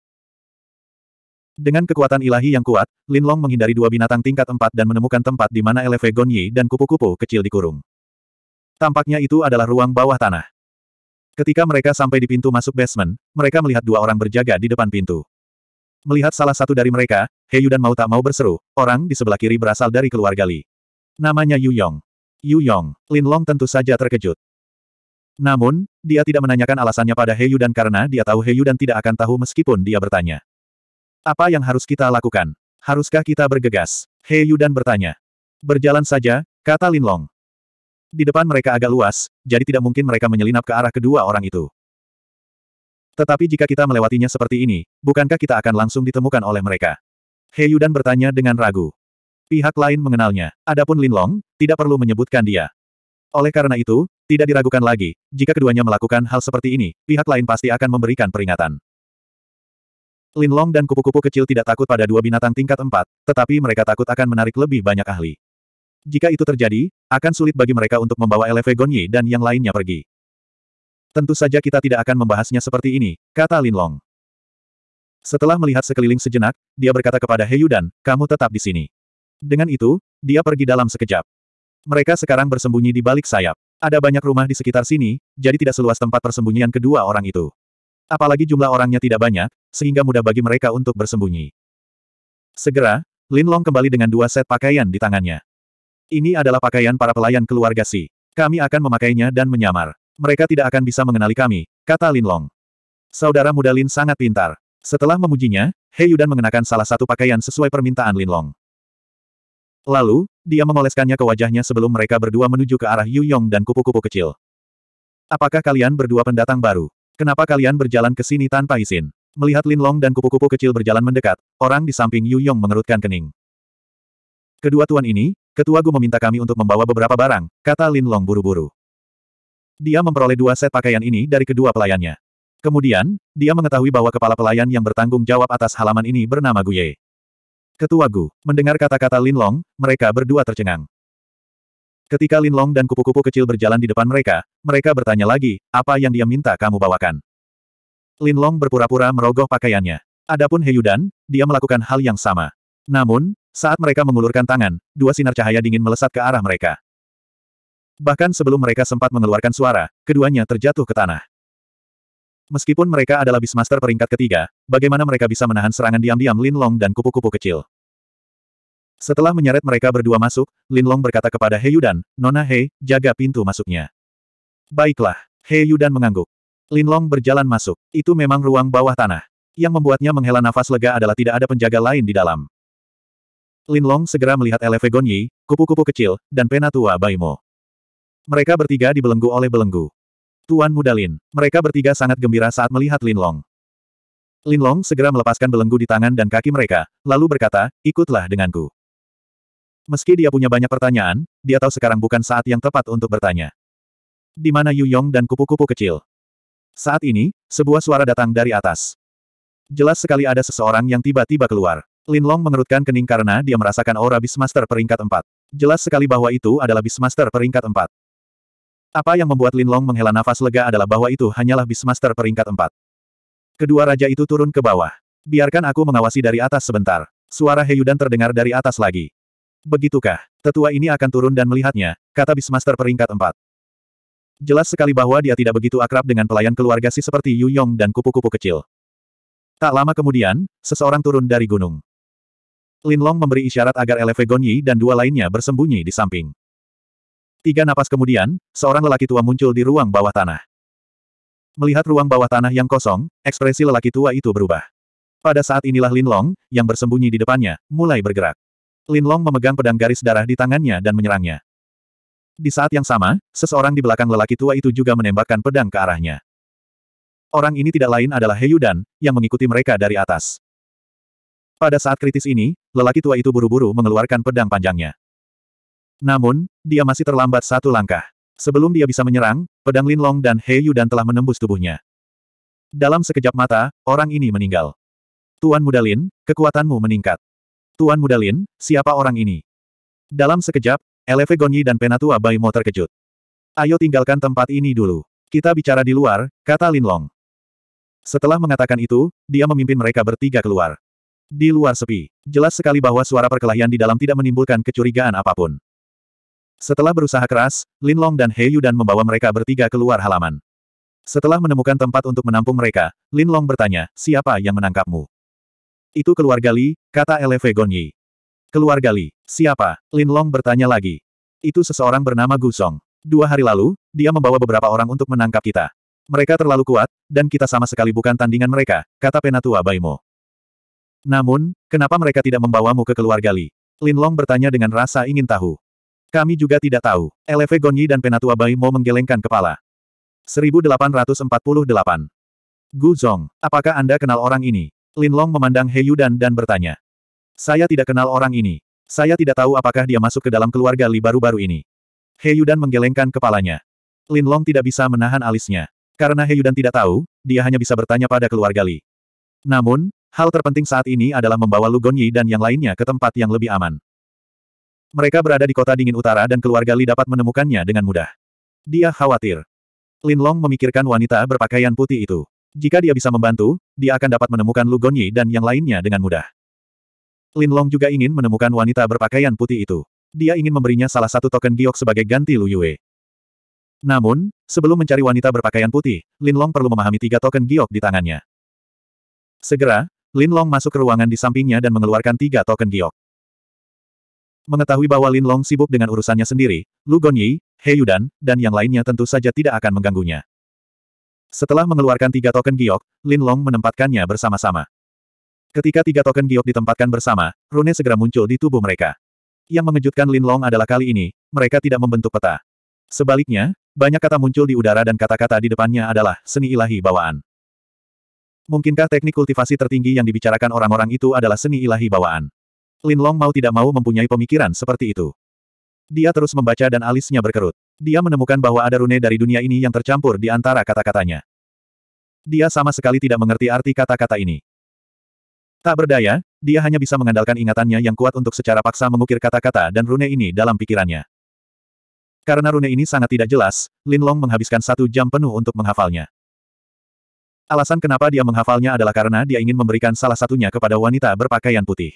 Dengan kekuatan ilahi yang kuat, Lin Long menghindari dua binatang tingkat empat dan menemukan tempat di mana eleve Gonyi dan kupu-kupu kecil dikurung. Tampaknya itu adalah ruang bawah tanah. Ketika mereka sampai di pintu masuk basement, mereka melihat dua orang berjaga di depan pintu. Melihat salah satu dari mereka, Heyu dan mau tak mau berseru, orang di sebelah kiri berasal dari keluarga Li. Namanya Yu Yong. Yu Yong, Lin Long tentu saja terkejut. Namun, dia tidak menanyakan alasannya pada Heyu dan karena dia tahu Heyu dan tidak akan tahu meskipun dia bertanya. Apa yang harus kita lakukan? Haruskah kita bergegas? Heyu dan bertanya. Berjalan saja, kata Linlong. Di depan mereka agak luas, jadi tidak mungkin mereka menyelinap ke arah kedua orang itu. Tetapi jika kita melewatinya seperti ini, bukankah kita akan langsung ditemukan oleh mereka? Heyu dan bertanya dengan ragu. Pihak lain mengenalnya, adapun Linlong, tidak perlu menyebutkan dia. Oleh karena itu, tidak diragukan lagi, jika keduanya melakukan hal seperti ini, pihak lain pasti akan memberikan peringatan. Linlong dan kupu-kupu kecil tidak takut pada dua binatang tingkat empat, tetapi mereka takut akan menarik lebih banyak ahli. Jika itu terjadi, akan sulit bagi mereka untuk membawa Eleve Gonyi dan yang lainnya pergi. Tentu saja kita tidak akan membahasnya seperti ini, kata Linlong. Setelah melihat sekeliling sejenak, dia berkata kepada Heyudan, kamu tetap di sini. Dengan itu, dia pergi dalam sekejap. Mereka sekarang bersembunyi di balik sayap. Ada banyak rumah di sekitar sini, jadi tidak seluas tempat persembunyian kedua orang itu. Apalagi jumlah orangnya tidak banyak, sehingga mudah bagi mereka untuk bersembunyi. Segera, Lin Long kembali dengan dua set pakaian di tangannya. Ini adalah pakaian para pelayan keluarga Si. Kami akan memakainya dan menyamar. Mereka tidak akan bisa mengenali kami, kata Lin Long. Saudara muda Lin sangat pintar. Setelah memujinya, Heyu Yudan mengenakan salah satu pakaian sesuai permintaan Lin Long. Lalu, dia mengoleskannya ke wajahnya sebelum mereka berdua menuju ke arah Yu Yong dan kupu-kupu kecil. Apakah kalian berdua pendatang baru? Kenapa kalian berjalan ke sini tanpa izin? Melihat Lin Long dan kupu-kupu kecil berjalan mendekat, orang di samping Yu Yong mengerutkan kening. Kedua tuan ini, ketua Gu meminta kami untuk membawa beberapa barang, kata Lin Long buru-buru. Dia memperoleh dua set pakaian ini dari kedua pelayannya. Kemudian, dia mengetahui bahwa kepala pelayan yang bertanggung jawab atas halaman ini bernama Guye. Ketua Gu, mendengar kata-kata Lin Long, mereka berdua tercengang. Ketika Lin Long dan kupu-kupu kecil berjalan di depan mereka, mereka bertanya lagi, apa yang dia minta kamu bawakan? Lin Long berpura-pura merogoh pakaiannya. Adapun Yudan, dia melakukan hal yang sama. Namun, saat mereka mengulurkan tangan, dua sinar cahaya dingin melesat ke arah mereka. Bahkan sebelum mereka sempat mengeluarkan suara, keduanya terjatuh ke tanah. Meskipun mereka adalah Beastmaster peringkat ketiga, bagaimana mereka bisa menahan serangan diam-diam Lin Long dan kupu-kupu kecil? Setelah menyeret mereka berdua masuk, Lin Long berkata kepada He Yudan, Nona He, jaga pintu masuknya. Baiklah, He Yudan mengangguk. Lin Long berjalan masuk. Itu memang ruang bawah tanah. Yang membuatnya menghela nafas lega adalah tidak ada penjaga lain di dalam. Lin Long segera melihat Eleve Gonyi, kupu-kupu kecil, dan penatua Baimo. Mereka bertiga dibelenggu oleh belenggu. Tuan Muda Lin. Mereka bertiga sangat gembira saat melihat Lin Long. Lin Long segera melepaskan belenggu di tangan dan kaki mereka, lalu berkata, ikutlah denganku. Meski dia punya banyak pertanyaan, dia tahu sekarang bukan saat yang tepat untuk bertanya. Di mana Yu Yong dan kupu-kupu kecil? Saat ini, sebuah suara datang dari atas. Jelas sekali ada seseorang yang tiba-tiba keluar. Lin Long mengerutkan kening karena dia merasakan aura bismaster peringkat 4. Jelas sekali bahwa itu adalah bismaster peringkat 4. Apa yang membuat Lin Long menghela nafas lega adalah bahwa itu hanyalah Beastmaster peringkat empat. Kedua raja itu turun ke bawah. Biarkan aku mengawasi dari atas sebentar. Suara Heyudan terdengar dari atas lagi. Begitukah, tetua ini akan turun dan melihatnya, kata Beastmaster peringkat empat. Jelas sekali bahwa dia tidak begitu akrab dengan pelayan keluarga si seperti Yu Yong dan kupu-kupu kecil. Tak lama kemudian, seseorang turun dari gunung. Lin Long memberi isyarat agar Eleve Gonyi dan dua lainnya bersembunyi di samping. Tiga napas kemudian, seorang lelaki tua muncul di ruang bawah tanah. Melihat ruang bawah tanah yang kosong, ekspresi lelaki tua itu berubah. Pada saat inilah Lin Long, yang bersembunyi di depannya, mulai bergerak. Lin Long memegang pedang garis darah di tangannya dan menyerangnya. Di saat yang sama, seseorang di belakang lelaki tua itu juga menembakkan pedang ke arahnya. Orang ini tidak lain adalah Heyudan, yang mengikuti mereka dari atas. Pada saat kritis ini, lelaki tua itu buru-buru mengeluarkan pedang panjangnya. Namun, dia masih terlambat satu langkah. Sebelum dia bisa menyerang, pedang Linlong dan Hei Yudan telah menembus tubuhnya. Dalam sekejap mata, orang ini meninggal. Tuan Mudalin, kekuatanmu meningkat. Tuan Mudalin, siapa orang ini? Dalam sekejap, Eleve Gonyi dan Penatua Baimo terkejut. Ayo tinggalkan tempat ini dulu. Kita bicara di luar, kata Linlong. Setelah mengatakan itu, dia memimpin mereka bertiga keluar. Di luar sepi, jelas sekali bahwa suara perkelahian di dalam tidak menimbulkan kecurigaan apapun. Setelah berusaha keras, Lin Long dan He Yudan membawa mereka bertiga keluar halaman. Setelah menemukan tempat untuk menampung mereka, Lin Long bertanya, siapa yang menangkapmu? Itu keluarga Li, kata Eleve Gonyi. Keluarga Li, siapa? Lin Long bertanya lagi. Itu seseorang bernama Gu Song. Dua hari lalu, dia membawa beberapa orang untuk menangkap kita. Mereka terlalu kuat, dan kita sama sekali bukan tandingan mereka, kata Penatua Baimo. Namun, kenapa mereka tidak membawamu ke keluarga Li? Lin Long bertanya dengan rasa ingin tahu. Kami juga tidak tahu. LV Gonyi dan Penatua Bai mau menggelengkan kepala. 1848. Gu Zong, apakah Anda kenal orang ini? Lin Long memandang He Yudan dan bertanya. Saya tidak kenal orang ini. Saya tidak tahu apakah dia masuk ke dalam keluarga Li baru-baru ini. He Yudan menggelengkan kepalanya. Lin Long tidak bisa menahan alisnya. Karena He Yudan tidak tahu, dia hanya bisa bertanya pada keluarga Li. Namun, hal terpenting saat ini adalah membawa Lu Gonyi dan yang lainnya ke tempat yang lebih aman. Mereka berada di kota dingin utara dan keluarga Li dapat menemukannya dengan mudah. Dia khawatir. Lin Long memikirkan wanita berpakaian putih itu. Jika dia bisa membantu, dia akan dapat menemukan Lu Gonyi dan yang lainnya dengan mudah. Lin Long juga ingin menemukan wanita berpakaian putih itu. Dia ingin memberinya salah satu token giok sebagai ganti Lu Yue. Namun, sebelum mencari wanita berpakaian putih, Lin Long perlu memahami tiga token giok di tangannya. Segera, Lin Long masuk ke ruangan di sampingnya dan mengeluarkan tiga token giok. Mengetahui bahwa Lin Long sibuk dengan urusannya sendiri, Lu Gonyi, He Yudan, dan yang lainnya tentu saja tidak akan mengganggunya. Setelah mengeluarkan tiga token giok, Lin Long menempatkannya bersama-sama. Ketika tiga token giok ditempatkan bersama, rune segera muncul di tubuh mereka. Yang mengejutkan Lin Long adalah kali ini, mereka tidak membentuk peta. Sebaliknya, banyak kata muncul di udara dan kata-kata di depannya adalah seni ilahi bawaan. Mungkinkah teknik kultivasi tertinggi yang dibicarakan orang-orang itu adalah seni ilahi bawaan? Lin Long mau tidak mau mempunyai pemikiran seperti itu. Dia terus membaca dan alisnya berkerut. Dia menemukan bahwa ada rune dari dunia ini yang tercampur di antara kata-katanya. Dia sama sekali tidak mengerti arti kata-kata ini. Tak berdaya, dia hanya bisa mengandalkan ingatannya yang kuat untuk secara paksa mengukir kata-kata dan rune ini dalam pikirannya. Karena rune ini sangat tidak jelas, Lin Long menghabiskan satu jam penuh untuk menghafalnya. Alasan kenapa dia menghafalnya adalah karena dia ingin memberikan salah satunya kepada wanita berpakaian putih.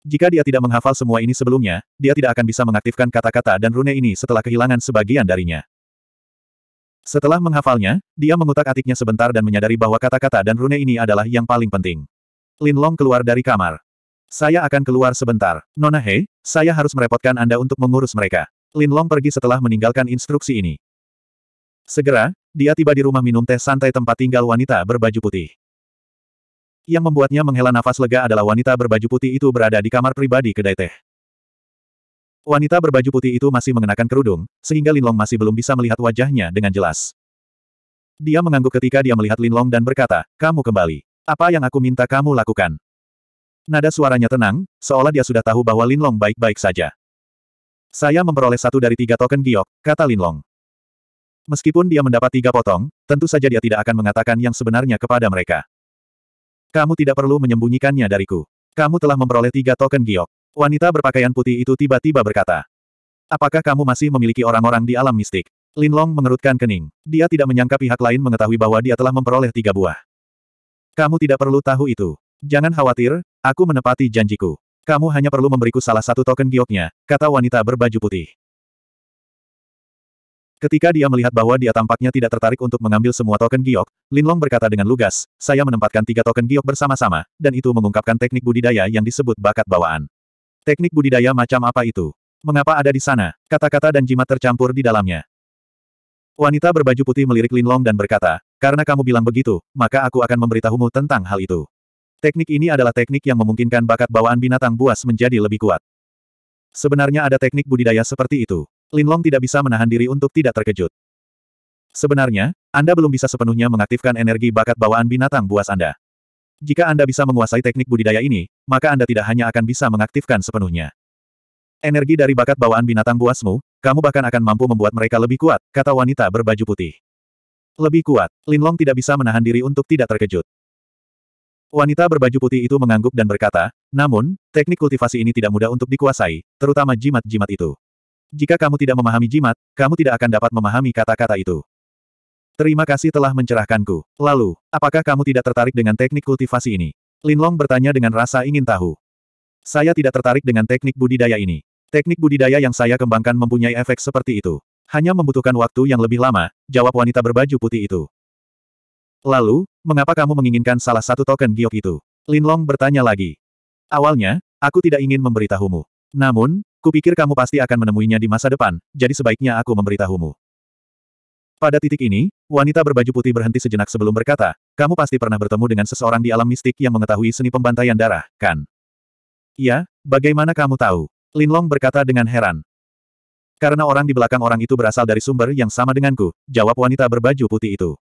Jika dia tidak menghafal semua ini sebelumnya, dia tidak akan bisa mengaktifkan kata-kata dan rune ini setelah kehilangan sebagian darinya. Setelah menghafalnya, dia mengutak-atiknya sebentar dan menyadari bahwa kata-kata dan rune ini adalah yang paling penting. Lin Long keluar dari kamar. Saya akan keluar sebentar. Nona He, saya harus merepotkan Anda untuk mengurus mereka. Lin Long pergi setelah meninggalkan instruksi ini. Segera, dia tiba di rumah minum teh santai tempat tinggal wanita berbaju putih. Yang membuatnya menghela nafas lega adalah wanita berbaju putih itu berada di kamar pribadi kedai teh. Wanita berbaju putih itu masih mengenakan kerudung, sehingga Linlong masih belum bisa melihat wajahnya dengan jelas. Dia mengangguk ketika dia melihat Linlong dan berkata, kamu kembali. Apa yang aku minta kamu lakukan? Nada suaranya tenang, seolah dia sudah tahu bahwa Linlong baik-baik saja. Saya memperoleh satu dari tiga token giok, kata Linlong. Meskipun dia mendapat tiga potong, tentu saja dia tidak akan mengatakan yang sebenarnya kepada mereka. Kamu tidak perlu menyembunyikannya dariku. Kamu telah memperoleh tiga token giok. Wanita berpakaian putih itu tiba-tiba berkata. Apakah kamu masih memiliki orang-orang di alam mistik? Lin Long mengerutkan kening. Dia tidak menyangka pihak lain mengetahui bahwa dia telah memperoleh tiga buah. Kamu tidak perlu tahu itu. Jangan khawatir, aku menepati janjiku. Kamu hanya perlu memberiku salah satu token gioknya, kata wanita berbaju putih. Ketika dia melihat bahwa dia tampaknya tidak tertarik untuk mengambil semua token giok, Linlong berkata dengan lugas, saya menempatkan tiga token giok bersama-sama, dan itu mengungkapkan teknik budidaya yang disebut bakat bawaan. Teknik budidaya macam apa itu? Mengapa ada di sana? Kata-kata dan jimat tercampur di dalamnya. Wanita berbaju putih melirik Linlong dan berkata, karena kamu bilang begitu, maka aku akan memberitahumu tentang hal itu. Teknik ini adalah teknik yang memungkinkan bakat bawaan binatang buas menjadi lebih kuat. Sebenarnya ada teknik budidaya seperti itu. Linlong tidak bisa menahan diri untuk tidak terkejut. Sebenarnya, Anda belum bisa sepenuhnya mengaktifkan energi bakat bawaan binatang buas Anda. Jika Anda bisa menguasai teknik budidaya ini, maka Anda tidak hanya akan bisa mengaktifkan sepenuhnya. Energi dari bakat bawaan binatang buasmu, kamu bahkan akan mampu membuat mereka lebih kuat, kata wanita berbaju putih. Lebih kuat, Linlong tidak bisa menahan diri untuk tidak terkejut. Wanita berbaju putih itu mengangguk dan berkata, namun, teknik kultivasi ini tidak mudah untuk dikuasai, terutama jimat-jimat itu. Jika kamu tidak memahami jimat, kamu tidak akan dapat memahami kata-kata itu. Terima kasih telah mencerahkanku. Lalu, apakah kamu tidak tertarik dengan teknik kultivasi ini? Linlong bertanya dengan rasa ingin tahu. Saya tidak tertarik dengan teknik budidaya ini. Teknik budidaya yang saya kembangkan mempunyai efek seperti itu. Hanya membutuhkan waktu yang lebih lama, jawab wanita berbaju putih itu. Lalu, mengapa kamu menginginkan salah satu token giok itu? Linlong bertanya lagi. Awalnya, aku tidak ingin memberitahumu. Namun, kupikir kamu pasti akan menemuinya di masa depan, jadi sebaiknya aku memberitahumu. Pada titik ini, wanita berbaju putih berhenti sejenak sebelum berkata, kamu pasti pernah bertemu dengan seseorang di alam mistik yang mengetahui seni pembantaian darah, kan? Iya, bagaimana kamu tahu? Linlong berkata dengan heran. Karena orang di belakang orang itu berasal dari sumber yang sama denganku, jawab wanita berbaju putih itu.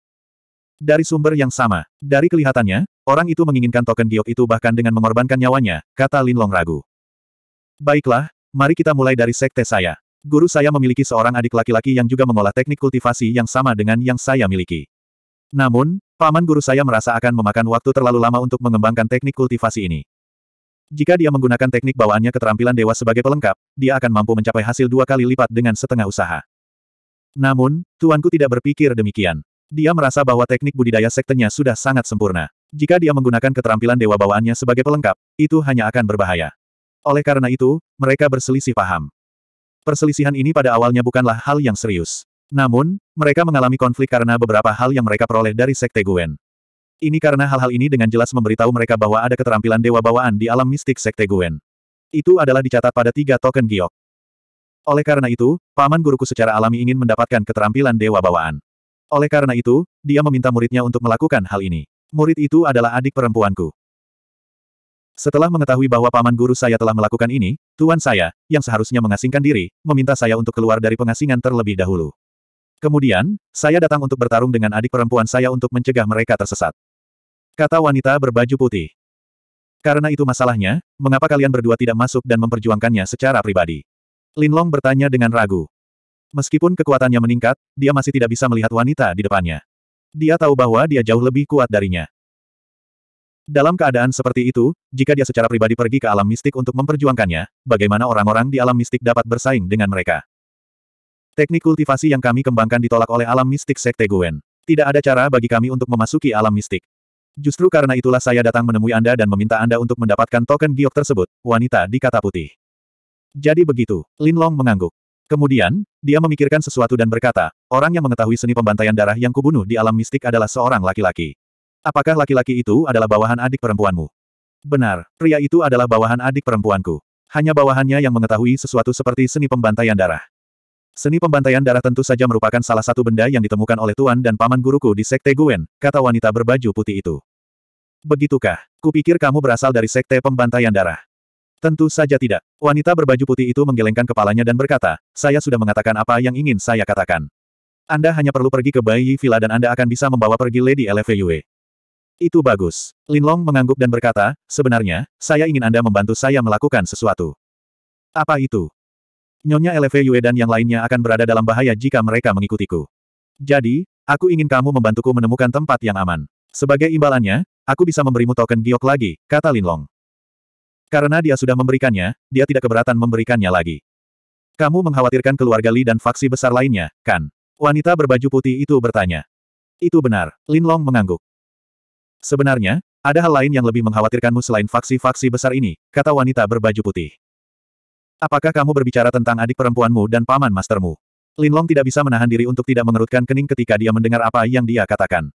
Dari sumber yang sama, dari kelihatannya, orang itu menginginkan token giok itu bahkan dengan mengorbankan nyawanya, kata Linlong ragu. Baiklah, mari kita mulai dari sekte saya. Guru saya memiliki seorang adik laki-laki yang juga mengolah teknik kultivasi yang sama dengan yang saya miliki. Namun, paman guru saya merasa akan memakan waktu terlalu lama untuk mengembangkan teknik kultivasi ini. Jika dia menggunakan teknik bawaannya keterampilan dewa sebagai pelengkap, dia akan mampu mencapai hasil dua kali lipat dengan setengah usaha. Namun, tuanku tidak berpikir demikian. Dia merasa bahwa teknik budidaya sektenya sudah sangat sempurna. Jika dia menggunakan keterampilan dewa bawaannya sebagai pelengkap, itu hanya akan berbahaya. Oleh karena itu, mereka berselisih paham. Perselisihan ini pada awalnya bukanlah hal yang serius. Namun, mereka mengalami konflik karena beberapa hal yang mereka peroleh dari Sekte Guen. Ini karena hal-hal ini dengan jelas memberitahu mereka bahwa ada keterampilan dewa bawaan di alam mistik Sekte Guen. Itu adalah dicatat pada tiga token giok. Oleh karena itu, paman guruku secara alami ingin mendapatkan keterampilan dewa bawaan. Oleh karena itu, dia meminta muridnya untuk melakukan hal ini. Murid itu adalah adik perempuanku. Setelah mengetahui bahwa paman guru saya telah melakukan ini, tuan saya, yang seharusnya mengasingkan diri, meminta saya untuk keluar dari pengasingan terlebih dahulu. Kemudian, saya datang untuk bertarung dengan adik perempuan saya untuk mencegah mereka tersesat. Kata wanita berbaju putih. Karena itu masalahnya, mengapa kalian berdua tidak masuk dan memperjuangkannya secara pribadi? Linlong bertanya dengan ragu. Meskipun kekuatannya meningkat, dia masih tidak bisa melihat wanita di depannya. Dia tahu bahwa dia jauh lebih kuat darinya. Dalam keadaan seperti itu, jika dia secara pribadi pergi ke alam mistik untuk memperjuangkannya, bagaimana orang-orang di alam mistik dapat bersaing dengan mereka? Teknik kultivasi yang kami kembangkan ditolak oleh alam mistik Sekte Gwen. Tidak ada cara bagi kami untuk memasuki alam mistik. Justru karena itulah saya datang menemui Anda dan meminta Anda untuk mendapatkan token giok tersebut, wanita di kata putih. Jadi begitu, Lin Long mengangguk. Kemudian, dia memikirkan sesuatu dan berkata, orang yang mengetahui seni pembantaian darah yang kubunuh di alam mistik adalah seorang laki-laki. Apakah laki-laki itu adalah bawahan adik perempuanmu? Benar, pria itu adalah bawahan adik perempuanku. Hanya bawahannya yang mengetahui sesuatu seperti seni pembantaian darah. Seni pembantaian darah tentu saja merupakan salah satu benda yang ditemukan oleh tuan dan paman guruku di Sekte Guen, kata wanita berbaju putih itu. Begitukah? Kupikir kamu berasal dari Sekte Pembantaian Darah. Tentu saja tidak. Wanita berbaju putih itu menggelengkan kepalanya dan berkata, saya sudah mengatakan apa yang ingin saya katakan. Anda hanya perlu pergi ke Bayi Villa dan Anda akan bisa membawa pergi Lady Elefeyue. Itu bagus. Linlong mengangguk dan berkata, sebenarnya, saya ingin Anda membantu saya melakukan sesuatu. Apa itu? Nyonya Eleve Yue dan yang lainnya akan berada dalam bahaya jika mereka mengikutiku. Jadi, aku ingin kamu membantuku menemukan tempat yang aman. Sebagai imbalannya, aku bisa memberimu token giok lagi, kata Linlong. Karena dia sudah memberikannya, dia tidak keberatan memberikannya lagi. Kamu mengkhawatirkan keluarga Li dan faksi besar lainnya, kan? Wanita berbaju putih itu bertanya. Itu benar, Linlong mengangguk. Sebenarnya, ada hal lain yang lebih mengkhawatirkanmu selain faksi-faksi besar ini, kata wanita berbaju putih. Apakah kamu berbicara tentang adik perempuanmu dan paman mastermu? Linlong tidak bisa menahan diri untuk tidak mengerutkan kening ketika dia mendengar apa yang dia katakan.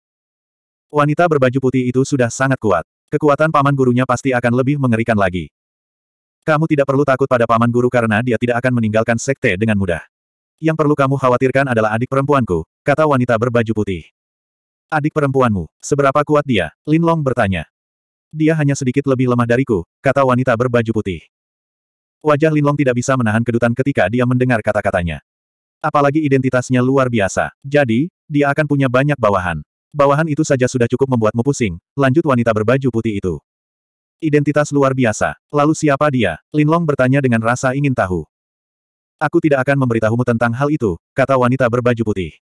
Wanita berbaju putih itu sudah sangat kuat. Kekuatan paman gurunya pasti akan lebih mengerikan lagi. Kamu tidak perlu takut pada paman guru karena dia tidak akan meninggalkan sekte dengan mudah. Yang perlu kamu khawatirkan adalah adik perempuanku, kata wanita berbaju putih. Adik perempuanmu, seberapa kuat dia? Lin Long bertanya. Dia hanya sedikit lebih lemah dariku, kata wanita berbaju putih. Wajah Lin Long tidak bisa menahan kedutan ketika dia mendengar kata-katanya. Apalagi identitasnya luar biasa. Jadi, dia akan punya banyak bawahan. Bawahan itu saja sudah cukup membuatmu pusing, lanjut wanita berbaju putih itu. Identitas luar biasa. Lalu siapa dia? Lin Long bertanya dengan rasa ingin tahu. Aku tidak akan memberitahumu tentang hal itu, kata wanita berbaju putih.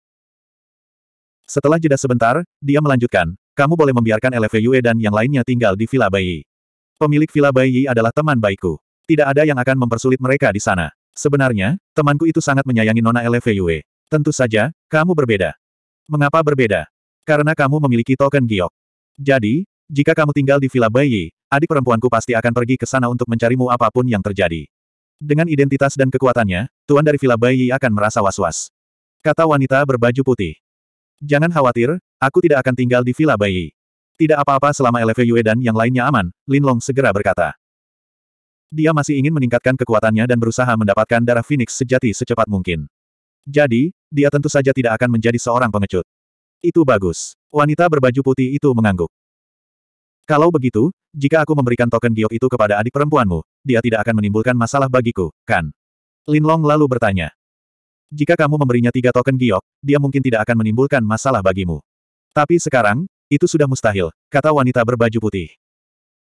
Setelah jeda sebentar, dia melanjutkan, kamu boleh membiarkan Yue dan yang lainnya tinggal di Villa Bayi. Pemilik Villa Bayi adalah teman baikku. Tidak ada yang akan mempersulit mereka di sana. Sebenarnya, temanku itu sangat menyayangi Nona Yue. Tentu saja, kamu berbeda. Mengapa berbeda? Karena kamu memiliki token giok. Jadi, jika kamu tinggal di Villa Bayi, adik perempuanku pasti akan pergi ke sana untuk mencarimu apapun yang terjadi. Dengan identitas dan kekuatannya, tuan dari Villa Bayi akan merasa was-was. Kata wanita berbaju putih. Jangan khawatir, aku tidak akan tinggal di Villa Bayi. Tidak apa-apa selama LV Yue dan yang lainnya aman, Lin Long segera berkata. Dia masih ingin meningkatkan kekuatannya dan berusaha mendapatkan darah Phoenix sejati secepat mungkin. Jadi, dia tentu saja tidak akan menjadi seorang pengecut. Itu bagus. Wanita berbaju putih itu mengangguk. Kalau begitu, jika aku memberikan token giok itu kepada adik perempuanmu, dia tidak akan menimbulkan masalah bagiku, kan? Lin Long lalu bertanya. Jika kamu memberinya tiga token giok, dia mungkin tidak akan menimbulkan masalah bagimu. Tapi sekarang, itu sudah mustahil, kata wanita berbaju putih.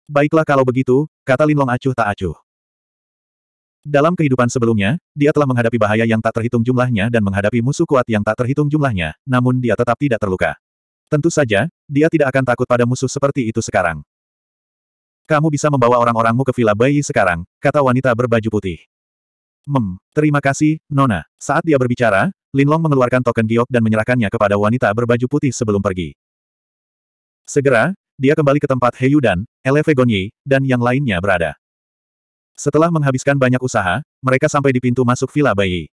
Baiklah kalau begitu, kata Linlong acuh tak acuh. Dalam kehidupan sebelumnya, dia telah menghadapi bahaya yang tak terhitung jumlahnya dan menghadapi musuh kuat yang tak terhitung jumlahnya, namun dia tetap tidak terluka. Tentu saja, dia tidak akan takut pada musuh seperti itu sekarang. Kamu bisa membawa orang-orangmu ke Villa Bayi sekarang, kata wanita berbaju putih. Mem, terima kasih, Nona. Saat dia berbicara, Linlong mengeluarkan token giok dan menyerahkannya kepada wanita berbaju putih sebelum pergi. Segera, dia kembali ke tempat Heyu dan Eleve Gonyi, dan yang lainnya berada. Setelah menghabiskan banyak usaha, mereka sampai di pintu masuk Villa Bayi.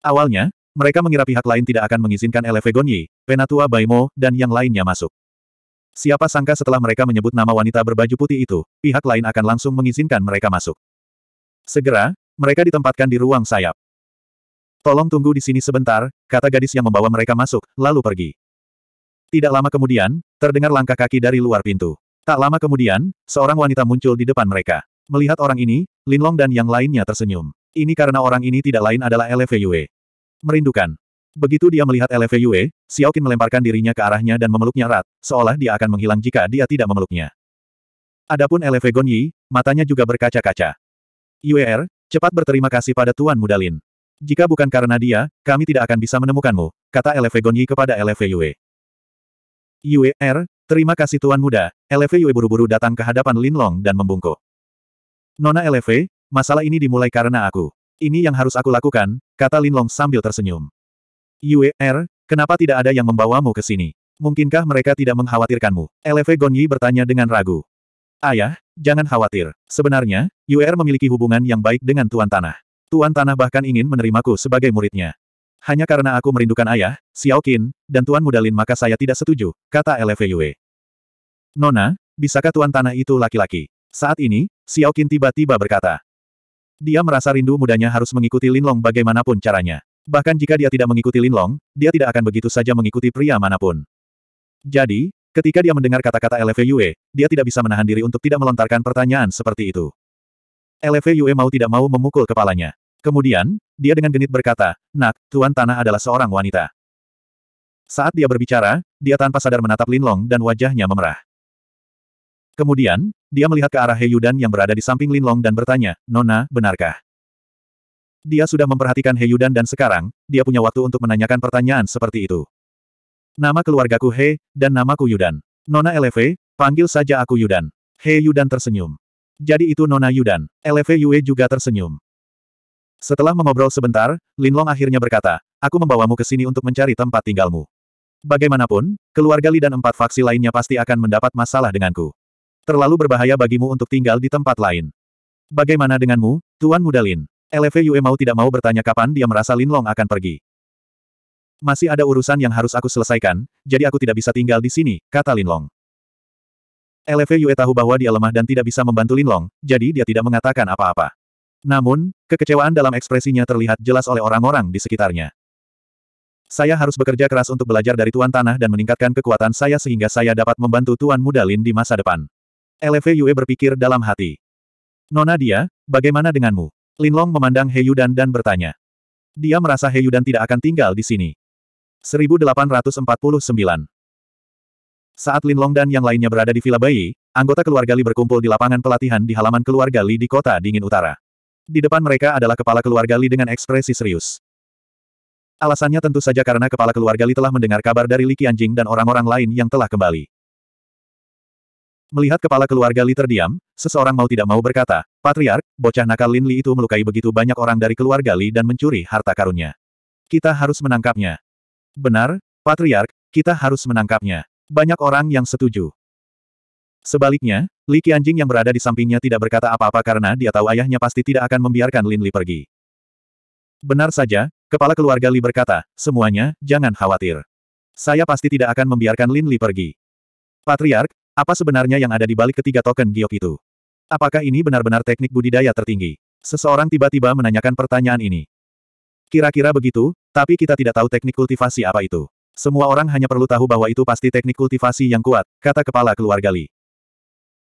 Awalnya, mereka mengira pihak lain tidak akan mengizinkan Eleve Gonyi, Penatua Baimo, dan yang lainnya masuk. Siapa sangka setelah mereka menyebut nama wanita berbaju putih itu, pihak lain akan langsung mengizinkan mereka masuk. Segera, mereka ditempatkan di ruang sayap. Tolong tunggu di sini sebentar, kata gadis yang membawa mereka masuk, lalu pergi. Tidak lama kemudian, terdengar langkah kaki dari luar pintu. Tak lama kemudian, seorang wanita muncul di depan mereka. Melihat orang ini, Linlong dan yang lainnya tersenyum. Ini karena orang ini tidak lain adalah Yue. Merindukan. Begitu dia melihat Yue, Xiao Qin melemparkan dirinya ke arahnya dan memeluknya erat, seolah dia akan menghilang jika dia tidak memeluknya. Adapun LV Yi, matanya juga berkaca-kaca. Er, Cepat berterima kasih pada Tuan Mudalin. Jika bukan karena dia, kami tidak akan bisa menemukanmu, kata Eleve Gonyi kepada Eleve Yue. Yue, er, terima kasih Tuan Muda, Eleve Yue buru-buru datang ke hadapan Lin Long dan membungkuk. Nona Eleve, masalah ini dimulai karena aku. Ini yang harus aku lakukan, kata Lin Long sambil tersenyum. Yue, er, kenapa tidak ada yang membawamu ke sini? Mungkinkah mereka tidak mengkhawatirkanmu? Eleve Gonyi bertanya dengan ragu. Ayah, jangan khawatir. Sebenarnya, UR memiliki hubungan yang baik dengan Tuan Tanah. Tuan Tanah bahkan ingin menerimaku sebagai muridnya. Hanya karena aku merindukan ayah, Xiao Qin, dan Tuan Mudalin maka saya tidak setuju, kata Yue. Nona, bisakah Tuan Tanah itu laki-laki? Saat ini, Xiao Qin tiba-tiba berkata. Dia merasa rindu mudanya harus mengikuti Lin Long bagaimanapun caranya. Bahkan jika dia tidak mengikuti Lin Long, dia tidak akan begitu saja mengikuti pria manapun. Jadi, Ketika dia mendengar kata-kata LV dia tidak bisa menahan diri untuk tidak melontarkan pertanyaan seperti itu. LV mau tidak mau memukul kepalanya. Kemudian, dia dengan genit berkata, Nak, Tuan Tanah adalah seorang wanita. Saat dia berbicara, dia tanpa sadar menatap Linlong dan wajahnya memerah. Kemudian, dia melihat ke arah Heyudan yang berada di samping Linlong dan bertanya, Nona, benarkah? Dia sudah memperhatikan Heyudan dan sekarang, dia punya waktu untuk menanyakan pertanyaan seperti itu. Nama keluargaku He, dan namaku Yudan. Nona Lv, panggil saja aku Yudan. He Yudan tersenyum. Jadi itu Nona Yudan. Lv Yue juga tersenyum. Setelah mengobrol sebentar, Lin Long akhirnya berkata, aku membawamu ke sini untuk mencari tempat tinggalmu. Bagaimanapun, keluarga Li dan empat faksi lainnya pasti akan mendapat masalah denganku. Terlalu berbahaya bagimu untuk tinggal di tempat lain. Bagaimana denganmu, Tuan Muda Lin? Yue mau tidak mau bertanya kapan dia merasa Lin Long akan pergi. Masih ada urusan yang harus aku selesaikan, jadi aku tidak bisa tinggal di sini, kata Linlong. LV Yue tahu bahwa dia lemah dan tidak bisa membantu Linlong, jadi dia tidak mengatakan apa-apa. Namun, kekecewaan dalam ekspresinya terlihat jelas oleh orang-orang di sekitarnya. Saya harus bekerja keras untuk belajar dari Tuan Tanah dan meningkatkan kekuatan saya sehingga saya dapat membantu Tuan Muda Lin di masa depan. LV Yue berpikir dalam hati. Nona dia, bagaimana denganmu? Linlong memandang Heyudan dan bertanya. Dia merasa Heyudan tidak akan tinggal di sini. 1849. Saat Long dan yang lainnya berada di Villa Bayi, anggota keluarga Li berkumpul di lapangan pelatihan di halaman keluarga Li di kota dingin utara. Di depan mereka adalah kepala keluarga Li dengan ekspresi serius. Alasannya tentu saja karena kepala keluarga Li telah mendengar kabar dari Li Qianjing dan orang-orang lain yang telah kembali. Melihat kepala keluarga Li terdiam, seseorang mau tidak mau berkata, Patriark, bocah nakal Lin Li itu melukai begitu banyak orang dari keluarga Li dan mencuri harta karunnya. Kita harus menangkapnya. Benar, Patriark, kita harus menangkapnya. Banyak orang yang setuju. Sebaliknya, Li Qianjing yang berada di sampingnya tidak berkata apa-apa karena dia tahu ayahnya pasti tidak akan membiarkan Lin Li pergi. Benar saja, kepala keluarga Li berkata, semuanya, jangan khawatir. Saya pasti tidak akan membiarkan Lin Li pergi. Patriark, apa sebenarnya yang ada di balik ketiga token giok itu? Apakah ini benar-benar teknik budidaya tertinggi? Seseorang tiba-tiba menanyakan pertanyaan ini. Kira-kira begitu, tapi kita tidak tahu teknik kultivasi apa itu. Semua orang hanya perlu tahu bahwa itu pasti teknik kultivasi yang kuat, kata kepala keluarga Li.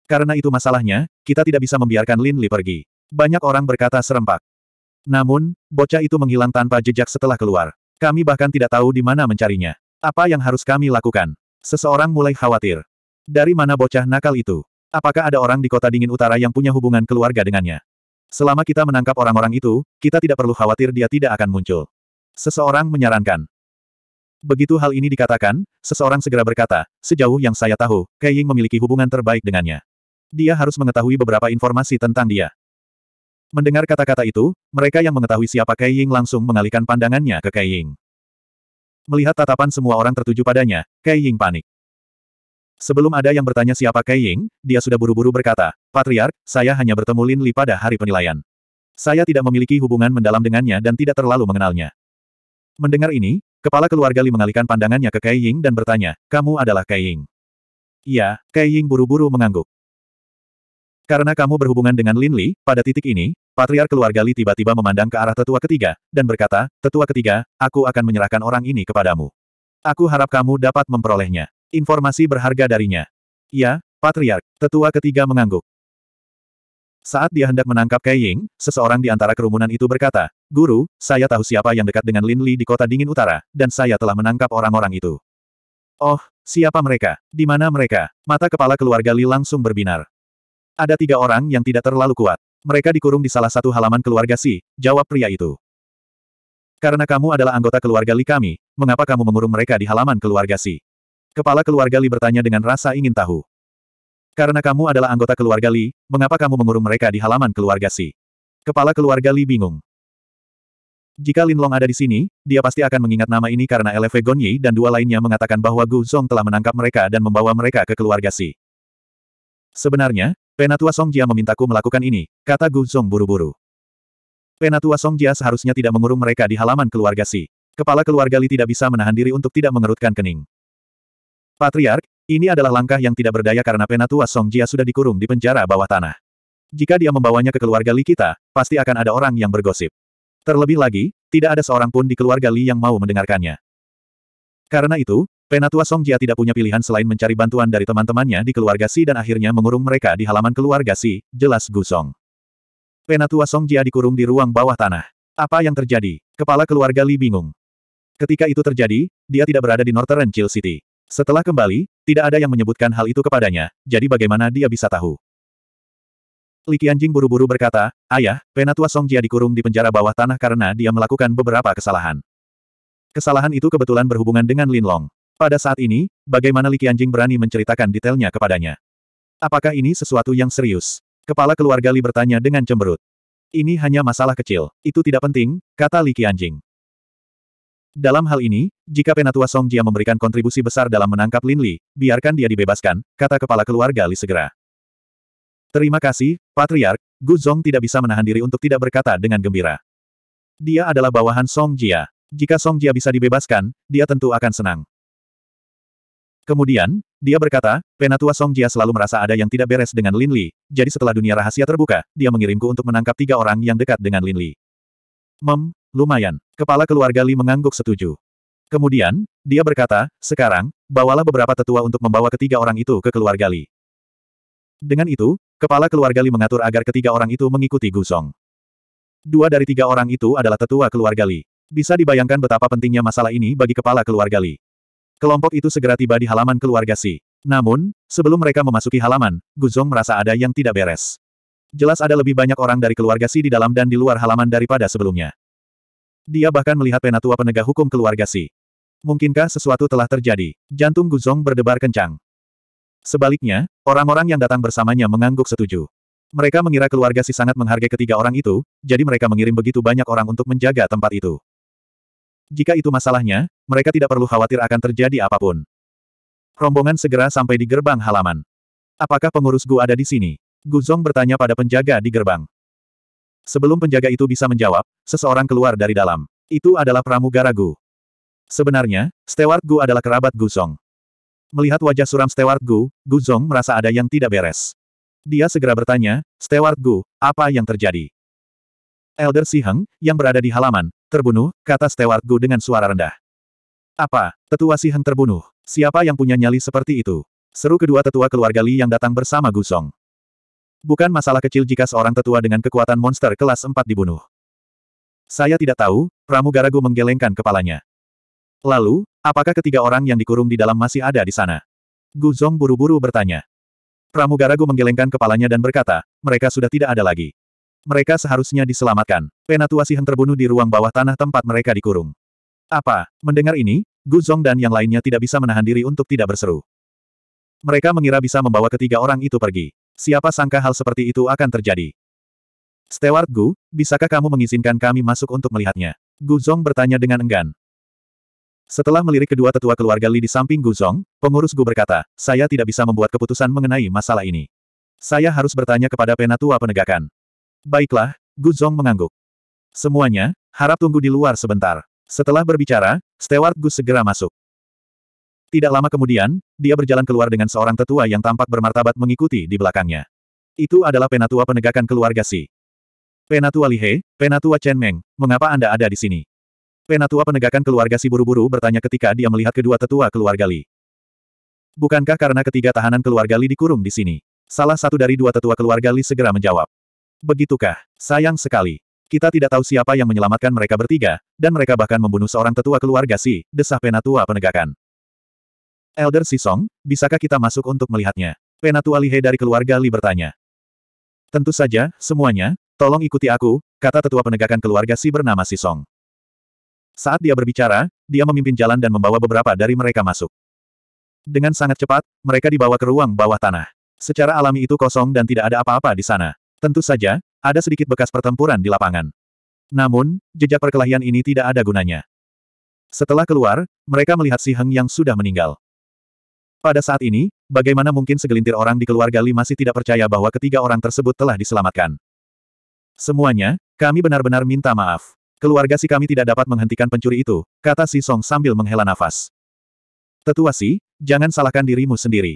Karena itu masalahnya, kita tidak bisa membiarkan Lin Li pergi. Banyak orang berkata serempak. Namun, bocah itu menghilang tanpa jejak setelah keluar. Kami bahkan tidak tahu di mana mencarinya. Apa yang harus kami lakukan? Seseorang mulai khawatir. Dari mana bocah nakal itu? Apakah ada orang di kota dingin utara yang punya hubungan keluarga dengannya? Selama kita menangkap orang-orang itu, kita tidak perlu khawatir dia tidak akan muncul. Seseorang menyarankan. Begitu hal ini dikatakan, seseorang segera berkata, sejauh yang saya tahu, Kei Ying memiliki hubungan terbaik dengannya. Dia harus mengetahui beberapa informasi tentang dia. Mendengar kata-kata itu, mereka yang mengetahui siapa Kei Ying langsung mengalihkan pandangannya ke Kei Ying. Melihat tatapan semua orang tertuju padanya, Kei Ying panik. Sebelum ada yang bertanya siapa Kei Ying, dia sudah buru-buru berkata, Patriark, saya hanya bertemu Lin Li pada hari penilaian. Saya tidak memiliki hubungan mendalam dengannya dan tidak terlalu mengenalnya. Mendengar ini, kepala keluarga Li mengalihkan pandangannya ke Kai Ying dan bertanya, kamu adalah Kai Ying. Iya, Kai Ying buru-buru mengangguk. Karena kamu berhubungan dengan Lin Li, pada titik ini, patriark keluarga Li tiba-tiba memandang ke arah tetua ketiga, dan berkata, tetua ketiga, aku akan menyerahkan orang ini kepadamu. Aku harap kamu dapat memperolehnya. Informasi berharga darinya. Iya, patriark, tetua ketiga mengangguk. Saat dia hendak menangkap Kai Ying, seseorang di antara kerumunan itu berkata, Guru, saya tahu siapa yang dekat dengan Lin Li di kota dingin utara, dan saya telah menangkap orang-orang itu. Oh, siapa mereka? Di mana mereka? Mata kepala keluarga Li langsung berbinar. Ada tiga orang yang tidak terlalu kuat. Mereka dikurung di salah satu halaman keluarga Si, jawab pria itu. Karena kamu adalah anggota keluarga Li kami, mengapa kamu mengurung mereka di halaman keluarga Si? Kepala keluarga Li bertanya dengan rasa ingin tahu. Karena kamu adalah anggota keluarga Li, mengapa kamu mengurung mereka di halaman keluarga Si? Kepala keluarga Li bingung. Jika Lin Long ada di sini, dia pasti akan mengingat nama ini karena LV Gonyi dan dua lainnya mengatakan bahwa Gu Zong telah menangkap mereka dan membawa mereka ke keluarga Si. Sebenarnya, Penatua Song Jia memintaku melakukan ini, kata Gu Zong buru-buru. Penatua Song Jia seharusnya tidak mengurung mereka di halaman keluarga Si. Kepala keluarga Li tidak bisa menahan diri untuk tidak mengerutkan kening. Patriark, ini adalah langkah yang tidak berdaya karena penatua Song Jia sudah dikurung di penjara bawah tanah. Jika dia membawanya ke keluarga Li kita, pasti akan ada orang yang bergosip. Terlebih lagi, tidak ada seorang pun di keluarga Li yang mau mendengarkannya. Karena itu, penatua Song Jia tidak punya pilihan selain mencari bantuan dari teman-temannya di keluarga Si dan akhirnya mengurung mereka di halaman keluarga Si, jelas Gu Song. Penatua Song Jia dikurung di ruang bawah tanah. Apa yang terjadi? Kepala keluarga Li bingung. Ketika itu terjadi, dia tidak berada di Northern Chill City. Setelah kembali, tidak ada yang menyebutkan hal itu kepadanya, jadi bagaimana dia bisa tahu? Li Qianjing buru-buru berkata, Ayah, penatua Song Jia dikurung di penjara bawah tanah karena dia melakukan beberapa kesalahan. Kesalahan itu kebetulan berhubungan dengan Lin Long. Pada saat ini, bagaimana Li Qianjing berani menceritakan detailnya kepadanya? Apakah ini sesuatu yang serius? Kepala keluarga Li bertanya dengan cemberut. Ini hanya masalah kecil, itu tidak penting, kata Li Qianjing. Dalam hal ini, jika penatua Song Jia memberikan kontribusi besar dalam menangkap Lin Li, biarkan dia dibebaskan, kata kepala keluarga Li segera. Terima kasih, Patriark, Gu Zong tidak bisa menahan diri untuk tidak berkata dengan gembira. Dia adalah bawahan Song Jia. Jika Song Jia bisa dibebaskan, dia tentu akan senang. Kemudian, dia berkata, Penatua Song Jia selalu merasa ada yang tidak beres dengan Lin Li, jadi setelah dunia rahasia terbuka, dia mengirimku untuk menangkap tiga orang yang dekat dengan Lin Li. Mem, Lumayan. Kepala keluarga Li mengangguk setuju. Kemudian, dia berkata, sekarang, bawalah beberapa tetua untuk membawa ketiga orang itu ke keluarga Li. Dengan itu, kepala keluarga Li mengatur agar ketiga orang itu mengikuti Gusong. Dua dari tiga orang itu adalah tetua keluarga Li. Bisa dibayangkan betapa pentingnya masalah ini bagi kepala keluarga Li. Kelompok itu segera tiba di halaman keluarga Si. Namun, sebelum mereka memasuki halaman, Guzong merasa ada yang tidak beres. Jelas ada lebih banyak orang dari keluarga Si di dalam dan di luar halaman daripada sebelumnya. Dia bahkan melihat penatua penegak hukum keluarga Si. Mungkinkah sesuatu telah terjadi? Jantung Guzong berdebar kencang. Sebaliknya, orang-orang yang datang bersamanya mengangguk setuju. Mereka mengira keluarga Si sangat menghargai ketiga orang itu, jadi mereka mengirim begitu banyak orang untuk menjaga tempat itu. Jika itu masalahnya, mereka tidak perlu khawatir akan terjadi apapun. Rombongan segera sampai di gerbang halaman. Apakah pengurus Gu ada di sini? Guzong bertanya pada penjaga di gerbang. Sebelum penjaga itu bisa menjawab, seseorang keluar dari dalam. Itu adalah pramugara Gu. Sebenarnya, Stewart Gu adalah kerabat Gu Song. Melihat wajah suram Stewart Gu, Gu Song merasa ada yang tidak beres. Dia segera bertanya, Stewart Gu, apa yang terjadi? Elder Si Heng, yang berada di halaman, terbunuh, kata Stewart Gu dengan suara rendah. Apa, tetua Si Heng terbunuh? Siapa yang punya nyali seperti itu? Seru kedua tetua keluarga Li yang datang bersama Gu Song. Bukan masalah kecil jika seorang tetua dengan kekuatan monster kelas 4 dibunuh. Saya tidak tahu, Pramugaragu menggelengkan kepalanya. Lalu, apakah ketiga orang yang dikurung di dalam masih ada di sana? Gu Zong buru-buru bertanya. Pramugaragu menggelengkan kepalanya dan berkata, mereka sudah tidak ada lagi. Mereka seharusnya diselamatkan. Penatua Sihen terbunuh di ruang bawah tanah tempat mereka dikurung. Apa? Mendengar ini, Gu Zong dan yang lainnya tidak bisa menahan diri untuk tidak berseru. Mereka mengira bisa membawa ketiga orang itu pergi. Siapa sangka hal seperti itu akan terjadi? Steward Gu, bisakah kamu mengizinkan kami masuk untuk melihatnya? Gu Zong bertanya dengan enggan. Setelah melirik kedua tetua keluarga Li di samping Gu Zong, pengurus Gu berkata, saya tidak bisa membuat keputusan mengenai masalah ini. Saya harus bertanya kepada penatua penegakan. Baiklah, Gu Zong mengangguk. Semuanya, harap tunggu di luar sebentar. Setelah berbicara, Steward Gu segera masuk. Tidak lama kemudian, dia berjalan keluar dengan seorang tetua yang tampak bermartabat mengikuti di belakangnya. Itu adalah penatua penegakan keluarga Si. Penatua Lihe, Penatua Chen Meng, mengapa Anda ada di sini? Penatua penegakan keluarga Si buru-buru bertanya ketika dia melihat kedua tetua keluarga Li. Bukankah karena ketiga tahanan keluarga Li dikurung di sini? Salah satu dari dua tetua keluarga Li segera menjawab. Begitukah, sayang sekali. Kita tidak tahu siapa yang menyelamatkan mereka bertiga, dan mereka bahkan membunuh seorang tetua keluarga Si, desah penatua penegakan. Elder Sisong, bisakah kita masuk untuk melihatnya? Penatua Lihe dari keluarga Li bertanya. Tentu saja, semuanya, tolong ikuti aku, kata tetua penegakan keluarga Si bernama Sisong. Saat dia berbicara, dia memimpin jalan dan membawa beberapa dari mereka masuk. Dengan sangat cepat, mereka dibawa ke ruang bawah tanah. Secara alami itu kosong dan tidak ada apa-apa di sana. Tentu saja, ada sedikit bekas pertempuran di lapangan. Namun, jejak perkelahian ini tidak ada gunanya. Setelah keluar, mereka melihat Si Heng yang sudah meninggal. Pada saat ini, bagaimana mungkin segelintir orang di keluarga Li masih tidak percaya bahwa ketiga orang tersebut telah diselamatkan? Semuanya, kami benar-benar minta maaf. Keluarga si kami tidak dapat menghentikan pencuri itu, kata si Song sambil menghela nafas. Tetua si, jangan salahkan dirimu sendiri.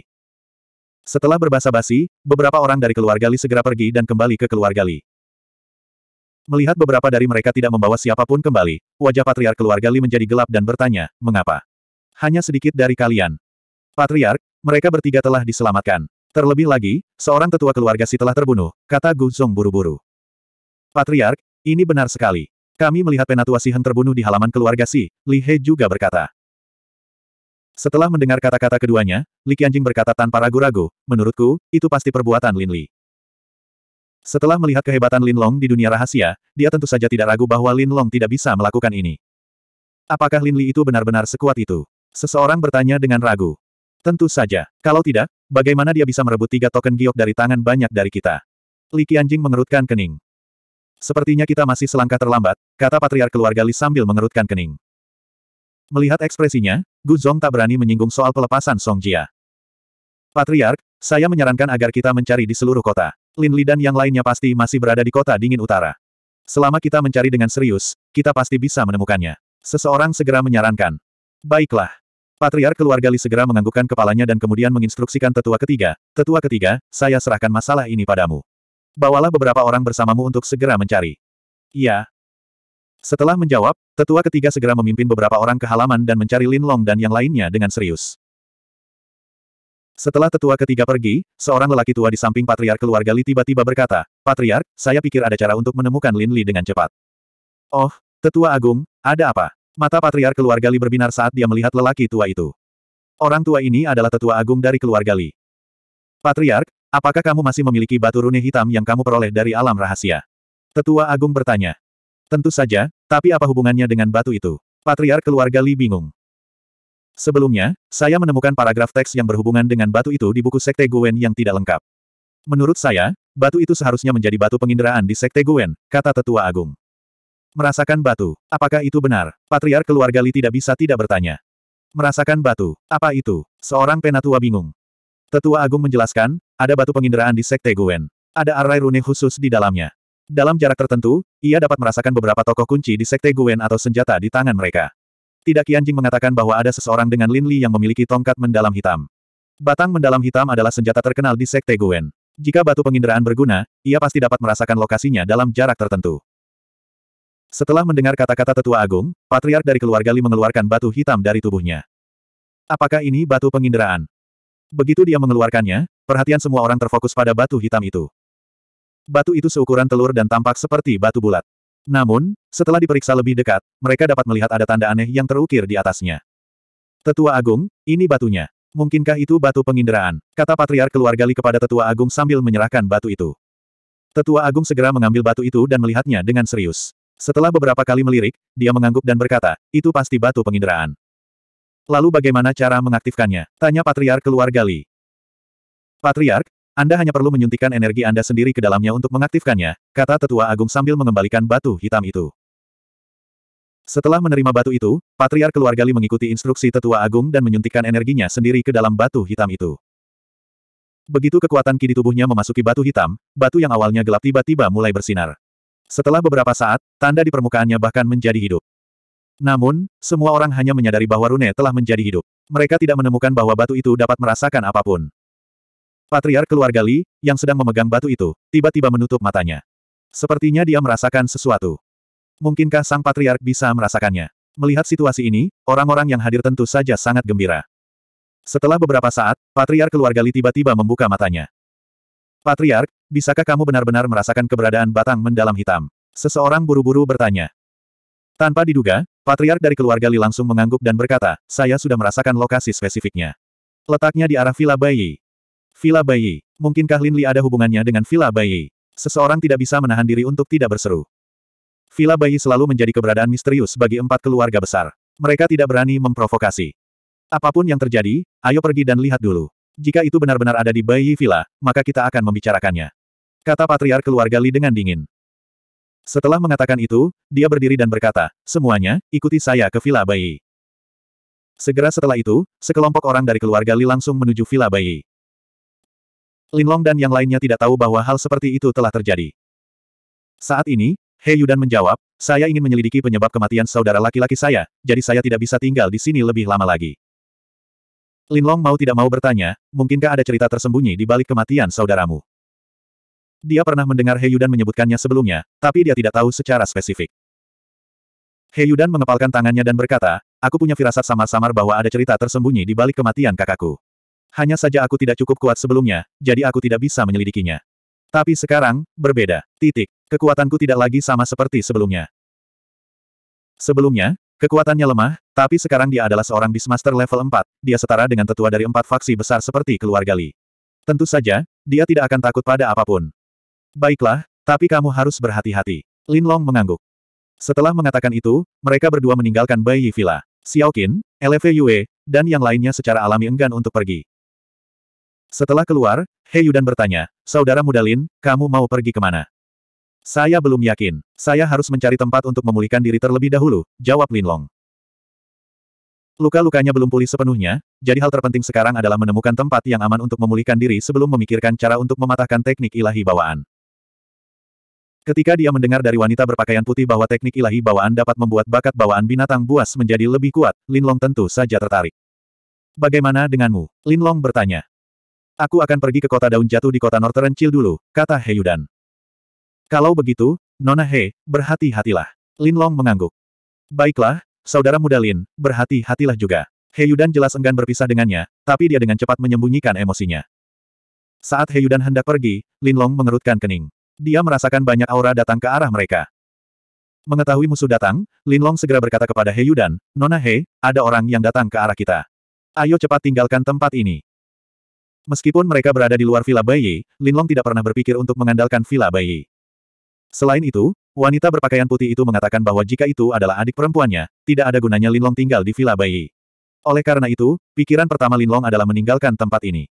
Setelah berbahasa basi beberapa orang dari keluarga Li segera pergi dan kembali ke keluarga Li. Melihat beberapa dari mereka tidak membawa siapapun kembali, wajah patriar keluarga Li menjadi gelap dan bertanya, mengapa? Hanya sedikit dari kalian, Patriark, mereka bertiga telah diselamatkan. Terlebih lagi, seorang tetua keluarga si telah terbunuh, kata Gu Zong buru-buru. Patriark, ini benar sekali. Kami melihat penatua Sihen terbunuh di halaman keluarga Si, Li He juga berkata. Setelah mendengar kata-kata keduanya, Li Qianjing berkata tanpa ragu-ragu, menurutku, itu pasti perbuatan Lin Li. Setelah melihat kehebatan Lin Long di dunia rahasia, dia tentu saja tidak ragu bahwa Lin Long tidak bisa melakukan ini. Apakah Lin Li itu benar-benar sekuat itu? Seseorang bertanya dengan ragu. Tentu saja. Kalau tidak, bagaimana dia bisa merebut tiga token giok dari tangan banyak dari kita? Li anjing mengerutkan kening. Sepertinya kita masih selangkah terlambat, kata patriark keluarga Li sambil mengerutkan kening. Melihat ekspresinya, Gu Zong tak berani menyinggung soal pelepasan Song Jia. Patriark, saya menyarankan agar kita mencari di seluruh kota. Lin Li dan yang lainnya pasti masih berada di kota dingin utara. Selama kita mencari dengan serius, kita pasti bisa menemukannya. Seseorang segera menyarankan. Baiklah. Patriar keluarga Li segera menganggukkan kepalanya dan kemudian menginstruksikan tetua ketiga, tetua ketiga, saya serahkan masalah ini padamu. Bawalah beberapa orang bersamamu untuk segera mencari. Iya. Setelah menjawab, tetua ketiga segera memimpin beberapa orang ke halaman dan mencari Lin Long dan yang lainnya dengan serius. Setelah tetua ketiga pergi, seorang lelaki tua di samping patriar keluarga Li tiba-tiba berkata, Patriar, saya pikir ada cara untuk menemukan Lin Li dengan cepat. Oh, tetua agung, ada apa? Mata patriark keluarga Li berbinar saat dia melihat lelaki tua itu. Orang tua ini adalah tetua agung dari keluarga Li. Patriark, apakah kamu masih memiliki batu rune hitam yang kamu peroleh dari alam rahasia? Tetua agung bertanya. Tentu saja, tapi apa hubungannya dengan batu itu? Patriark keluarga Li bingung. Sebelumnya, saya menemukan paragraf teks yang berhubungan dengan batu itu di buku Sekte Gwen yang tidak lengkap. Menurut saya, batu itu seharusnya menjadi batu penginderaan di Sekte Gwen, kata Tetua Agung. Merasakan batu. Apakah itu benar? Patriar keluarga Li tidak bisa tidak bertanya. Merasakan batu. Apa itu? Seorang penatua bingung. Tetua Agung menjelaskan, ada batu penginderaan di Sekte Guen. Ada arai rune khusus di dalamnya. Dalam jarak tertentu, ia dapat merasakan beberapa tokoh kunci di Sekte Guen atau senjata di tangan mereka. Tidak kianjing mengatakan bahwa ada seseorang dengan Lin Li yang memiliki tongkat mendalam hitam. Batang mendalam hitam adalah senjata terkenal di Sekte Guen. Jika batu penginderaan berguna, ia pasti dapat merasakan lokasinya dalam jarak tertentu. Setelah mendengar kata-kata tetua agung, patriark dari keluarga Li mengeluarkan batu hitam dari tubuhnya. Apakah ini batu penginderaan? Begitu dia mengeluarkannya, perhatian semua orang terfokus pada batu hitam itu. Batu itu seukuran telur dan tampak seperti batu bulat. Namun, setelah diperiksa lebih dekat, mereka dapat melihat ada tanda aneh yang terukir di atasnya. Tetua Agung, ini batunya. Mungkinkah itu batu penginderaan? Kata Patriark keluarga Li kepada Tetua Agung sambil menyerahkan batu itu. Tetua Agung segera mengambil batu itu dan melihatnya dengan serius. Setelah beberapa kali melirik, dia mengangguk dan berkata, itu pasti batu penginderaan. Lalu bagaimana cara mengaktifkannya? Tanya Patriark keluarga Li. Patriark, Anda hanya perlu menyuntikkan energi Anda sendiri ke dalamnya untuk mengaktifkannya, kata tetua agung sambil mengembalikan batu hitam itu. Setelah menerima batu itu, Patriark keluarga Li mengikuti instruksi tetua agung dan menyuntikkan energinya sendiri ke dalam batu hitam itu. Begitu kekuatan ki di tubuhnya memasuki batu hitam, batu yang awalnya gelap tiba-tiba mulai bersinar. Setelah beberapa saat, tanda di permukaannya bahkan menjadi hidup. Namun, semua orang hanya menyadari bahwa Rune telah menjadi hidup. Mereka tidak menemukan bahwa batu itu dapat merasakan apapun. Patriar keluarga Li, yang sedang memegang batu itu, tiba-tiba menutup matanya. Sepertinya dia merasakan sesuatu. Mungkinkah sang patriark bisa merasakannya? Melihat situasi ini, orang-orang yang hadir tentu saja sangat gembira. Setelah beberapa saat, patriark keluarga Li tiba-tiba membuka matanya. Patriark, bisakah kamu benar-benar merasakan keberadaan batang mendalam hitam? Seseorang buru-buru bertanya. Tanpa diduga, Patriark dari keluarga Li langsung mengangguk dan berkata, saya sudah merasakan lokasi spesifiknya. Letaknya di arah Villa Bayi. Villa Bayi, mungkinkah Lin Li ada hubungannya dengan Villa Bayi? Seseorang tidak bisa menahan diri untuk tidak berseru. Villa Bayi selalu menjadi keberadaan misterius bagi empat keluarga besar. Mereka tidak berani memprovokasi. Apapun yang terjadi, ayo pergi dan lihat dulu. Jika itu benar-benar ada di Bayi Villa, maka kita akan membicarakannya. Kata Patriar keluarga Li dengan dingin. Setelah mengatakan itu, dia berdiri dan berkata, semuanya, ikuti saya ke Villa Bayi." Segera setelah itu, sekelompok orang dari keluarga Li langsung menuju Villa Bai. Linlong dan yang lainnya tidak tahu bahwa hal seperti itu telah terjadi. Saat ini, He Yudan menjawab, saya ingin menyelidiki penyebab kematian saudara laki-laki saya, jadi saya tidak bisa tinggal di sini lebih lama lagi. Linlong mau tidak mau bertanya, mungkinkah ada cerita tersembunyi di balik kematian saudaramu? Dia pernah mendengar Heyudan menyebutkannya sebelumnya, tapi dia tidak tahu secara spesifik. Heyudan mengepalkan tangannya dan berkata, aku punya firasat samar-samar bahwa ada cerita tersembunyi di balik kematian kakakku. Hanya saja aku tidak cukup kuat sebelumnya, jadi aku tidak bisa menyelidikinya. Tapi sekarang, berbeda. Titik. Kekuatanku tidak lagi sama seperti sebelumnya. Sebelumnya, Kekuatannya lemah, tapi sekarang dia adalah seorang Beastmaster level 4, dia setara dengan tetua dari empat faksi besar seperti keluarga Li. Tentu saja, dia tidak akan takut pada apapun. Baiklah, tapi kamu harus berhati-hati. Lin Long mengangguk. Setelah mengatakan itu, mereka berdua meninggalkan Bai Yi Villa. Xiao Qin, Eleve Yue, dan yang lainnya secara alami enggan untuk pergi. Setelah keluar, He Yudan bertanya, Saudara muda Lin, kamu mau pergi kemana? Saya belum yakin. Saya harus mencari tempat untuk memulihkan diri terlebih dahulu, jawab Linlong. Luka-lukanya belum pulih sepenuhnya, jadi hal terpenting sekarang adalah menemukan tempat yang aman untuk memulihkan diri sebelum memikirkan cara untuk mematahkan teknik ilahi bawaan. Ketika dia mendengar dari wanita berpakaian putih bahwa teknik ilahi bawaan dapat membuat bakat bawaan binatang buas menjadi lebih kuat, Linlong tentu saja tertarik. Bagaimana denganmu? Linlong bertanya. Aku akan pergi ke kota daun jatuh di kota Northern Chill dulu, kata Heyudan. Kalau begitu, Nona He, berhati-hatilah. Lin Long mengangguk. Baiklah, saudara muda Lin, berhati-hatilah juga. He Yudan jelas enggan berpisah dengannya, tapi dia dengan cepat menyembunyikan emosinya. Saat He Yudan hendak pergi, Lin Long mengerutkan kening. Dia merasakan banyak aura datang ke arah mereka. Mengetahui musuh datang, Lin Long segera berkata kepada He Yudan, Nona He, ada orang yang datang ke arah kita. Ayo cepat tinggalkan tempat ini. Meskipun mereka berada di luar Villa Bayi, Lin Long tidak pernah berpikir untuk mengandalkan Villa Bayi. Selain itu, wanita berpakaian putih itu mengatakan bahwa jika itu adalah adik perempuannya, tidak ada gunanya Linlong tinggal di Villa Bayi. Oleh karena itu, pikiran pertama Linlong adalah meninggalkan tempat ini.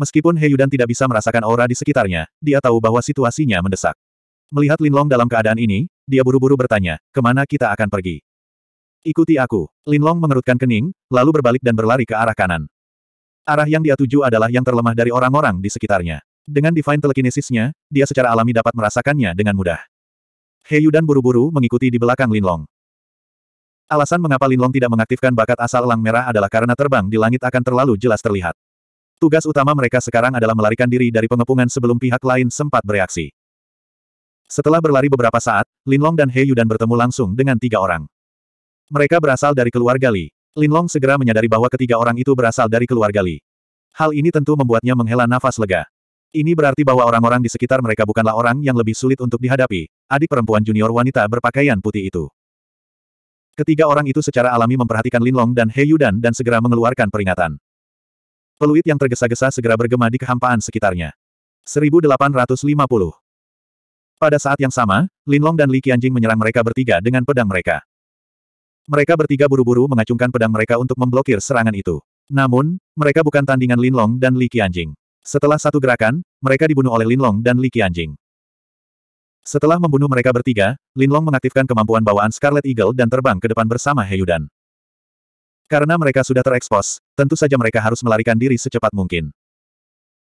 Meskipun dan tidak bisa merasakan aura di sekitarnya, dia tahu bahwa situasinya mendesak. Melihat Linlong dalam keadaan ini, dia buru-buru bertanya, kemana kita akan pergi? Ikuti aku. Linlong mengerutkan kening, lalu berbalik dan berlari ke arah kanan. Arah yang dia tuju adalah yang terlemah dari orang-orang di sekitarnya. Dengan divine telekinesisnya, dia secara alami dapat merasakannya dengan mudah. dan buru-buru mengikuti di belakang Linlong. Alasan mengapa Linlong tidak mengaktifkan bakat asal elang merah adalah karena terbang di langit akan terlalu jelas terlihat. Tugas utama mereka sekarang adalah melarikan diri dari pengepungan sebelum pihak lain sempat bereaksi. Setelah berlari beberapa saat, Linlong dan dan bertemu langsung dengan tiga orang. Mereka berasal dari keluarga Li. Linlong segera menyadari bahwa ketiga orang itu berasal dari keluarga Li. Hal ini tentu membuatnya menghela nafas lega. Ini berarti bahwa orang-orang di sekitar mereka bukanlah orang yang lebih sulit untuk dihadapi, adik perempuan junior wanita berpakaian putih itu. Ketiga orang itu secara alami memperhatikan Linlong dan He Yudan dan segera mengeluarkan peringatan. Peluit yang tergesa-gesa segera bergema di kehampaan sekitarnya. 1850 Pada saat yang sama, Linlong dan Li Qianjing menyerang mereka bertiga dengan pedang mereka. Mereka bertiga buru-buru mengacungkan pedang mereka untuk memblokir serangan itu. Namun, mereka bukan tandingan Linlong dan Li Qianjing. Setelah satu gerakan, mereka dibunuh oleh Linlong dan Li Qianjing. Setelah membunuh mereka bertiga, Linlong mengaktifkan kemampuan bawaan Scarlet Eagle dan terbang ke depan bersama Heyudan. Karena mereka sudah terekspos, tentu saja mereka harus melarikan diri secepat mungkin.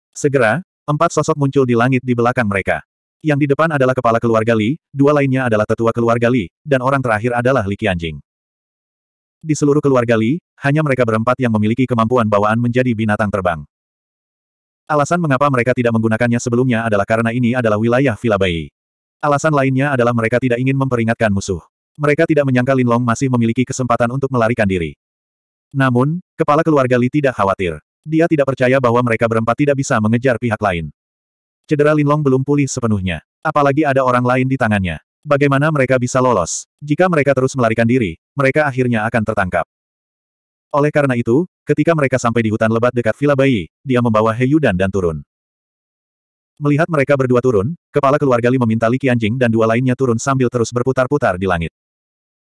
Segera, empat sosok muncul di langit di belakang mereka. Yang di depan adalah kepala keluarga Li, dua lainnya adalah tetua keluarga Li, dan orang terakhir adalah Li Qianjing. Di seluruh keluarga Li, hanya mereka berempat yang memiliki kemampuan bawaan menjadi binatang terbang. Alasan mengapa mereka tidak menggunakannya sebelumnya adalah karena ini adalah wilayah Villa Bayi. Alasan lainnya adalah mereka tidak ingin memperingatkan musuh. Mereka tidak menyangka Linlong masih memiliki kesempatan untuk melarikan diri. Namun, kepala keluarga Li tidak khawatir. Dia tidak percaya bahwa mereka berempat tidak bisa mengejar pihak lain. Cedera Linlong belum pulih sepenuhnya. Apalagi ada orang lain di tangannya. Bagaimana mereka bisa lolos? Jika mereka terus melarikan diri, mereka akhirnya akan tertangkap. Oleh karena itu, ketika mereka sampai di hutan lebat dekat Villa Bayi, dia membawa Heyu dan turun. Melihat mereka berdua turun, kepala keluarga Li meminta Li Qianjing dan dua lainnya turun sambil terus berputar-putar di langit.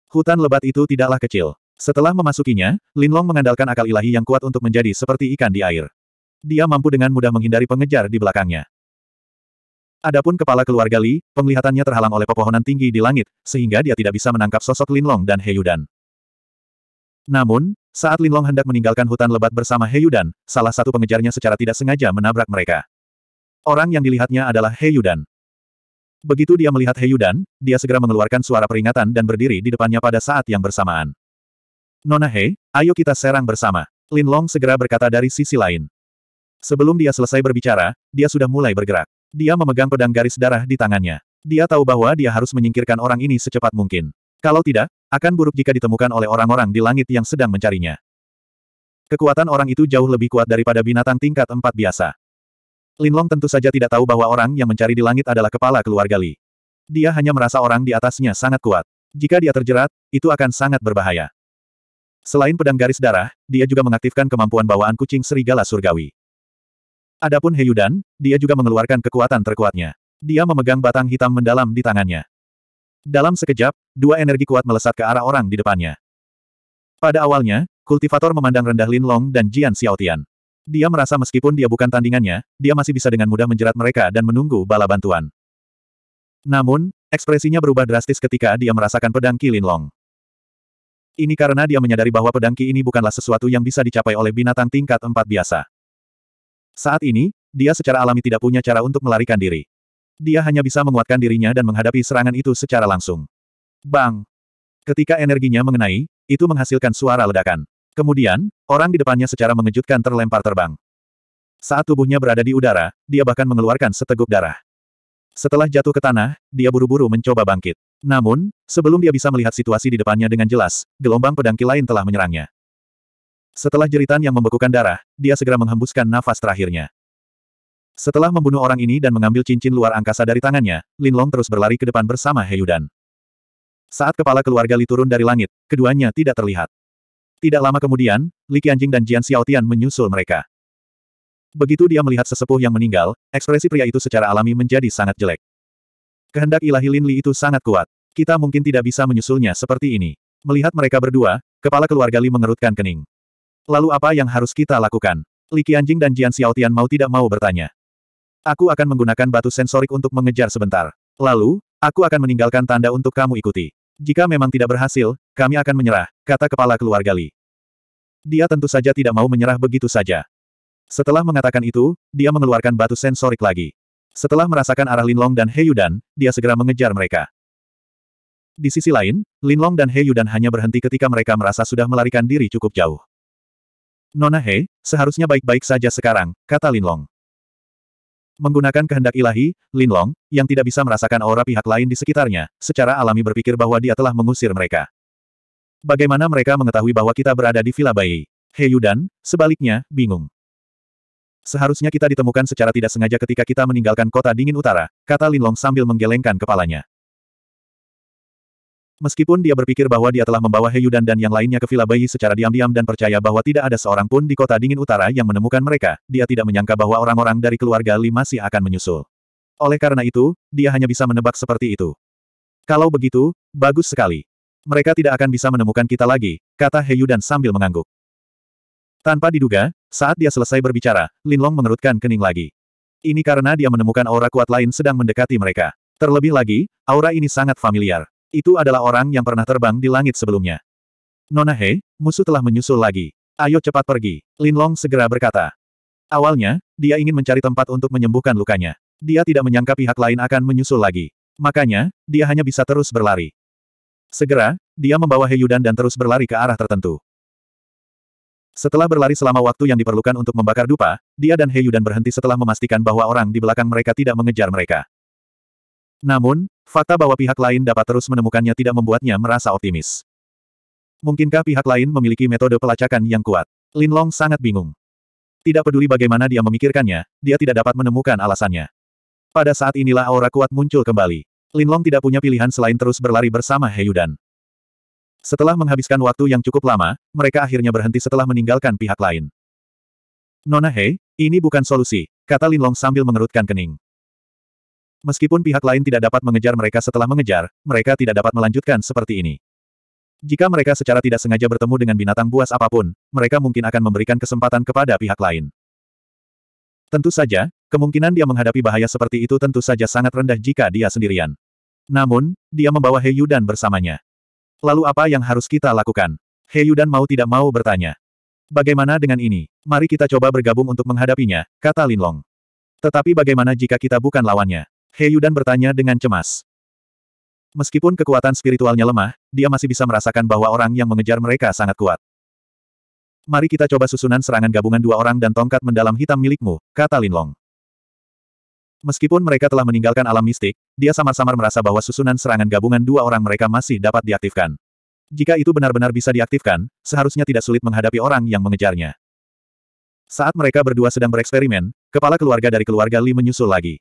Hutan lebat itu tidaklah kecil. Setelah memasukinya, Lin Long mengandalkan akal ilahi yang kuat untuk menjadi seperti ikan di air. Dia mampu dengan mudah menghindari pengejar di belakangnya. Adapun kepala keluarga Li, penglihatannya terhalang oleh pepohonan tinggi di langit, sehingga dia tidak bisa menangkap sosok Lin Long dan Heyudan. Namun, saat Long hendak meninggalkan hutan lebat bersama Heyudan, salah satu pengejarnya secara tidak sengaja menabrak mereka. Orang yang dilihatnya adalah Heyudan. Begitu dia melihat Heyudan, dia segera mengeluarkan suara peringatan dan berdiri di depannya pada saat yang bersamaan. Nona Hei, ayo kita serang bersama. Lin Long segera berkata dari sisi lain. Sebelum dia selesai berbicara, dia sudah mulai bergerak. Dia memegang pedang garis darah di tangannya. Dia tahu bahwa dia harus menyingkirkan orang ini secepat mungkin. Kalau tidak, akan buruk jika ditemukan oleh orang-orang di langit yang sedang mencarinya. Kekuatan orang itu jauh lebih kuat daripada binatang tingkat empat biasa. Linlong tentu saja tidak tahu bahwa orang yang mencari di langit adalah kepala keluarga Li. Dia hanya merasa orang di atasnya sangat kuat. Jika dia terjerat, itu akan sangat berbahaya. Selain pedang garis darah, dia juga mengaktifkan kemampuan bawaan kucing serigala surgawi. Adapun Heyudan, dia juga mengeluarkan kekuatan terkuatnya. Dia memegang batang hitam mendalam di tangannya. Dalam sekejap, dua energi kuat melesat ke arah orang di depannya. Pada awalnya, kultivator memandang rendah Lin Long dan Jian Xiaotian. Dia merasa meskipun dia bukan tandingannya, dia masih bisa dengan mudah menjerat mereka dan menunggu bala bantuan. Namun, ekspresinya berubah drastis ketika dia merasakan pedang Lin Long. Ini karena dia menyadari bahwa pedang Ki ini bukanlah sesuatu yang bisa dicapai oleh binatang tingkat empat biasa. Saat ini, dia secara alami tidak punya cara untuk melarikan diri. Dia hanya bisa menguatkan dirinya dan menghadapi serangan itu secara langsung. Bang! Ketika energinya mengenai, itu menghasilkan suara ledakan. Kemudian, orang di depannya secara mengejutkan terlempar terbang. Saat tubuhnya berada di udara, dia bahkan mengeluarkan seteguk darah. Setelah jatuh ke tanah, dia buru-buru mencoba bangkit. Namun, sebelum dia bisa melihat situasi di depannya dengan jelas, gelombang pedangki lain telah menyerangnya. Setelah jeritan yang membekukan darah, dia segera menghembuskan nafas terakhirnya. Setelah membunuh orang ini dan mengambil cincin luar angkasa dari tangannya, Lin Long terus berlari ke depan bersama Heyudan. Saat kepala keluarga Li turun dari langit, keduanya tidak terlihat. Tidak lama kemudian, Li Qianjing dan Jian Xiaotian menyusul mereka. Begitu dia melihat sesepuh yang meninggal, ekspresi pria itu secara alami menjadi sangat jelek. Kehendak ilahi Lin Li itu sangat kuat. Kita mungkin tidak bisa menyusulnya seperti ini. Melihat mereka berdua, kepala keluarga Li mengerutkan kening. Lalu apa yang harus kita lakukan? Li Qianjing dan Jian Xiaotian mau tidak mau bertanya. Aku akan menggunakan batu sensorik untuk mengejar sebentar. Lalu, aku akan meninggalkan tanda untuk kamu ikuti. Jika memang tidak berhasil, kami akan menyerah, kata kepala keluarga Li. Dia tentu saja tidak mau menyerah begitu saja. Setelah mengatakan itu, dia mengeluarkan batu sensorik lagi. Setelah merasakan arah Linlong dan Yudan, dia segera mengejar mereka. Di sisi lain, Linlong dan Yudan hanya berhenti ketika mereka merasa sudah melarikan diri cukup jauh. Nona He, seharusnya baik-baik saja sekarang, kata Linlong. Menggunakan kehendak ilahi, Linlong, yang tidak bisa merasakan aura pihak lain di sekitarnya, secara alami berpikir bahwa dia telah mengusir mereka. Bagaimana mereka mengetahui bahwa kita berada di Villa Bai? Yudan, sebaliknya, bingung. Seharusnya kita ditemukan secara tidak sengaja ketika kita meninggalkan kota dingin utara, kata Linlong sambil menggelengkan kepalanya. Meskipun dia berpikir bahwa dia telah membawa Heyudan dan yang lainnya ke Villa Bayi secara diam-diam dan percaya bahwa tidak ada seorang pun di kota dingin utara yang menemukan mereka, dia tidak menyangka bahwa orang-orang dari keluarga Li masih akan menyusul. Oleh karena itu, dia hanya bisa menebak seperti itu. Kalau begitu, bagus sekali. Mereka tidak akan bisa menemukan kita lagi, kata Heyudan sambil mengangguk. Tanpa diduga, saat dia selesai berbicara, Linlong mengerutkan kening lagi. Ini karena dia menemukan aura kuat lain sedang mendekati mereka. Terlebih lagi, aura ini sangat familiar. Itu adalah orang yang pernah terbang di langit sebelumnya. Nona He, musuh telah menyusul lagi. Ayo cepat pergi. Linlong segera berkata. Awalnya, dia ingin mencari tempat untuk menyembuhkan lukanya. Dia tidak menyangka pihak lain akan menyusul lagi. Makanya, dia hanya bisa terus berlari. Segera, dia membawa Heyudan dan terus berlari ke arah tertentu. Setelah berlari selama waktu yang diperlukan untuk membakar dupa, dia dan Heyudan berhenti setelah memastikan bahwa orang di belakang mereka tidak mengejar mereka. Namun, Fakta bahwa pihak lain dapat terus menemukannya tidak membuatnya merasa optimis. Mungkinkah pihak lain memiliki metode pelacakan yang kuat? Lin Long sangat bingung. Tidak peduli bagaimana dia memikirkannya, dia tidak dapat menemukan alasannya. Pada saat inilah aura kuat muncul kembali. Lin Long tidak punya pilihan selain terus berlari bersama He Yudan. Setelah menghabiskan waktu yang cukup lama, mereka akhirnya berhenti setelah meninggalkan pihak lain. Nona He, ini bukan solusi, kata Lin Long sambil mengerutkan kening. Meskipun pihak lain tidak dapat mengejar mereka setelah mengejar, mereka tidak dapat melanjutkan seperti ini. Jika mereka secara tidak sengaja bertemu dengan binatang buas apapun, mereka mungkin akan memberikan kesempatan kepada pihak lain. Tentu saja, kemungkinan dia menghadapi bahaya seperti itu tentu saja sangat rendah jika dia sendirian. Namun, dia membawa Yudan bersamanya. Lalu apa yang harus kita lakukan? Yudan mau tidak mau bertanya. Bagaimana dengan ini? Mari kita coba bergabung untuk menghadapinya, kata Linlong. Tetapi bagaimana jika kita bukan lawannya? dan bertanya dengan cemas. Meskipun kekuatan spiritualnya lemah, dia masih bisa merasakan bahwa orang yang mengejar mereka sangat kuat. Mari kita coba susunan serangan gabungan dua orang dan tongkat mendalam hitam milikmu, kata Lin Long. Meskipun mereka telah meninggalkan alam mistik, dia samar-samar merasa bahwa susunan serangan gabungan dua orang mereka masih dapat diaktifkan. Jika itu benar-benar bisa diaktifkan, seharusnya tidak sulit menghadapi orang yang mengejarnya. Saat mereka berdua sedang bereksperimen, kepala keluarga dari keluarga Li menyusul lagi.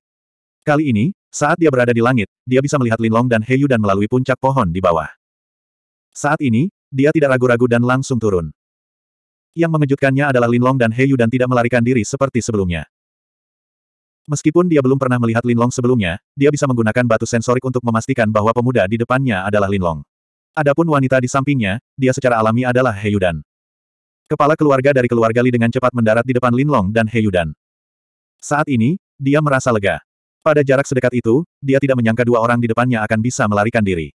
Kali ini, saat dia berada di langit, dia bisa melihat Linlong dan Heyu dan melalui puncak pohon di bawah. Saat ini, dia tidak ragu-ragu dan langsung turun. Yang mengejutkannya adalah Linlong dan Heyu dan tidak melarikan diri seperti sebelumnya. Meskipun dia belum pernah melihat Linlong sebelumnya, dia bisa menggunakan batu sensorik untuk memastikan bahwa pemuda di depannya adalah Linlong. Adapun wanita di sampingnya, dia secara alami adalah Heyudan. Kepala keluarga dari keluarga Li dengan cepat mendarat di depan Linlong dan Heyudan. Saat ini, dia merasa lega. Pada jarak sedekat itu, dia tidak menyangka dua orang di depannya akan bisa melarikan diri.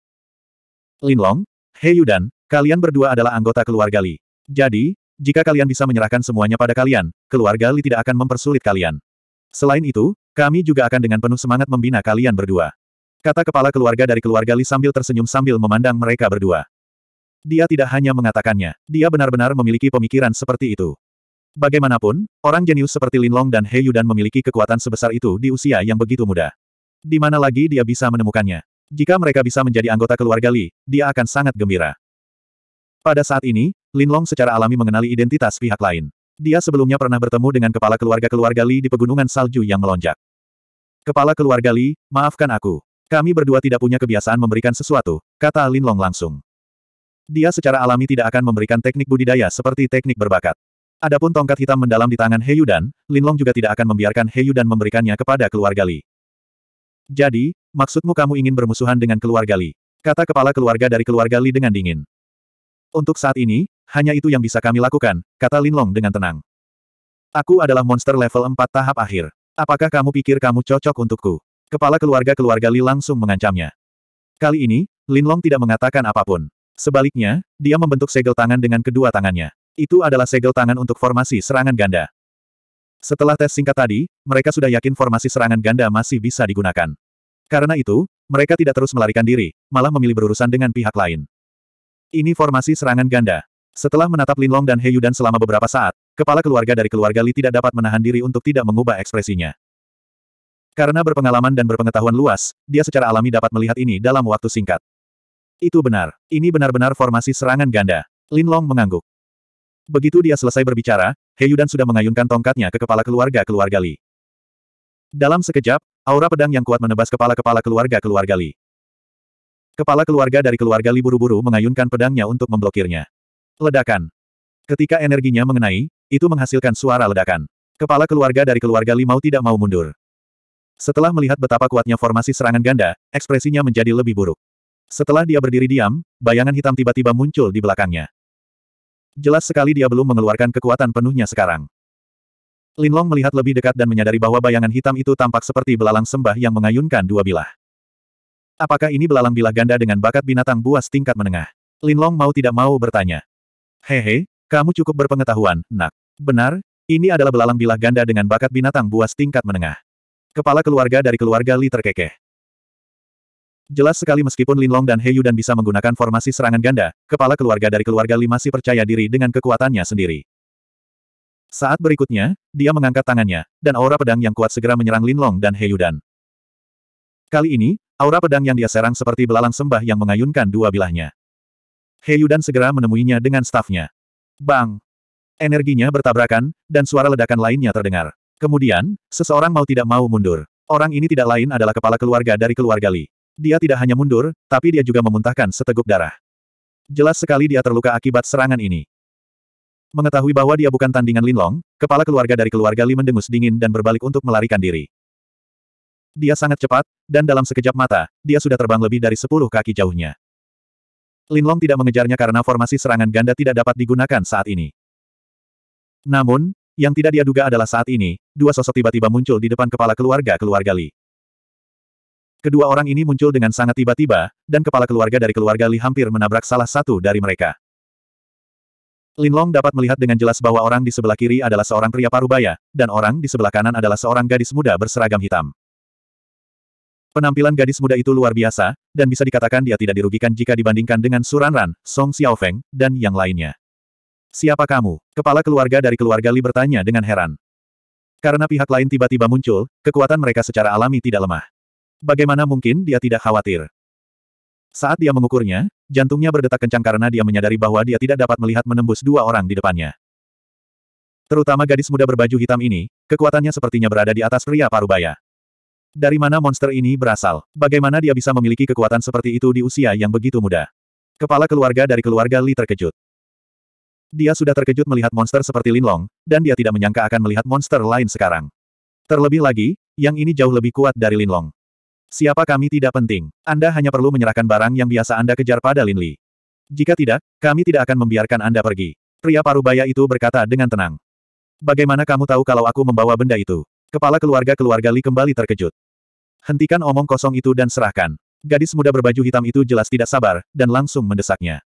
Linlong, Hei Yudan, kalian berdua adalah anggota keluarga Li. Jadi, jika kalian bisa menyerahkan semuanya pada kalian, keluarga Li tidak akan mempersulit kalian. Selain itu, kami juga akan dengan penuh semangat membina kalian berdua. Kata kepala keluarga dari keluarga Li sambil tersenyum sambil memandang mereka berdua. Dia tidak hanya mengatakannya, dia benar-benar memiliki pemikiran seperti itu. Bagaimanapun, orang jenius seperti Linlong dan Heyu dan memiliki kekuatan sebesar itu di usia yang begitu muda. Di mana lagi dia bisa menemukannya? Jika mereka bisa menjadi anggota keluarga Li, dia akan sangat gembira. Pada saat ini, Linlong secara alami mengenali identitas pihak lain. Dia sebelumnya pernah bertemu dengan kepala keluarga-keluarga Li di pegunungan salju yang melonjak. Kepala keluarga Li, maafkan aku. Kami berdua tidak punya kebiasaan memberikan sesuatu, kata Linlong langsung. Dia secara alami tidak akan memberikan teknik budidaya seperti teknik berbakat. Adapun tongkat hitam mendalam di tangan Lin Linlong juga tidak akan membiarkan Yudan memberikannya kepada keluarga Li. Jadi, maksudmu kamu ingin bermusuhan dengan keluarga Li? Kata kepala keluarga dari keluarga Li dengan dingin. Untuk saat ini, hanya itu yang bisa kami lakukan, kata Linlong dengan tenang. Aku adalah monster level 4 tahap akhir. Apakah kamu pikir kamu cocok untukku? Kepala keluarga keluarga Li langsung mengancamnya. Kali ini, Linlong tidak mengatakan apapun. Sebaliknya, dia membentuk segel tangan dengan kedua tangannya. Itu adalah segel tangan untuk formasi serangan ganda. Setelah tes singkat tadi, mereka sudah yakin formasi serangan ganda masih bisa digunakan. Karena itu, mereka tidak terus melarikan diri, malah memilih berurusan dengan pihak lain. Ini formasi serangan ganda. Setelah menatap Linlong dan Heyu dan selama beberapa saat, kepala keluarga dari keluarga Li tidak dapat menahan diri untuk tidak mengubah ekspresinya. Karena berpengalaman dan berpengetahuan luas, dia secara alami dapat melihat ini dalam waktu singkat. Itu benar. Ini benar-benar formasi serangan ganda. Linlong mengangguk. Begitu dia selesai berbicara, Heyudan sudah mengayunkan tongkatnya ke kepala keluarga-keluarga Li. Dalam sekejap, aura pedang yang kuat menebas kepala-kepala keluarga-keluarga Li. Kepala keluarga dari keluarga Li buru-buru mengayunkan pedangnya untuk memblokirnya. Ledakan. Ketika energinya mengenai, itu menghasilkan suara ledakan. Kepala keluarga dari keluarga Li mau tidak mau mundur. Setelah melihat betapa kuatnya formasi serangan ganda, ekspresinya menjadi lebih buruk. Setelah dia berdiri diam, bayangan hitam tiba-tiba muncul di belakangnya jelas sekali dia belum mengeluarkan kekuatan penuhnya sekarang. Linlong melihat lebih dekat dan menyadari bahwa bayangan hitam itu tampak seperti belalang sembah yang mengayunkan dua bilah. Apakah ini belalang bilah ganda dengan bakat binatang buas tingkat menengah? Linlong mau tidak mau bertanya. Hehe, kamu cukup berpengetahuan, nak. Benar, ini adalah belalang bilah ganda dengan bakat binatang buas tingkat menengah. Kepala keluarga dari keluarga Li terkekeh. Jelas sekali meskipun Linlong dan Heyu Dan bisa menggunakan formasi serangan ganda, kepala keluarga dari keluarga Li masih percaya diri dengan kekuatannya sendiri. Saat berikutnya, dia mengangkat tangannya, dan aura pedang yang kuat segera menyerang Linlong dan He Dan. Kali ini, aura pedang yang dia serang seperti belalang sembah yang mengayunkan dua bilahnya. He Dan segera menemuinya dengan stafnya. Bang! Energinya bertabrakan, dan suara ledakan lainnya terdengar. Kemudian, seseorang mau tidak mau mundur. Orang ini tidak lain adalah kepala keluarga dari keluarga Li. Dia tidak hanya mundur, tapi dia juga memuntahkan seteguk darah. Jelas sekali dia terluka akibat serangan ini. Mengetahui bahwa dia bukan tandingan Linlong, kepala keluarga dari keluarga Li mendengus dingin dan berbalik untuk melarikan diri. Dia sangat cepat, dan dalam sekejap mata, dia sudah terbang lebih dari sepuluh kaki jauhnya. Linlong tidak mengejarnya karena formasi serangan ganda tidak dapat digunakan saat ini. Namun, yang tidak dia duga adalah saat ini, dua sosok tiba-tiba muncul di depan kepala keluarga keluarga Li. Kedua orang ini muncul dengan sangat tiba-tiba, dan kepala keluarga dari keluarga Li hampir menabrak salah satu dari mereka. Linlong dapat melihat dengan jelas bahwa orang di sebelah kiri adalah seorang pria parubaya, dan orang di sebelah kanan adalah seorang gadis muda berseragam hitam. Penampilan gadis muda itu luar biasa, dan bisa dikatakan dia tidak dirugikan jika dibandingkan dengan Suranran, Song Xiaofeng, dan yang lainnya. Siapa kamu? Kepala keluarga dari keluarga Li bertanya dengan heran. Karena pihak lain tiba-tiba muncul, kekuatan mereka secara alami tidak lemah. Bagaimana mungkin dia tidak khawatir? Saat dia mengukurnya, jantungnya berdetak kencang karena dia menyadari bahwa dia tidak dapat melihat menembus dua orang di depannya. Terutama gadis muda berbaju hitam ini, kekuatannya sepertinya berada di atas pria parubaya. Dari mana monster ini berasal? Bagaimana dia bisa memiliki kekuatan seperti itu di usia yang begitu muda? Kepala keluarga dari keluarga Li terkejut. Dia sudah terkejut melihat monster seperti Lin Long, dan dia tidak menyangka akan melihat monster lain sekarang. Terlebih lagi, yang ini jauh lebih kuat dari Lin Long. Siapa kami tidak penting. Anda hanya perlu menyerahkan barang yang biasa Anda kejar pada Lin Li. Jika tidak, kami tidak akan membiarkan Anda pergi. Pria parubaya itu berkata dengan tenang. Bagaimana kamu tahu kalau aku membawa benda itu? Kepala keluarga-keluarga Li kembali terkejut. Hentikan omong kosong itu dan serahkan. Gadis muda berbaju hitam itu jelas tidak sabar, dan langsung mendesaknya.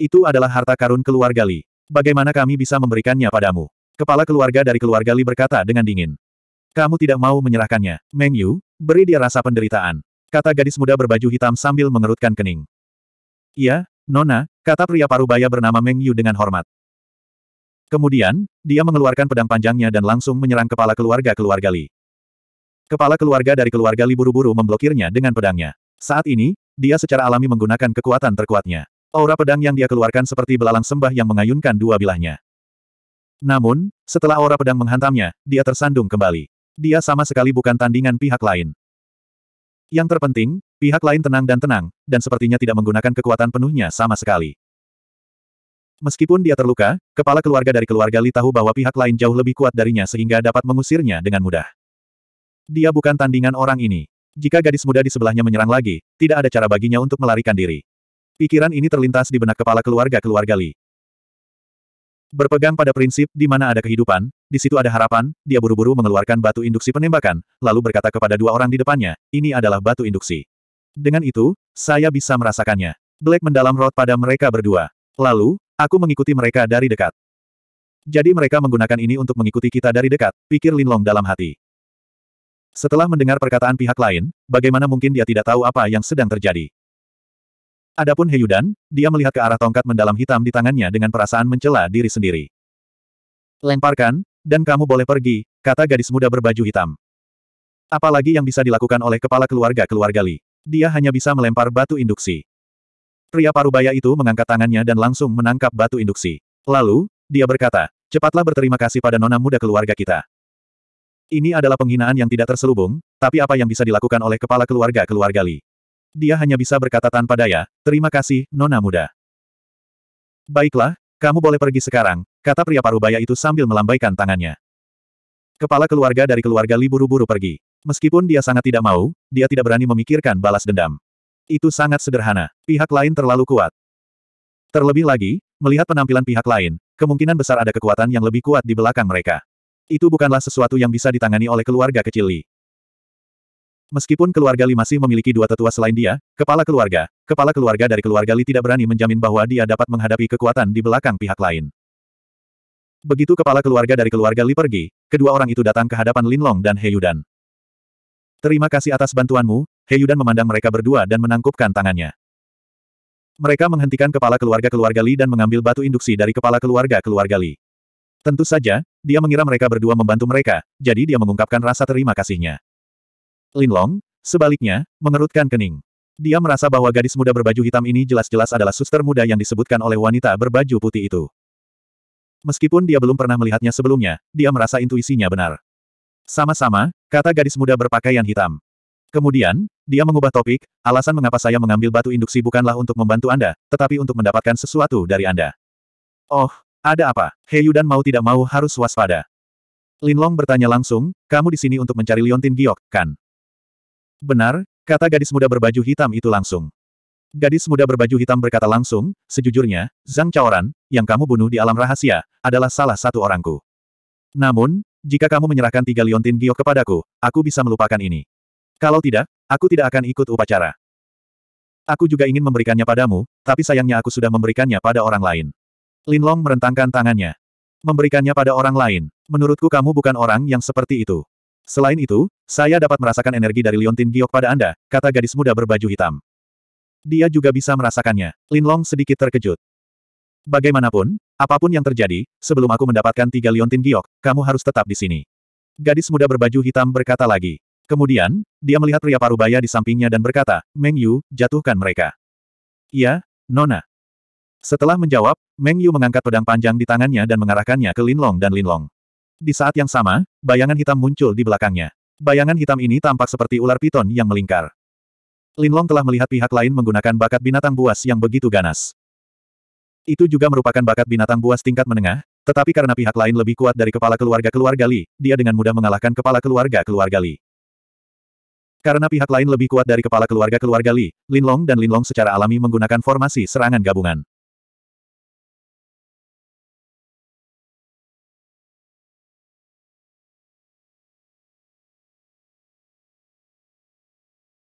Itu adalah harta karun keluarga Li. Bagaimana kami bisa memberikannya padamu? Kepala keluarga dari keluarga Li berkata dengan dingin. Kamu tidak mau menyerahkannya. Meng Yu, beri dia rasa penderitaan. Kata gadis muda berbaju hitam sambil mengerutkan kening. Iya, Nona, kata pria parubaya bernama Meng Yu dengan hormat. Kemudian, dia mengeluarkan pedang panjangnya dan langsung menyerang kepala keluarga-keluarga Li. Kepala keluarga dari keluarga Li buru-buru memblokirnya dengan pedangnya. Saat ini, dia secara alami menggunakan kekuatan terkuatnya. Aura pedang yang dia keluarkan seperti belalang sembah yang mengayunkan dua bilahnya. Namun, setelah aura pedang menghantamnya, dia tersandung kembali. Dia sama sekali bukan tandingan pihak lain. Yang terpenting, pihak lain tenang dan tenang, dan sepertinya tidak menggunakan kekuatan penuhnya sama sekali. Meskipun dia terluka, kepala keluarga dari keluarga Li tahu bahwa pihak lain jauh lebih kuat darinya sehingga dapat mengusirnya dengan mudah. Dia bukan tandingan orang ini. Jika gadis muda di sebelahnya menyerang lagi, tidak ada cara baginya untuk melarikan diri. Pikiran ini terlintas di benak kepala keluarga keluarga Li. Berpegang pada prinsip di mana ada kehidupan, di situ ada harapan, dia buru-buru mengeluarkan batu induksi penembakan, lalu berkata kepada dua orang di depannya, ini adalah batu induksi. Dengan itu, saya bisa merasakannya. Black mendalam rot pada mereka berdua. Lalu, aku mengikuti mereka dari dekat. Jadi mereka menggunakan ini untuk mengikuti kita dari dekat, pikir Linlong dalam hati. Setelah mendengar perkataan pihak lain, bagaimana mungkin dia tidak tahu apa yang sedang terjadi? Adapun Heyudan, dia melihat ke arah tongkat mendalam hitam di tangannya dengan perasaan mencela diri sendiri. Lemparkan, dan kamu boleh pergi, kata gadis muda berbaju hitam. Apalagi yang bisa dilakukan oleh kepala keluarga-keluarga Li. Dia hanya bisa melempar batu induksi. Pria parubaya itu mengangkat tangannya dan langsung menangkap batu induksi. Lalu, dia berkata, cepatlah berterima kasih pada nona muda keluarga kita. Ini adalah penghinaan yang tidak terselubung, tapi apa yang bisa dilakukan oleh kepala keluarga-keluarga Li? Dia hanya bisa berkata tanpa daya, terima kasih, nona muda. Baiklah, kamu boleh pergi sekarang, kata pria parubaya itu sambil melambaikan tangannya. Kepala keluarga dari keluarga Li buru-buru pergi. Meskipun dia sangat tidak mau, dia tidak berani memikirkan balas dendam. Itu sangat sederhana. Pihak lain terlalu kuat. Terlebih lagi, melihat penampilan pihak lain, kemungkinan besar ada kekuatan yang lebih kuat di belakang mereka. Itu bukanlah sesuatu yang bisa ditangani oleh keluarga kecil Li. Meskipun keluarga Li masih memiliki dua tetua selain dia, kepala keluarga, kepala keluarga dari keluarga Li tidak berani menjamin bahwa dia dapat menghadapi kekuatan di belakang pihak lain. Begitu kepala keluarga dari keluarga Li pergi, kedua orang itu datang ke hadapan Linlong dan Heyudan. Terima kasih atas bantuanmu, Heyudan memandang mereka berdua dan menangkupkan tangannya. Mereka menghentikan kepala keluarga keluarga Li dan mengambil batu induksi dari kepala keluarga keluarga Li. Tentu saja, dia mengira mereka berdua membantu mereka, jadi dia mengungkapkan rasa terima kasihnya. Linlong, sebaliknya, mengerutkan kening. Dia merasa bahwa gadis muda berbaju hitam ini jelas-jelas adalah suster muda yang disebutkan oleh wanita berbaju putih itu. Meskipun dia belum pernah melihatnya sebelumnya, dia merasa intuisinya benar. Sama-sama, kata gadis muda berpakaian hitam. Kemudian, dia mengubah topik, alasan mengapa saya mengambil batu induksi bukanlah untuk membantu Anda, tetapi untuk mendapatkan sesuatu dari Anda. Oh, ada apa? Heyu dan mau tidak mau harus waspada. Linlong bertanya langsung, kamu di sini untuk mencari Liontin Giok, kan? Benar, kata gadis muda berbaju hitam itu langsung. Gadis muda berbaju hitam berkata langsung, sejujurnya, Zhang Chaoran, yang kamu bunuh di alam rahasia, adalah salah satu orangku. Namun, jika kamu menyerahkan tiga liontin giok kepadaku, aku bisa melupakan ini. Kalau tidak, aku tidak akan ikut upacara. Aku juga ingin memberikannya padamu, tapi sayangnya aku sudah memberikannya pada orang lain. lin long merentangkan tangannya. Memberikannya pada orang lain. Menurutku kamu bukan orang yang seperti itu. Selain itu, saya dapat merasakan energi dari Liontin Giok pada Anda, kata gadis muda berbaju hitam. Dia juga bisa merasakannya. Linlong sedikit terkejut. Bagaimanapun, apapun yang terjadi, sebelum aku mendapatkan tiga Liontin Giok, kamu harus tetap di sini. Gadis muda berbaju hitam berkata lagi. Kemudian, dia melihat pria parubaya di sampingnya dan berkata, Meng Yu, jatuhkan mereka. "Ya, Nona. Setelah menjawab, Meng Yu mengangkat pedang panjang di tangannya dan mengarahkannya ke Linlong dan Linlong. Di saat yang sama, bayangan hitam muncul di belakangnya. Bayangan hitam ini tampak seperti ular piton yang melingkar. Linlong telah melihat pihak lain menggunakan bakat binatang buas yang begitu ganas. Itu juga merupakan bakat binatang buas tingkat menengah, tetapi karena pihak lain lebih kuat dari kepala keluarga-keluarga Li, dia dengan mudah mengalahkan kepala keluarga-keluarga Li. Karena pihak lain lebih kuat dari kepala keluarga-keluarga Li, Linlong dan Linlong secara alami menggunakan formasi serangan gabungan.